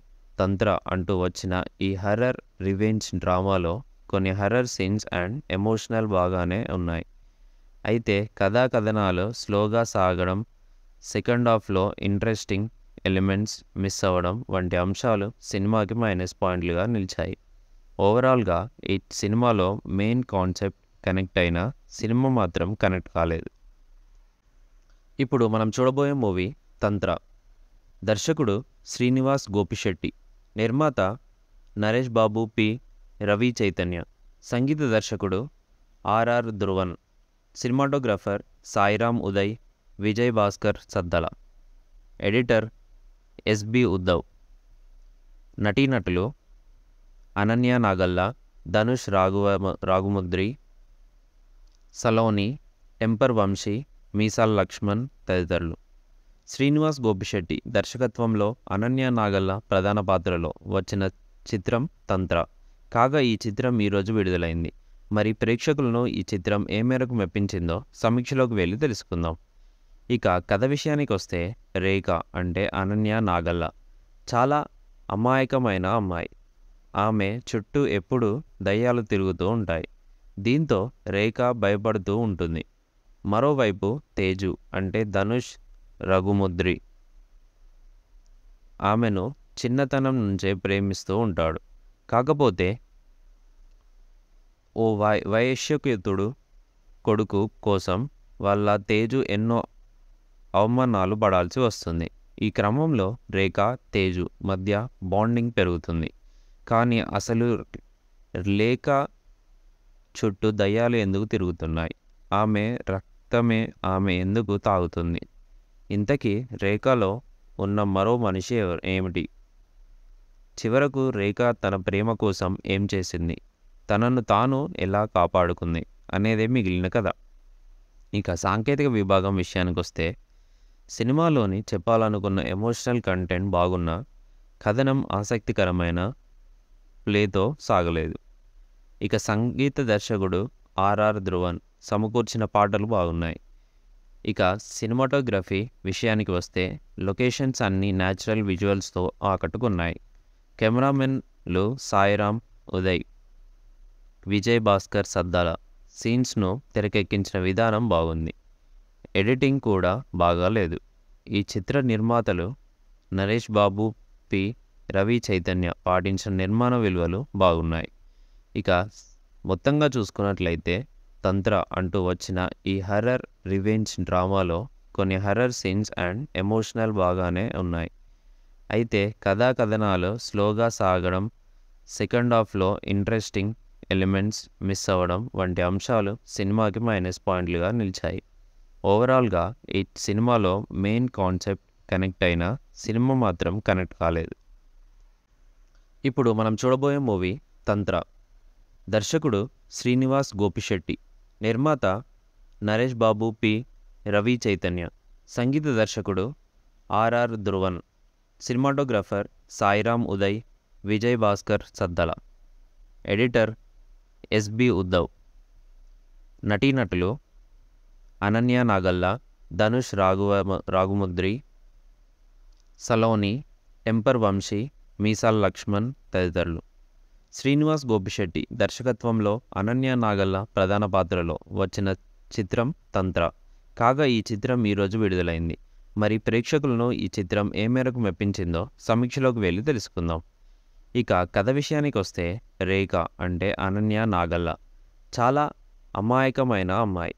తంత్ర అంటూ వచ్చిన ఈ హర్రర్ రివెంజ్ డ్రామాలో కొన్ని హర్రర్ సీన్స్ అండ్ ఎమోషనల్ బాగానే ఉన్నాయి అయితే కథా కథనాలు స్లోగా సాగడం సెకండ్ హాఫ్లో ఇంట్రెస్టింగ్ ఎలిమెంట్స్ మిస్ అవ్వడం వంటి అంశాలు సినిమాకి మైనస్ పాయింట్లుగా నిలిచాయి ఓవరాల్గా ఈ సినిమాలో మెయిన్ కాన్సెప్ట్ కనెక్ట్ అయిన సినిమా మాత్రం కనెక్ట్ కాలేదు ఇప్పుడు మనం చూడబోయే మూవీ తంత్ర దర్శకుడు శ్రీనివాస్ గోపిశెట్టి నిర్మాత నరేష్ బాబు పి రవి చైతన్య సంగీత దర్శకుడు RR Dhruvan cinematographer Sairam Uday Vijay Bhaskar Saddala editor SB Uddhav నటీనటులు అనన్య నాగల్లా ధనుష్ రాఘువ రాఘుముద్రి సలోని టెంపర్ వంశీ మీసాల్ లక్ష్మణ్ తదితరులు శ్రీనివాస్ గోపిశెట్టి దర్శకత్వంలో అనన్య నాగల్ల ప్రధాన పాత్రలో వచ్చిన చిత్రం తంత్ర కాగా ఈ చిత్రం ఈరోజు విడుదలైంది మరి ప్రేక్షకులను ఈ చిత్రం ఏ మేరకు మెప్పించిందో సమీక్షలోకి వెళ్ళి తెలుసుకుందాం ఇక కథ విషయానికి వస్తే రేఖ అంటే అనన్య నాగల్ల చాలా అమాయకమైన అమ్మాయి ఆమె చుట్టూ ఎప్పుడూ దయ్యాలు తిరుగుతూ ఉంటాయి దీంతో రేఖ భయపడుతూ ఉంటుంది మరోవైపు తేజు అంటే ధనుష్ రఘుముద్రి ఆమెను చిన్నతనం నుంచే ప్రేమిస్తూ ఉంటాడు కాకపోతే ఓ వై వైశ్యకేతుడు కొడుకు కోసం వాళ్ళ తేజు ఎన్నో అవమానాలు పడాల్సి వస్తుంది ఈ క్రమంలో రేఖ తేజు మధ్య బాండింగ్ పెరుగుతుంది కానీ అసలు లేఖ చుట్టూ దయ్యాలు ఎందుకు తిరుగుతున్నాయి ఆమె రక్తమే ఆమె ఎందుకు తాగుతుంది ఇంతకీ రేఖలో ఉన్న మరో మనిషి ఏమిటి చివరకు రేఖ తన ప్రేమ కోసం ఏం చేసింది తనను తాను ఎలా కాపాడుకుంది అనేదే మిగిలిన కథ ఇక సాంకేతిక విభాగం విషయానికి వస్తే సినిమాలోని చెప్పాలనుకున్న ఎమోషనల్ కంటెంట్ బాగున్న కథనం ఆసక్తికరమైన ప్లేతో సాగలేదు ఇక సంగీత దర్శకుడు ఆర్ఆర్ ధ్రువన్ సమకూర్చిన పాటలు బాగున్నాయి ఇక సినిమాటోగ్రఫీ విషయానికి వస్తే లొకేషన్స్ అన్నీ న్యాచురల్ విజువల్స్తో ఆకట్టుకున్నాయి కెమెరామెన్లు సాయిరామ్ ఉదయ్ విజయ్ భాస్కర్ సద్దాల సీన్స్ను తెరకెక్కించిన విధానం బాగుంది ఎడిటింగ్ కూడా బాగాలేదు ఈ చిత్ర నిర్మాతలు నరేష్ బాబు పి రవి చైతన్య పాటించిన నిర్మాణ విలువలు బాగున్నాయి ఇక మొత్తంగా చూసుకున్నట్లయితే తంత్ర అంటూ వచ్చిన ఈ హర్రర్ రివెంజ్ డ్రామాలో కొన్ని హర్రర్ సీన్స్ అండ్ ఎమోషనల్ బాగానే ఉన్నాయి అయితే కథా కథనాలు స్లోగా సాగడం సెకండ్ హాఫ్లో ఇంట్రెస్టింగ్ ఎలిమెంట్స్ మిస్ అవ్వడం వంటి అంశాలు సినిమాకి మైనస్ పాయింట్లుగా నిలిచాయి ఓవరాల్గా ఈ సినిమాలో మెయిన్ కాన్సెప్ట్ కనెక్ట్ అయినా సినిమా మాత్రం కనెక్ట్ కాలేదు ఇప్పుడు మనం చూడబోయే మూవీ తంత్ర దర్శకుడు శ్రీనివాస్ గోపిశెట్టి నిర్మాత నరేష్ బాబు పి రవి చైతన్య సంగీత దర్శకుడు RR Dhruvan cinematographer Sairam Uday Vijay Bhaskar Saddala editor SB Uddhav నటీనటులు అనన్య నాగల్లా ధనుష్ రాఘువ రాఘుముద్రి సలోని టెంపర్ వంశీ మీసాల్ లక్ష్మణ్ తదితరులు శ్రీనివాస్ గోపిశెట్టి దర్శకత్వంలో అనన్య నాగల్ల ప్రధాన పాత్రలో వచ్చిన చిత్రం తంత్ర కాగా ఈ చిత్రం ఈరోజు విడుదలైంది మరి ప్రేక్షకులను ఈ చిత్రం ఏ మేరకు మెప్పించిందో సమీక్షలోకి వెళ్ళి తెలుసుకుందాం ఇక కథ విషయానికి వస్తే రేఖ అంటే అనన్య నాగల్ల చాలా అమాయకమైన అమ్మాయి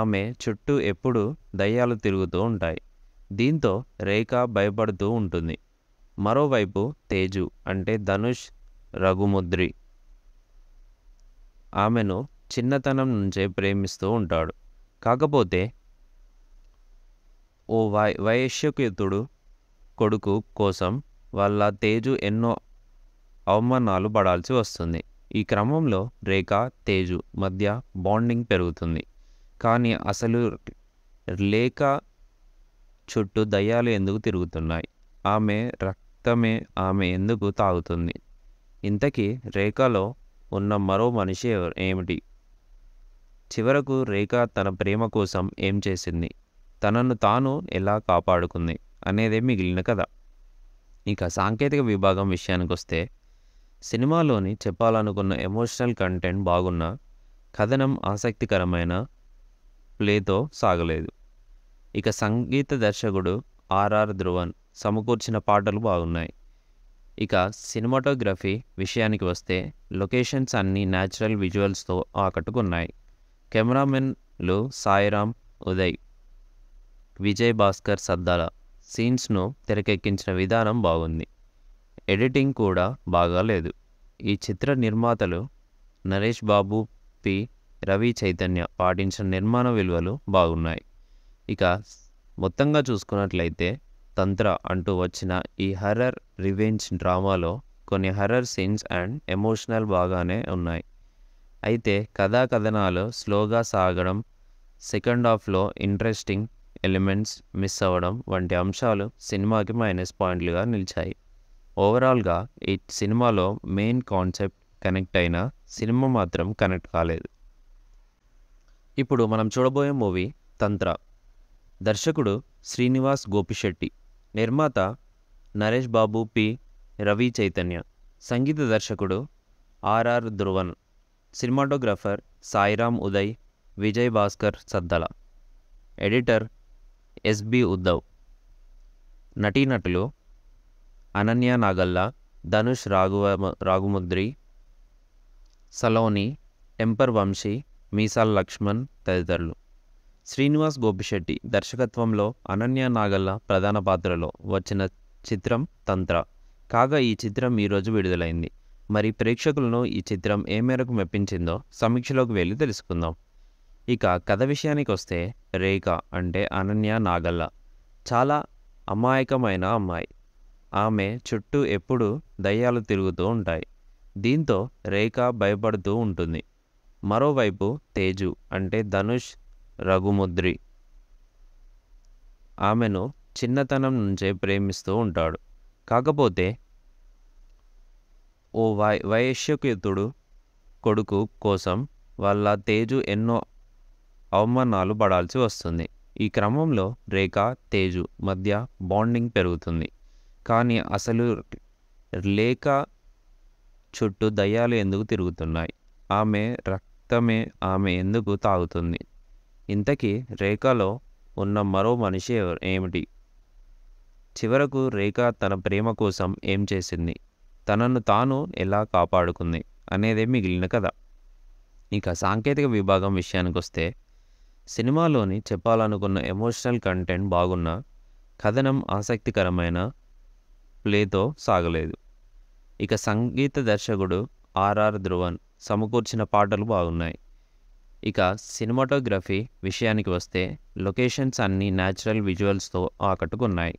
ఆమె చుట్టూ ఎప్పుడూ దయ్యాలు తిరుగుతూ ఉంటాయి దీంతో రేఖ భయపడుతూ ఉంటుంది మరోవైపు తేజు అంటే ధనుష్ రఘుముద్రి ఆమెను చిన్నతనం నుంచే ప్రేమిస్తూ ఉంటాడు కాకపోతే ఓ వై వైశ్యకుతుడు కొడుకు కోసం వాళ్ళ తేజు ఎన్నో అవమానాలు పడాల్సి వస్తుంది ఈ క్రమంలో రేఖ తేజు మధ్య బాండింగ్ పెరుగుతుంది కానీ అసలు లేఖ చుట్టూ దయ్యాలు ఎందుకు తిరుగుతున్నాయి ఆమె రక్తమే ఆమె ఎందుకు తాగుతుంది ఇంతకీ రేఖలో ఉన్న మరో మనిషి ఏమిటి చివరకు రేఖ తన ప్రేమ కోసం ఏం చేసింది తనను తాను ఎలా కాపాడుకుంది అనేదే మిగిలిన కథ ఇక సాంకేతిక విభాగం విషయానికి వస్తే సినిమాలోని చెప్పాలనుకున్న ఎమోషనల్ కంటెంట్ బాగున్న కథనం ఆసక్తికరమైన ప్లేతో సాగలేదు ఇక సంగీత దర్శకుడు ఆర్ఆర్ ధ్రువన్ సమకూర్చిన పాటలు బాగున్నాయి ఇక సినిమాటోగ్రఫీ విషయానికి వస్తే లొకేషన్స్ అన్నీ న్యాచురల్ విజువల్స్తో ఆకట్టుకున్నాయి కెమెరామెన్లు సాయిరామ్ ఉదయ్ విజయ్ భాస్కర్ సద్దాల సీన్స్ను తెరకెక్కించిన విధానం బాగుంది ఎడిటింగ్ కూడా బాగాలేదు ఈ చిత్ర నిర్మాతలు నరేష్ బాబు పి రవి చైతన్య పాటించిన నిర్మాణ విలువలు బాగున్నాయి ఇక మొత్తంగా చూసుకున్నట్లయితే తంత్ర అంటూ వచ్చిన ఈ హర్రర్ రివెంజ్ డ్రామాలో కొన్ని హర్రర్ సీన్స్ అండ్ ఎమోషనల్ బాగానే ఉన్నాయి అయితే కథా కథనాలు స్లోగా సాగడం సెకండ్ హాఫ్లో ఇంట్రెస్టింగ్ ఎలిమెంట్స్ మిస్ అవ్వడం వంటి అంశాలు సినిమాకి మైనస్ పాయింట్లుగా నిలిచాయి ఓవరాల్గా ఈ సినిమాలో మెయిన్ కాన్సెప్ట్ కనెక్ట్ అయిన సినిమా మాత్రం కనెక్ట్ కాలేదు ఇప్పుడు మనం చూడబోయే మూవీ తంత్ర దర్శకుడు శ్రీనివాస్ గోపిశెట్టి నిర్మాత నరేష్ బాబు పి రవి చైతన్య సంగీత దర్శకుడు RR Dhruvan cinematographer Sairam Uday Vijay Bhaskar Saddala editor SB Uddhav నటీనటులు అనన్య నాగల్లా ధనుష్ రాఘవ రాఘుముద్రి సలోని టెంపర్ వంశీ మీసాల్ లక్ష్మణ్ తదితరులు శ్రీనివాస్ గోపిశెట్టి దర్శకత్వంలో అనన్య నాగల్ల ప్రధాన పాత్రలో వచ్చిన చిత్రం తంత్ర కాగా ఈ చిత్రం ఈరోజు విడుదలైంది మరి ప్రేక్షకులను ఈ చిత్రం ఏ మేరకు మెప్పించిందో సమీక్షలోకి వెళ్ళి తెలుసుకుందాం ఇక కథ విషయానికి వస్తే రేఖ అంటే అనన్య నాగల్ల చాలా అమాయకమైన అమ్మాయి ఆమె చుట్టూ ఎప్పుడూ దయ్యాలు తిరుగుతూ ఉంటాయి దీంతో రేఖ భయపడుతూ ఉంటుంది మరోవైపు తేజు అంటే ధనుష్ రఘుముద్రి ఆమెను చిన్నతనం నుంచే ప్రేమిస్తూ ఉంటాడు కాకపోతే ఓ వై వైశ్యకుతుడు కొడుకు కోసం వాళ్ళ తేజు ఎన్నో అవమానాలు పడాల్సి వస్తుంది ఈ క్రమంలో రేఖ తేజు మధ్య బాండింగ్ పెరుగుతుంది కానీ అసలు లేఖ చుట్టూ దయ్యాలు ఎందుకు తిరుగుతున్నాయి ఆమె రక్తమే ఆమె ఎందుకు తాగుతుంది ఇంతకీ రేఖలో ఉన్న మరో మనిషి ఏమిటి చివరకు రేఖ తన ప్రేమ కోసం ఏం చేసింది తనను తాను ఎలా కాపాడుకుంది అనేదే మిగిలిన కథ ఇక సాంకేతిక విభాగం విషయానికి వస్తే సినిమాలోని చెప్పాలనుకున్న ఎమోషనల్ కంటెంట్ బాగున్న కథనం ఆసక్తికరమైన ప్లేతో సాగలేదు ఇక సంగీత దర్శకుడు ఆర్ఆర్ ధ్రువన్ సమకూర్చిన పాటలు బాగున్నాయి ఇక సినిమాటోగ్రఫీ విషయానికి వస్తే లొకేషన్స్ అన్నీ న్యాచురల్ విజువల్స్తో ఆకట్టుకున్నాయి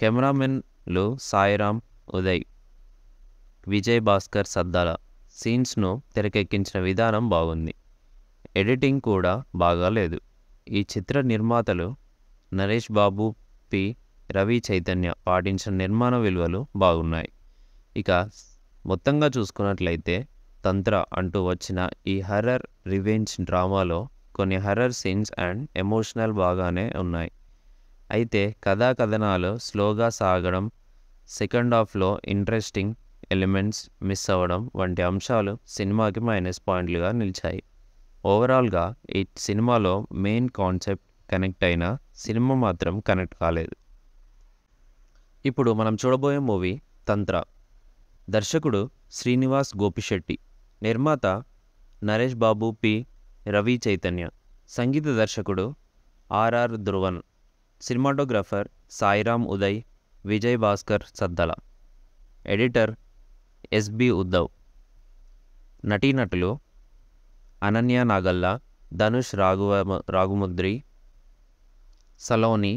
కెమెరామెన్లు సాయిరామ్ ఉదయ్ విజయ్ భాస్కర్ సద్దాల సీన్స్ను తెరకెక్కించిన విధానం బాగుంది ఎడిటింగ్ కూడా బాగాలేదు ఈ చిత్ర నిర్మాతలు నరేష్ బాబు పి రవి చైతన్య పాటించిన నిర్మాణ విలువలు బాగున్నాయి ఇక మొత్తంగా చూసుకున్నట్లయితే తంత్ర అంటూ వచ్చిన ఈ హర్రర్ రివెంజ్ డ్రామాలో కొన్ని హర్రర్ సీన్స్ అండ్ ఎమోషనల్ బాగానే ఉన్నాయి అయితే కథా కథనాలు స్లోగా సాగడం సెకండ్ హాఫ్లో ఇంట్రెస్టింగ్ ఎలిమెంట్స్ మిస్ అవ్వడం వంటి అంశాలు సినిమాకి మైనస్ పాయింట్లుగా నిలిచాయి ఓవరాల్గా ఈ సినిమాలో మెయిన్ కాన్సెప్ట్ కనెక్ట్ అయిన సినిమా మాత్రం కనెక్ట్ కాలేదు ఇప్పుడు మనం చూడబోయే మూవీ తంత్ర దర్శకుడు శ్రీనివాస్ గోపిశెట్టి నిర్మాత నరేష్ బాబు పి రవి చైతన్య సంగీత దర్శకుడు RR Dhruvan cinematographer Sairam Uday Vijay Bhaskar Saddala editor SB Uddhav నటీనటులు అనన్య నాగల్లా ధనుష్ రాఘవ రాఘుముద్రి సలోని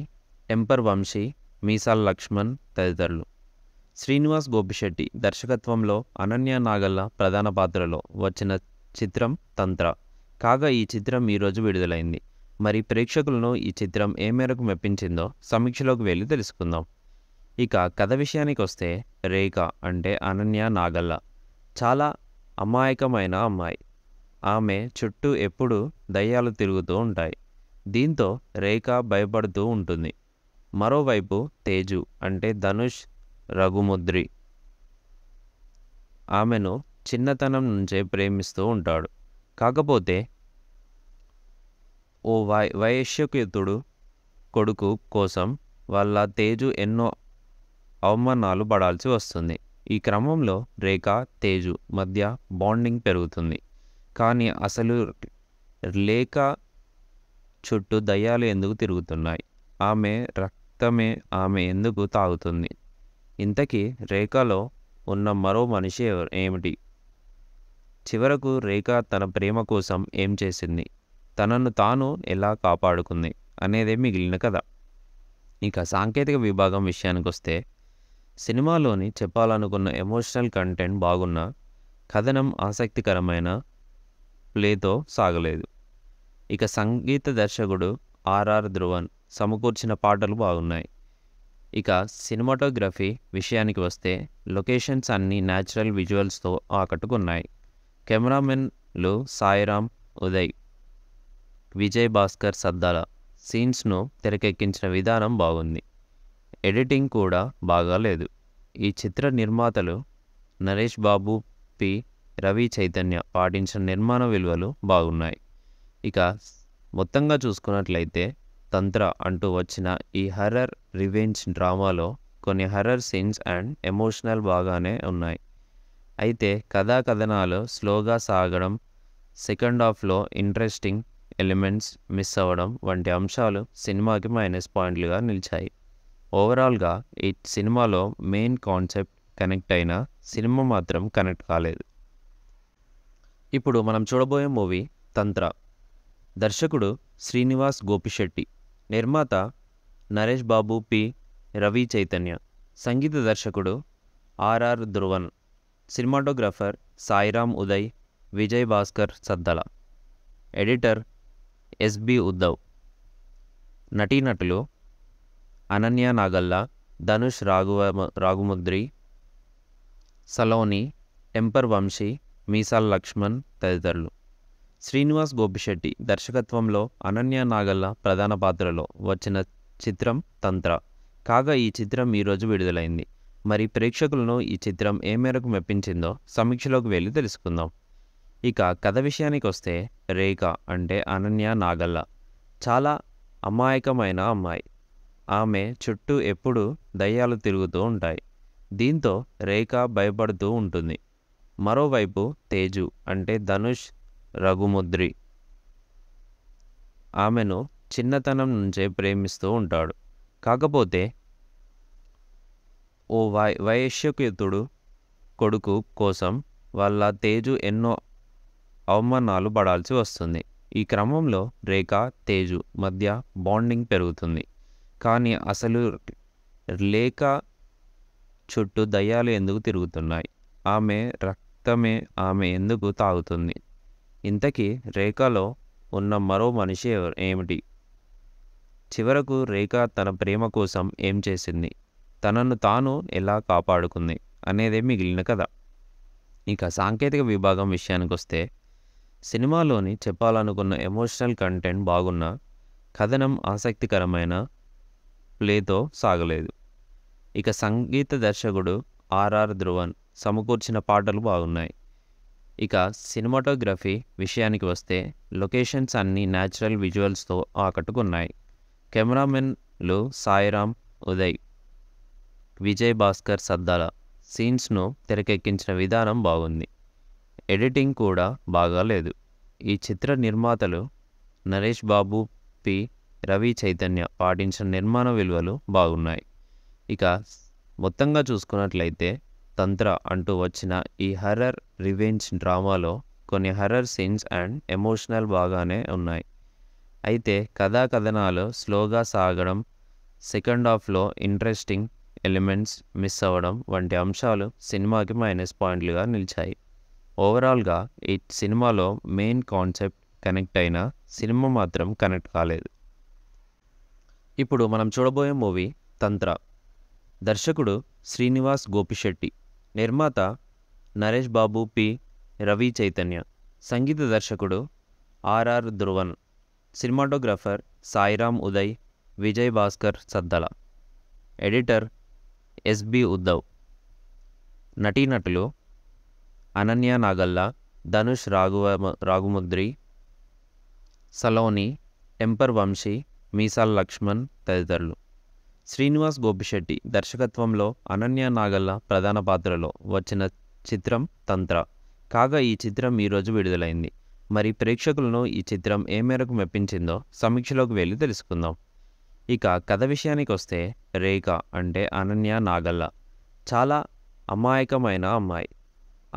టెంపర్ వంశీ మీసాల్ లక్ష్మణ్ తదితరులు శ్రీనివాస్ గోపిశెట్టి దర్శకత్వంలో అనన్య నాగల్ల ప్రధాన పాత్రలో వచ్చిన చిత్రం తంత్ర కాగా ఈ చిత్రం ఈరోజు విడుదలైంది మరి ప్రేక్షకులను ఈ చిత్రం ఏ మేరకు మెప్పించిందో సమీక్షలోకి వెళ్ళి తెలుసుకుందాం ఇక కథ విషయానికి వస్తే రేఖ అంటే అనన్య నాగల్ల చాలా అమాయకమైన అమ్మాయి ఆమె చుట్టూ ఎప్పుడూ దయ్యాలు తిరుగుతూ ఉంటాయి దీంతో రేఖ భయపడుతూ ఉంటుంది మరోవైపు తేజు అంటే ధనుష్ రఘుముద్రి ఆమెను చిన్నతనం నుంచే ప్రేమిస్తూ ఉంటాడు కాకపోతే ఓ వై వైశ్యకుతుడు కొడుకు కోసం వాళ్ళ తేజు ఎన్నో అవమానాలు పడాల్సి వస్తుంది ఈ క్రమంలో రేఖ తేజు మధ్య బాండింగ్ పెరుగుతుంది కానీ అసలు లేఖ చుట్టూ దయ్యాలు ఎందుకు తిరుగుతున్నాయి ఆమె రక్తమే ఆమె ఎందుకు తాగుతుంది ఇంతకీ రేఖలో ఉన్న మరో మనిషి ఏమిటి చివరకు రేఖ తన ప్రేమ కోసం ఏం చేసింది తనను తాను ఎలా కాపాడుకుంది అనేదే మిగిలిన కథ ఇక సాంకేతిక విభాగం విషయానికి వస్తే సినిమాలోని చెప్పాలనుకున్న ఎమోషనల్ కంటెంట్ బాగున్న కథనం ఆసక్తికరమైన ప్లేతో సాగలేదు ఇక సంగీత దర్శకుడు ఆర్ఆర్ ధ్రువన్ సమకూర్చిన పాటలు బాగున్నాయి ఇక సినిమాటోగ్రఫీ విషయానికి వస్తే లొకేషన్స్ అన్నీ న్యాచురల్ విజువల్స్తో ఆకట్టుకున్నాయి కెమెరామెన్లు సాయిరామ్ ఉదయ్ విజయ్ భాస్కర్ సద్దాల సీన్స్ను తెరకెక్కించిన విధానం బాగుంది ఎడిటింగ్ కూడా బాగాలేదు ఈ చిత్ర నిర్మాతలు నరేష్ బాబు పి రవి చైతన్య పాటించిన నిర్మాణ విలువలు బాగున్నాయి ఇక మొత్తంగా చూసుకున్నట్లయితే తంత్ర అంటూ వచ్చిన ఈ హర్రర్ రివెంజ్ డ్రామాలో కొన్ని హర్రర్ సీన్స్ అండ్ ఎమోషనల్ బాగానే ఉన్నాయి అయితే కథాకథనాలు స్లోగా సాగడం సెకండ్ హాఫ్లో ఇంట్రెస్టింగ్ ఎలిమెంట్స్ మిస్ అవ్వడం వంటి అంశాలు సినిమాకి మైనస్ పాయింట్లుగా నిలిచాయి ఓవరాల్గా ఈ సినిమాలో మెయిన్ కాన్సెప్ట్ కనెక్ట్ అయిన సినిమా మాత్రం కనెక్ట్ కాలేదు ఇప్పుడు మనం చూడబోయే మూవీ తంత్ర దర్శకుడు శ్రీనివాస్ గోపిశెట్టి నిర్మాత నరేష్ బాబు పి రవి చైతన్య సంగీత దర్శకుడు RR Dhruvan cinematographer Sairam Uday Vijay Bhaskar Saddala editor SB Uddhav నటీనటులు అనన్య నాగల్లా ధనుష్ రాఘవ రాఘుముద్రి సలోని టెంపర్ వంశీ మీసాల్ లక్ష్మణ్ తదితరులు శ్రీనివాస్ గోపిశెట్టి దర్శకత్వంలో అనన్య నాగల్ల ప్రధాన పాత్రలో వచ్చిన చిత్రం తంత్ర కాగా ఈ చిత్రం ఈరోజు విడుదలైంది మరి ప్రేక్షకులను ఈ చిత్రం ఏ మేరకు మెప్పించిందో సమీక్షలోకి వెళ్ళి తెలుసుకుందాం ఇక కథ విషయానికి వస్తే రేఖ అంటే అనన్య నాగల్ల చాలా అమాయకమైన అమ్మాయి ఆమె చుట్టూ ఎప్పుడూ దయ్యాలు తిరుగుతూ ఉంటాయి దీంతో రేఖ భయపడుతూ ఉంటుంది మరోవైపు తేజు అంటే ధనుష్ రఘుముద్రి ఆమెను చిన్నతనం నుంచే ప్రేమిస్తూ ఉంటాడు కాకపోతే ఓ వై వైశ్యకేతుడు కొడుకు కోసం వాళ్ళ తేజు ఎన్నో అవమానాలు పడాల్సి వస్తుంది ఈ క్రమంలో రేఖ తేజు మధ్య బాండింగ్ పెరుగుతుంది కానీ అసలు లేఖ చుట్టూ దయ్యాలు ఎందుకు తిరుగుతున్నాయి ఆమె రక్తమే ఆమె ఎందుకు తాగుతుంది ఇంతకీ రేఖలో ఉన్న మరో మనిషి ఏమిటి చివరకు రేఖ తన ప్రేమ కోసం ఏం చేసింది తనను తాను ఎలా కాపాడుకుంది అనేదే మిగిలిన కథ ఇక సాంకేతిక విభాగం విషయానికి వస్తే సినిమాలోని చెప్పాలనుకున్న ఎమోషనల్ కంటెంట్ బాగున్న కథనం ఆసక్తికరమైన ప్లేతో సాగలేదు ఇక సంగీత దర్శకుడు ఆర్ఆర్ ధ్రువన్ సమకూర్చిన పాటలు బాగున్నాయి ఇక సినిమాటోగ్రఫీ విషయానికి వస్తే లొకేషన్స్ అన్నీ న్యాచురల్ విజువల్స్తో ఆకట్టుకున్నాయి కెమెరామెన్లు సాయిరామ్ ఉదయ్ విజయ్ భాస్కర్ సద్దాల సీన్స్ను తెరకెక్కించిన విధానం బాగుంది ఎడిటింగ్ కూడా బాగాలేదు ఈ చిత్ర నిర్మాతలు నరేష్ బాబు పి రవి చైతన్య పాటించిన నిర్మాణ విలువలు బాగున్నాయి ఇక మొత్తంగా చూసుకున్నట్లయితే తంత్ర అంటూ వచ్చిన ఈ హర్రర్ రివెంజ్ డ్రామాలో కొన్ని హర్రర్ సీన్స్ అండ్ ఎమోషనల్ బాగానే ఉన్నాయి అయితే కథా కథనాలు స్లోగా సాగడం సెకండ్ హాఫ్లో ఇంట్రెస్టింగ్ ఎలిమెంట్స్ మిస్ అవ్వడం వంటి అంశాలు సినిమాకి మైనస్ పాయింట్లుగా నిలిచాయి ఓవరాల్గా ఈ సినిమాలో మెయిన్ కాన్సెప్ట్ కనెక్ట్ అయిన సినిమా మాత్రం కనెక్ట్ కాలేదు ఇప్పుడు మనం చూడబోయే మూవీ తంత్ర దర్శకుడు శ్రీనివాస్ గోపిశెట్టి నిర్మాత నరేష్ బాబు పి రవి చైతన్య సంగీత దర్శకుడు RR Dhruvan cinematographer Sairam Uday Vijay Bhaskar Saddala editor SB Uddhav నటీనటులు అనన్య నాగల్లా ధనుష్ రాఘువ రాఘుముద్రి సలోని టెంపర్ వంశీ మీసాల్ లక్ష్మణ్ తదితరులు శ్రీనివాస్ గోపిశెట్టి దర్శకత్వంలో అనన్య నాగల్ల ప్రధాన పాత్రలో వచ్చిన చిత్రం తంత్ర కాగా ఈ చిత్రం ఈరోజు విడుదలైంది మరి ప్రేక్షకులను ఈ చిత్రం ఏ మేరకు మెప్పించిందో సమీక్షలోకి వెళ్ళి తెలుసుకుందాం ఇక కథ విషయానికి వస్తే రేఖ అంటే అనన్య నాగల్ల చాలా అమాయకమైన అమ్మాయి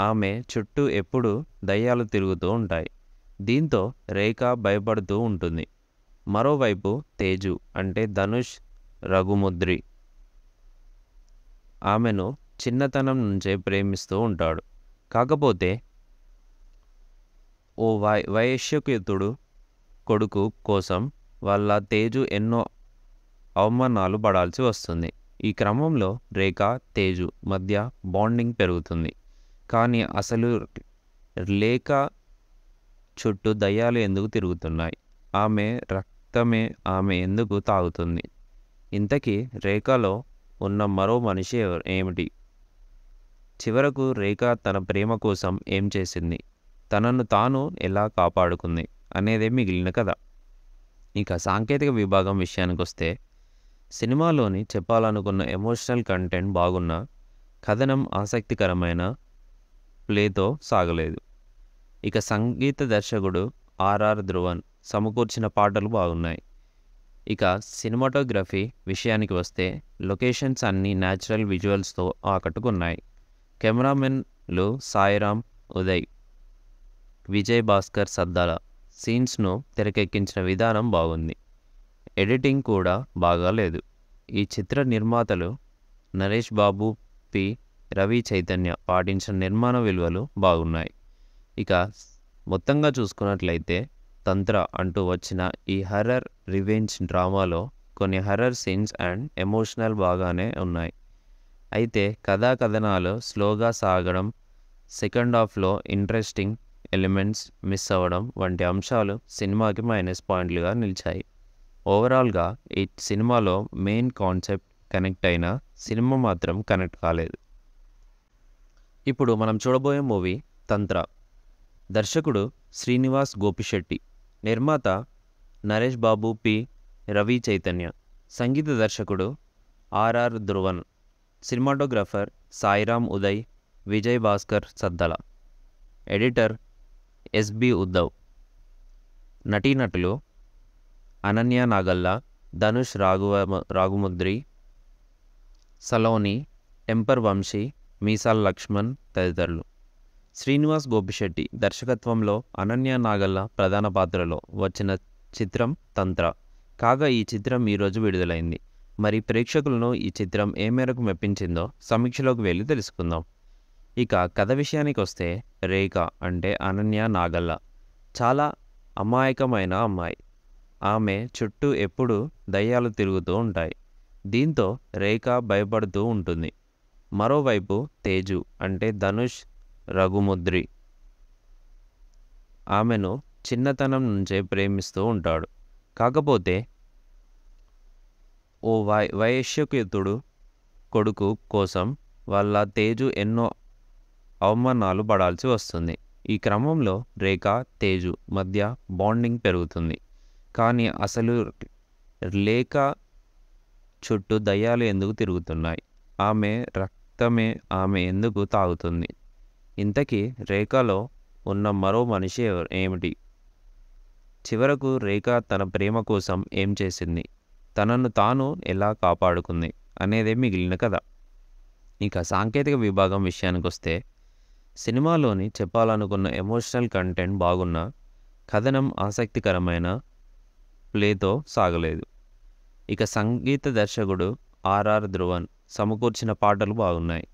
ఆమె చుట్టూ ఎప్పుడూ దయ్యాలు తిరుగుతూ ఉంటాయి దీంతో రేఖ భయపడుతూ ఉంటుంది మరోవైపు తేజు అంటే ధనుష్ రఘుముద్రి ఆమెను చిన్నతనం నుంచే ప్రేమిస్తూ ఉంటాడు కాకపోతే ఓ వై వైశ్యకుతుడు కొడుకు కోసం వాళ్ళ తేజు ఎన్నో అవమానాలు పడాల్సి వస్తుంది ఈ క్రమంలో రేఖ తేజు మధ్య బాండింగ్ పెరుగుతుంది కానీ అసలు లేఖ చుట్టూ దయ్యాలు ఎందుకు తిరుగుతున్నాయి ఆమె రక్తమే ఆమె ఎందుకు తాగుతుంది ఇంతకీ రేఖలో ఉన్న మరో మనిషి ఏమిటి చివరకు రేఖ తన ప్రేమ కోసం ఏం చేసింది తనను తాను ఎలా కాపాడుకుంది అనేదే మిగిలిన కథ ఇక సాంకేతిక విభాగం విషయానికి వస్తే సినిమాలోని చెప్పాలనుకున్న ఎమోషనల్ కంటెంట్ బాగున్న కథనం ఆసక్తికరమైన ప్లేతో సాగలేదు ఇక సంగీత దర్శకుడు ఆర్ఆర్ ధ్రువన్ సమకూర్చిన పాటలు బాగున్నాయి ఇక సినిమాటోగ్రఫీ విషయానికి వస్తే లొకేషన్స్ అన్ని న్యాచురల్ విజువల్స్తో ఆకట్టుకున్నాయి కెమెరామెన్లు సాయిరామ్ ఉదయ్ విజయ్ భాస్కర్ సద్దాల సీన్స్ను తెరకెక్కించిన విధానం బాగుంది ఎడిటింగ్ కూడా బాగాలేదు ఈ చిత్ర నిర్మాతలు నరేష్ బాబు పి రవి చైతన్య పాటించిన నిర్మాణ విలువలు బాగున్నాయి ఇక మొత్తంగా చూసుకున్నట్లయితే తంత్ర అంటూ వచ్చిన ఈ హర్రర్ రివెంజ్ డ్రామాలో కొన్ని హర్రర్ సీన్స్ అండ్ ఎమోషనల్ బాగానే ఉన్నాయి అయితే కథాకథనాలు స్లోగా సాగడం సెకండ్ హాఫ్లో ఇంట్రెస్టింగ్ ఎలిమెంట్స్ మిస్ అవ్వడం వంటి అంశాలు సినిమాకి మైనస్ పాయింట్లుగా నిలిచాయి ఓవరాల్గా ఈ సినిమాలో మెయిన్ కాన్సెప్ట్ కనెక్ట్ అయిన సినిమా మాత్రం కనెక్ట్ కాలేదు ఇప్పుడు మనం చూడబోయే మూవీ తంత్ర దర్శకుడు శ్రీనివాస్ గోపిశెట్టి నిర్మాత నరేష్ బాబు పి రవి చైతన్య సంగీత దర్శకుడు RR Dhruvan cinematographer Sairam Uday Vijay Bhaskar Saddala editor SB Uddhav నటీనటులు అనన్య నాగల్లా ధనుష్ రాఘువ రాఘుముద్రి సలోని టెంపర్ వంశీ మీసాల్ లక్ష్మణ్ తదితరులు శ్రీనివాస్ గోపిశెట్టి దర్శకత్వంలో అనన్య నాగల్ల ప్రధాన పాత్రలో వచ్చిన చిత్రం తంత్ర కాగా ఈ చిత్రం ఈరోజు విడుదలైంది మరి ప్రేక్షకులను ఈ చిత్రం ఏ మేరకు మెప్పించిందో సమీక్షలోకి వెళ్ళి తెలుసుకుందాం ఇక కథ విషయానికి వస్తే రేఖ అంటే అనన్య నాగల్ల చాలా అమాయకమైన అమ్మాయి ఆమె చుట్టూ ఎప్పుడూ దయ్యాలు తిరుగుతూ ఉంటాయి దీంతో రేఖ భయపడుతూ ఉంటుంది మరోవైపు తేజు అంటే ధనుష్ రఘుముద్రి ఆమెను చిన్నతనం నుంచే ప్రేమిస్తూ ఉంటాడు కాకపోతే ఓ వై వైశ్యకుతుడు కొడుకు కోసం వాళ్ళ తేజు ఎన్నో అవమానాలు పడాల్సి వస్తుంది ఈ క్రమంలో రేఖ తేజు మధ్య బాండింగ్ పెరుగుతుంది కానీ అసలు లేఖ చుట్టూ దయ్యాలు ఎందుకు తిరుగుతున్నాయి ఆమె రక్తమే ఆమె ఎందుకు తాగుతుంది ఇంతకీ రేఖలో ఉన్న మరో మనిషి ఏమిటి చివరకు రేఖ తన ప్రేమ కోసం ఏం చేసింది తనను తాను ఎలా కాపాడుకుంది అనేదే మిగిలిన కథ ఇక సాంకేతిక విభాగం విషయానికి వస్తే సినిమాలోని చెప్పాలనుకున్న ఎమోషనల్ కంటెంట్ బాగున్న కథనం ఆసక్తికరమైన ప్లేతో సాగలేదు ఇక సంగీత దర్శకుడు ఆర్ఆర్ ధ్రువన్ సమకూర్చిన పాటలు బాగున్నాయి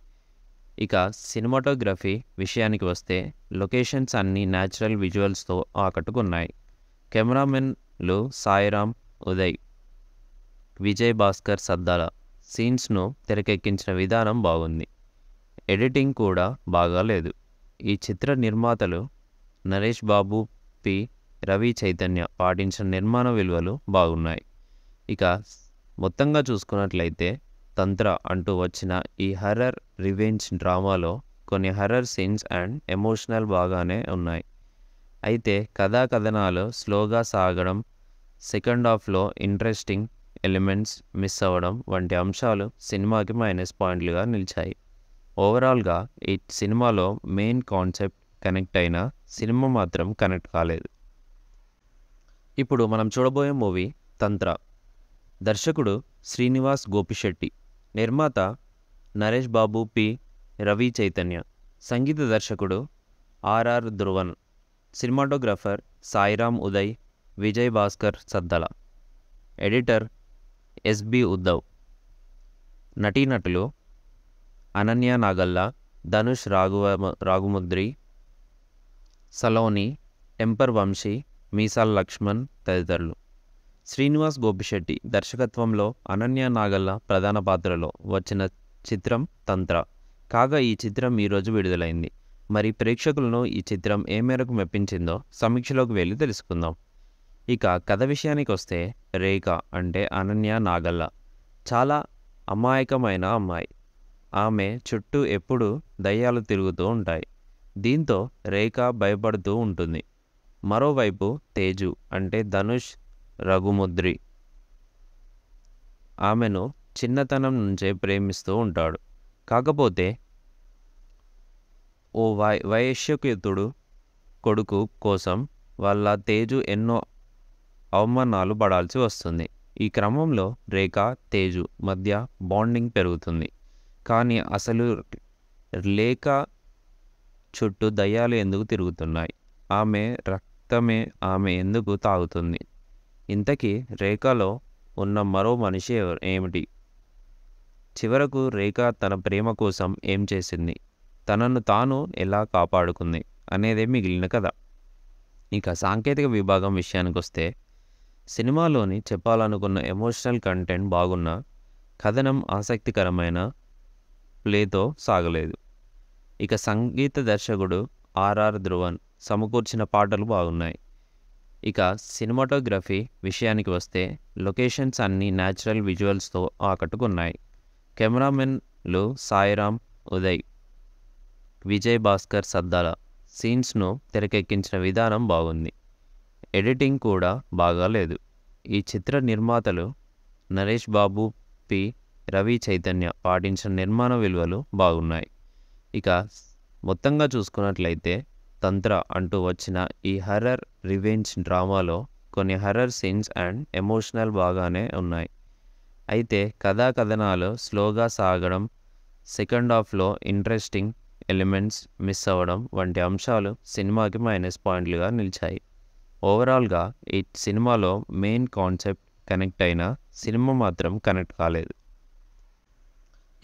ఇక సినిమాటోగ్రఫీ విషయానికి వస్తే లొకేషన్స్ అన్నీ న్యాచురల్ విజువల్స్తో ఆకట్టుకున్నాయి కెమెరామెన్లు సాయిరామ్ ఉదయ్ విజయ్ భాస్కర్ సద్దాల సీన్స్ను తెరకెక్కించిన విధానం బాగుంది ఎడిటింగ్ కూడా బాగాలేదు ఈ చిత్ర నిర్మాతలు నరేష్ బాబు పి రవి చైతన్య పాటించిన నిర్మాణ విలువలు బాగున్నాయి ఇక మొత్తంగా చూసుకున్నట్లయితే తంత్ర అంటూ వచ్చిన ఈ హర్రర్ రివెంజ్ డ్రామాలో కొన్ని హర్రర్ సీన్స్ అండ్ ఎమోషనల్ బాగానే ఉన్నాయి అయితే కథా కథనాలు స్లోగా సాగడం సెకండ్ హాఫ్లో ఇంట్రెస్టింగ్ ఎలిమెంట్స్ మిస్ అవ్వడం వంటి అంశాలు సినిమాకి మైనస్ పాయింట్లుగా నిలిచాయి ఓవరాల్గా ఈ సినిమాలో మెయిన్ కాన్సెప్ట్ కనెక్ట్ అయినా సినిమా మాత్రం కనెక్ట్ కాలేదు ఇప్పుడు మనం చూడబోయే మూవీ తంత్ర దర్శకుడు శ్రీనివాస్ గోపిశెట్టి నిర్మాత నరేష్ బాబు పి రవి చైతన్య సంగీత దర్శకుడు RR Dhruvan cinematographer Sairam Uday Vijay Bhaskar Saddala editor SB Uddhav నటీనటులు అనన్య నాగల్లా ధనుష్ రాఘవ రాఘుముద్రి సలోని టెంపర్ వంశీ మీసాల్ లక్ష్మణ్ తదితరులు శ్రీనివాస్ గోపిశెట్టి దర్శకత్వంలో అనన్య నాగల్ల ప్రధాన పాత్రలో వచ్చిన చిత్రం తంత్ర కాగా ఈ చిత్రం ఈరోజు విడుదలైంది మరి ప్రేక్షకులను ఈ చిత్రం ఏ మేరకు మెప్పించిందో సమీక్షలోకి వెళ్ళి తెలుసుకుందాం ఇక కథ విషయానికి వస్తే రేఖ అంటే అనన్య నాగల్ల చాలా అమాయకమైన అమ్మాయి ఆమె చుట్టూ ఎప్పుడూ దయ్యాలు తిరుగుతూ ఉంటాయి దీంతో రేఖ భయపడుతూ ఉంటుంది మరోవైపు తేజు అంటే ధనుష్ రఘుముద్రి ఆమెను చిన్నతనం నుంచే ప్రేమిస్తూ ఉంటాడు కాకపోతే ఓ వై వైశ్యకుతుడు కొడుకు కోసం వాళ్ళ తేజు ఎన్నో అవమానాలు పడాల్సి వస్తుంది ఈ క్రమంలో రేఖ తేజు మధ్య బాండింగ్ పెరుగుతుంది కానీ అసలు లేఖ చుట్టూ దయ్యాలు ఎందుకు తిరుగుతున్నాయి ఆమె రక్తమే ఆమె ఎందుకు తాగుతుంది ఇంతకీ రేఖలో ఉన్న మరో మనిషి ఏమిటి చివరకు రేఖ తన ప్రేమ కోసం ఏం చేసింది తనను తాను ఎలా కాపాడుకుంది అనేదే మిగిలిన కథ ఇక సాంకేతిక విభాగం విషయానికి వస్తే సినిమాలోని చెప్పాలనుకున్న ఎమోషనల్ కంటెంట్ బాగున్న కథనం ఆసక్తికరమైన ప్లేతో సాగలేదు ఇక సంగీత దర్శకుడు ఆర్ఆర్ ధ్రువన్ సమకూర్చిన పాటలు బాగున్నాయి ఇక సినిమాటోగ్రఫీ విషయానికి వస్తే లొకేషన్స్ అన్నీ న్యాచురల్ విజువల్స్తో ఆకట్టుకున్నాయి కెమెరామెన్లు సాయిరామ్ ఉదయ్ విజయ్ భాస్కర్ సద్దాల సీన్స్ను తెరకెక్కించిన విధానం బాగుంది ఎడిటింగ్ కూడా బాగాలేదు ఈ చిత్ర నిర్మాతలు నరేష్ బాబు పి రవి చైతన్య పాటించిన నిర్మాణ విలువలు బాగున్నాయి ఇక మొత్తంగా చూసుకున్నట్లయితే తంత్ర అంటూ వచ్చిన ఈ హర్రర్ రివెంజ్ డ్రామాలో కొన్ని హర్రర్ సీన్స్ అండ్ ఎమోషనల్ బాగానే ఉన్నాయి అయితే కథాకథనాలు స్లోగా సాగడం సెకండ్ హాఫ్లో ఇంట్రెస్టింగ్ ఎలిమెంట్స్ మిస్ అవ్వడం వంటి అంశాలు సినిమాకి మైనస్ పాయింట్లుగా నిలిచాయి ఓవరాల్గా ఈ సినిమాలో మెయిన్ కాన్సెప్ట్ కనెక్ట్ అయిన సినిమా మాత్రం కనెక్ట్ కాలేదు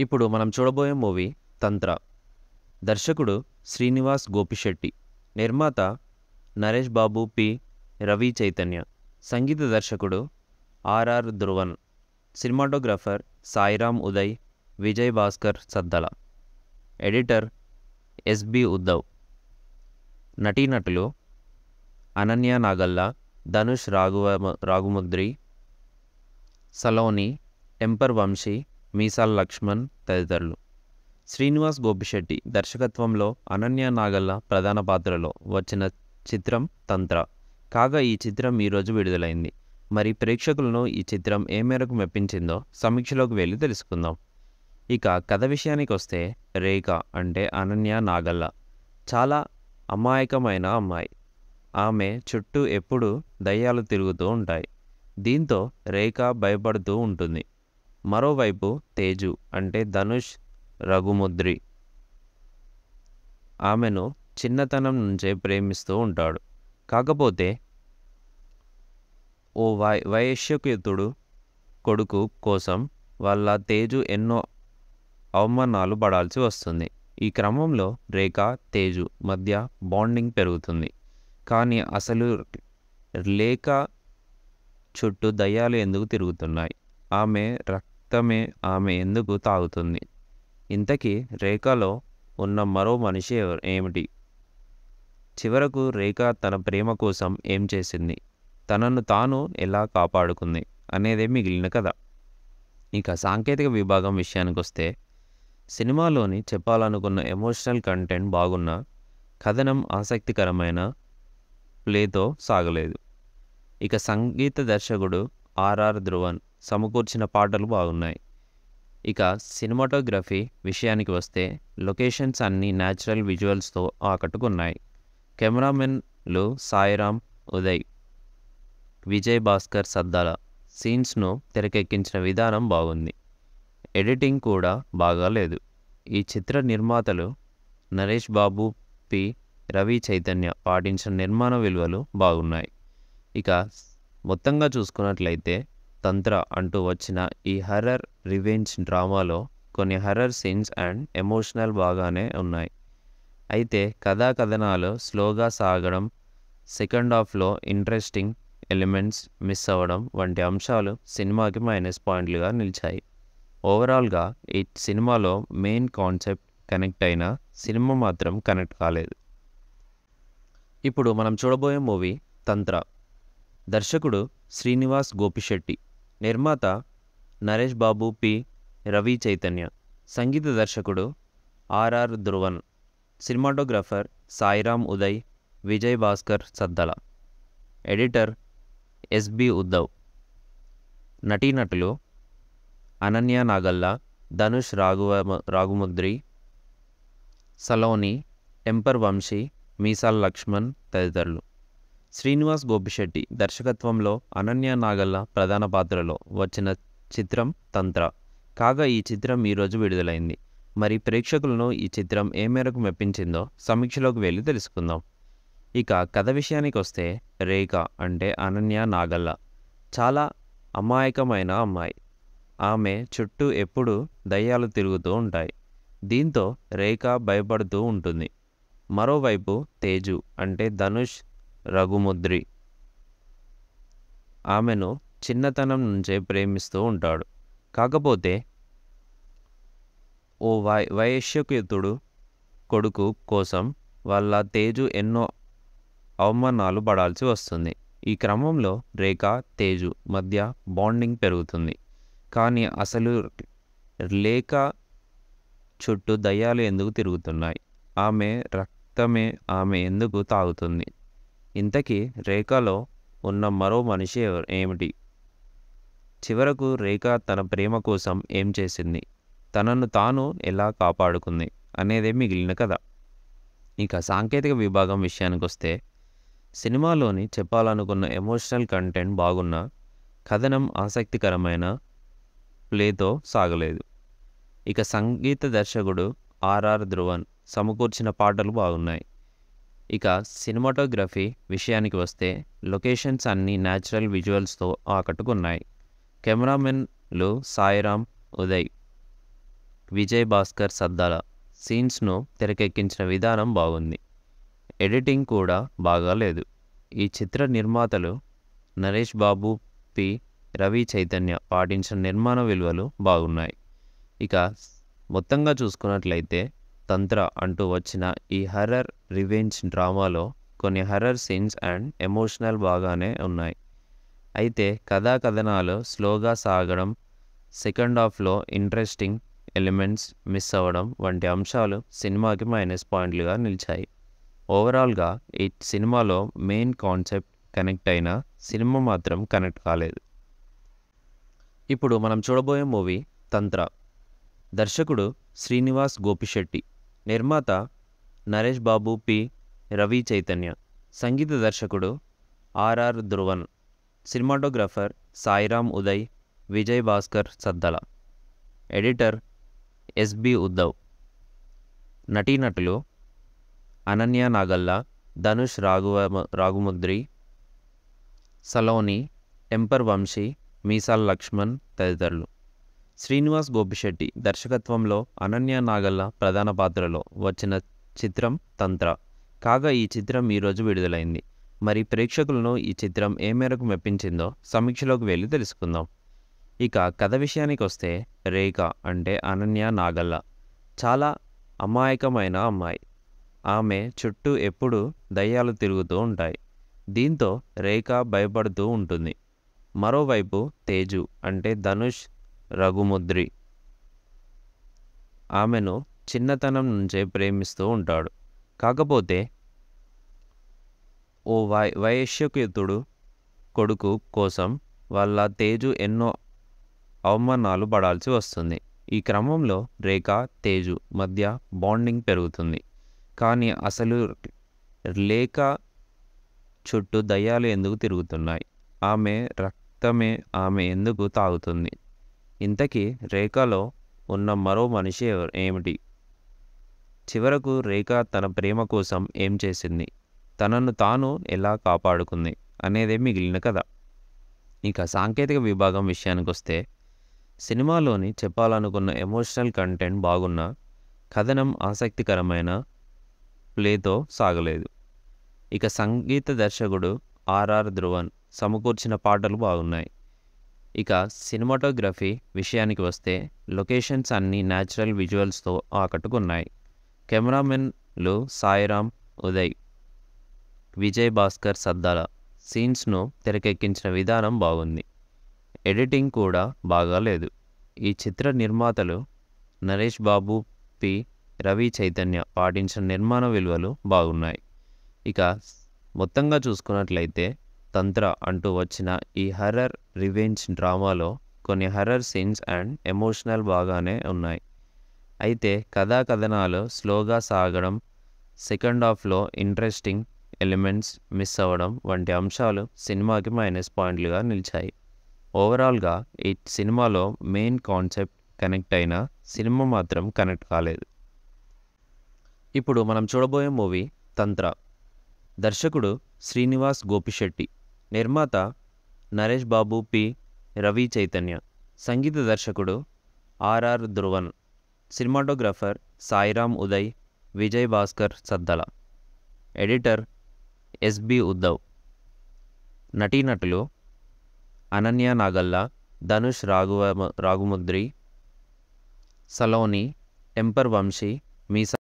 ఇప్పుడు మనం చూడబోయే మూవీ తంత్ర దర్శకుడు శ్రీనివాస్ గోపిశెట్టి నిర్మాత నరేష్ బాబు పి రవి చైతన్య సంగీత దర్శకుడు RR Dhruvan cinematographer Sairam Uday Vijay Bhaskar Saddala editor SB Uddhav నటీనటులు అనన్య నాగల్లా ధనుష్ రాఘువ రాఘుముద్రి సలోని టెంపర్ వంశీ మీసాల్ లక్ష్మణ్ తదితరులు శ్రీనివాస్ గోపిశెట్టి దర్శకత్వంలో అనన్య నాగల్ల ప్రధాన పాత్రలో వచ్చిన చిత్రం తంత్ర కాగా ఈ చిత్రం ఈరోజు విడుదలైంది మరి ప్రేక్షకులను ఈ చిత్రం ఏ మేరకు మెప్పించిందో సమీక్షలోకి వెళ్ళి తెలుసుకుందాం ఇక కథ విషయానికి వస్తే రేఖ అంటే అనన్య నాగల్ల చాలా అమాయకమైన అమ్మాయి ఆమె చుట్టూ ఎప్పుడూ దయ్యాలు తిరుగుతూ ఉంటాయి దీంతో రేఖ భయపడుతూ ఉంటుంది మరోవైపు తేజు అంటే ధనుష్ రఘుముద్రి ఆమెను చిన్నతనం నుంచే ప్రేమిస్తూ ఉంటాడు కాకపోతే ఓ వై వైశ్యకుతుడు కొడుకు కోసం వాళ్ళ తేజు ఎన్నో అవమానాలు పడాల్సి వస్తుంది ఈ క్రమంలో రేఖ తేజు మధ్య బాండింగ్ పెరుగుతుంది కానీ అసలు లేఖ చుట్టూ దయ్యాలు ఎందుకు తిరుగుతున్నాయి ఆమె రక్తమే ఆమె ఎందుకు తాగుతుంది ఇంతకీ రేఖలో ఉన్న మరో మనిషి ఏమిటి చివరకు రేఖ తన ప్రేమ కోసం ఏం చేసింది తనను తాను ఎలా కాపాడుకుంది అనేదే మిగిలిన కథ ఇక సాంకేతిక విభాగం విషయానికి వస్తే సినిమాలోని చెప్పాలనుకున్న ఎమోషనల్ కంటెంట్ బాగున్న కథనం ఆసక్తికరమైన ప్లేతో సాగలేదు ఇక సంగీత దర్శకుడు ఆర్ఆర్ ధ్రువన్ సమకూర్చిన పాటలు బాగున్నాయి ఇక సినిమాటోగ్రఫీ విషయానికి వస్తే లొకేషన్స్ అన్నీ న్యాచురల్ విజువల్స్తో ఆకట్టుకున్నాయి కెమెరామెన్లు సాయిరామ్ ఉదయ్ విజయ్ భాస్కర్ సద్దాల సీన్స్ను తెరకెక్కించిన విధానం బాగుంది ఎడిటింగ్ కూడా బాగాలేదు ఈ చిత్ర నిర్మాతలు నరేష్ బాబు పి రవి చైతన్య పాటించిన నిర్మాణ విలువలు బాగున్నాయి ఇక మొత్తంగా చూసుకున్నట్లయితే తంత్ర అంటూ వచ్చిన ఈ హర్రర్ రివెంజ్ డ్రామాలో కొన్ని హర్రర్ సీన్స్ అండ్ ఎమోషనల్ బాగానే ఉన్నాయి అయితే కథాకథనాలు స్లోగా సాగడం సెకండ్ హాఫ్లో ఇంట్రెస్టింగ్ ఎలిమెంట్స్ మిస్ అవ్వడం వంటి అంశాలు సినిమాకి మైనస్ పాయింట్లుగా నిలిచాయి ఓవరాల్గా ఈ సినిమాలో మెయిన్ కాన్సెప్ట్ కనెక్ట్ అయినా సినిమా మాత్రం కనెక్ట్ కాలేదు ఇప్పుడు మనం చూడబోయే మూవీ తంత్ర దర్శకుడు శ్రీనివాస్ గోపిశెట్టి నిర్మాత నరేష్ బాబు పి రవి చైతన్య సంగీత దర్శకుడు RR Dhruvan cinematographer Sairam Uday Vijay Bhaskar Saddala editor SB Uddhav నటీనటులు అనన్య నాగల్లా ధనుష్ రాఘవ రాఘుముద్రి సలోని టెంపర్ వంశీ మీసాల్ లక్ష్మణ్ తదితరులు శ్రీనివాస్ గోపిశెట్టి దర్శకత్వంలో అనన్య నాగల్ల ప్రధాన పాత్రలో వచ్చిన చిత్రం తంత్ర కాగా ఈ చిత్రం ఈరోజు విడుదలైంది మరి ప్రేక్షకులను ఈ చిత్రం ఏ మేరకు మెప్పించిందో సమీక్షలోకి వెళ్ళి తెలుసుకుందాం ఇక కథ విషయానికి వస్తే రేఖ అంటే అనన్య నాగల్ల చాలా అమాయకమైన అమ్మాయి ఆమె చుట్టూ ఎప్పుడూ దయ్యాలు తిరుగుతూ ఉంటాయి దీంతో రేఖ భయపడుతూ ఉంటుంది మరోవైపు తేజు అంటే ధనుష్ రఘుముద్రి ఆమెను చిన్నతనం నుంచే ప్రేమిస్తూ ఉంటాడు కాకపోతే ఓ వై వైశ్యకుతుడు కొడుకు కోసం వాళ్ళ తేజు ఎన్నో అవమానాలు పడాల్సి వస్తుంది ఈ క్రమంలో రేఖ తేజు మధ్య బాండింగ్ పెరుగుతుంది కానీ అసలు లేఖ చుట్టూ దయ్యాలు ఎందుకు తిరుగుతున్నాయి ఆమె రక్తమే ఆమె ఎందుకు తాగుతుంది ఇంతకీ రేఖలో ఉన్న మరో మనిషి ఏమిటి చివరకు రేఖ తన ప్రేమ కోసం ఏం చేసింది తనను తాను ఎలా కాపాడుకుంది అనేదే మిగిలిన కథ ఇక సాంకేతిక విభాగం విషయానికి వస్తే సినిమాలోని చెప్పాలనుకున్న ఎమోషనల్ కంటెంట్ బాగున్న కథనం ఆసక్తికరమైన ప్లేతో సాగలేదు ఇక సంగీత దర్శకుడు ఆర్ఆర్ ధ్రువన్ సమకూర్చిన పాటలు బాగున్నాయి ఇక సినిమాటోగ్రఫీ విషయానికి వస్తే లొకేషన్స్ అన్నీ న్యాచురల్ విజువల్స్తో ఆకట్టుకున్నాయి కెమెరామెన్లు సాయిరామ్ ఉదయ్ విజయ్ భాస్కర్ సద్దాల సీన్స్ను తెరకెక్కించిన విధానం బాగుంది ఎడిటింగ్ కూడా బాగాలేదు ఈ చిత్ర నిర్మాతలు నరేష్ బాబు పి రవి చైతన్య పాటించిన నిర్మాణ విలువలు బాగున్నాయి ఇక మొత్తంగా చూసుకున్నట్లయితే తంత్ర అంటూ వచ్చిన ఈ హర్రర్ రివెంజ్ డ్రామాలో కొన్ని హర్రర్ సీన్స్ అండ్ ఎమోషనల్ బాగానే ఉన్నాయి అయితే కథాకథనాలు స్లోగా సాగడం సెకండ్ హాఫ్లో ఇంట్రెస్టింగ్ ఎలిమెంట్స్ మిస్ అవ్వడం వంటి అంశాలు సినిమాకి మైనస్ పాయింట్లుగా నిలిచాయి ఓవరాల్గా ఈ సినిమాలో మెయిన్ కాన్సెప్ట్ కనెక్ట్ అయిన సినిమా మాత్రం కనెక్ట్ కాలేదు ఇప్పుడు మనం చూడబోయే మూవీ తంత్ర దర్శకుడు శ్రీనివాస్ గోపిశెట్టి నిర్మాత నరేష్ బాబు పి రవి చైతన్య సంగీత దర్శకుడు RR Dhruvan cinematographer Sairam Uday Vijay Bhaskar Saddala editor SB Uddhav నటీనటులు అనన్య నాగల్లా ధనుష్ రాఘువ రాఘుముద్రి సలోని టెంపర్ వంశీ మీసాల్ లక్ష్మణ్ తదితరులు శ్రీనివాస్ గోపిశెట్టి దర్శకత్వంలో అనన్య నాగల్ల ప్రధాన పాత్రలో వచ్చిన చిత్రం తంత్ర కాగా ఈ చిత్రం ఈరోజు విడుదలైంది మరి ప్రేక్షకులను ఈ చిత్రం ఏ మేరకు మెప్పించిందో సమీక్షలోకి వెళ్ళి తెలుసుకుందాం ఇక కథ విషయానికి వస్తే రేఖ అంటే అనన్య నాగల్ల చాలా అమాయకమైన అమ్మాయి ఆమె చుట్టూ ఎప్పుడూ దయ్యాలు తిరుగుతూ ఉంటాయి దీంతో రేఖ భయపడుతూ ఉంటుంది మరోవైపు తేజు అంటే ధనుష్ రఘుముద్రి ఆమెను చిన్నతనం నుంచే ప్రేమిస్తూ ఉంటాడు కాకపోతే ఓ వై వైశ్యకుతుడు కొడుకు కోసం వాళ్ళ తేజు ఎన్నో అవమానాలు పడాల్సి వస్తుంది ఈ క్రమంలో రేఖ తేజు మధ్య బాండింగ్ పెరుగుతుంది కానీ అసలు లేఖ చుట్టూ దయ్యాలు ఎందుకు తిరుగుతున్నాయి ఆమె రక్తమే ఆమె ఎందుకు తాగుతుంది ఇంతకీ రేఖలో ఉన్న మరో మనిషి ఏమిటి చివరకు రేఖ తన ప్రేమ కోసం ఏం చేసింది తనను తాను ఎలా కాపాడుకుంది అనేదే మిగిలిన కథ ఇక సాంకేతిక విభాగం విషయానికి వస్తే సినిమాలోని చెప్పాలనుకున్న ఎమోషనల్ కంటెంట్ బాగున్న కథనం ఆసక్తికరమైన ప్లేతో సాగలేదు ఇక సంగీత దర్శకుడు ఆర్ఆర్ ధ్రువన్ సమకూర్చిన పాటలు బాగున్నాయి ఇక సినిమాటోగ్రఫీ విషయానికి వస్తే లొకేషన్స్ అన్నీ న్యాచురల్ విజువల్స్తో ఆకట్టుకున్నాయి కెమెరామెన్లు సాయిరామ్ ఉదయ్ విజయ్ భాస్కర్ సద్దాల సీన్స్ను తెరకెక్కించిన విధానం బాగుంది ఎడిటింగ్ కూడా బాగాలేదు ఈ చిత్ర నిర్మాతలు నరేష్ బాబు పి రవి చైతన్య పాటించిన నిర్మాణ విలువలు బాగున్నాయి ఇక మొత్తంగా చూసుకున్నట్లయితే తంత్ర అంటూ వచ్చిన ఈ హర్రర్ రివెంజ్ డ్రామాలో కొన్ని హర్రర్ సీన్స్ అండ్ ఎమోషనల్ బాగానే ఉన్నాయి అయితే కథా కథనాలు స్లోగా సాగడం సెకండ్ హాఫ్లో ఇంట్రెస్టింగ్ ఎలిమెంట్స్ మిస్ అవ్వడం వంటి అంశాలు సినిమాకి మైనస్ పాయింట్లుగా నిలిచాయి ఓవరాల్గా ఈ సినిమాలో మెయిన్ కాన్సెప్ట్ కనెక్ట్ అయినా సినిమా మాత్రం కనెక్ట్ కాలేదు ఇప్పుడు మనం చూడబోయే మూవీ తంత్ర దర్శకుడు శ్రీనివాస్ గోపిశెట్టి నిర్మాత నరేష్ బాబు పి రవి చైతన్య సంగీత దర్శకుడు RR Dhruvan cinematographer Sairam Uday Vijay Bhaskar Saddala editor SB Uddhav నటీనటులు అనన్య నాగల్లా ధనుష్ రాఘవ రాఘుముద్రి సలోని టెంపర్ వంశీ మీసా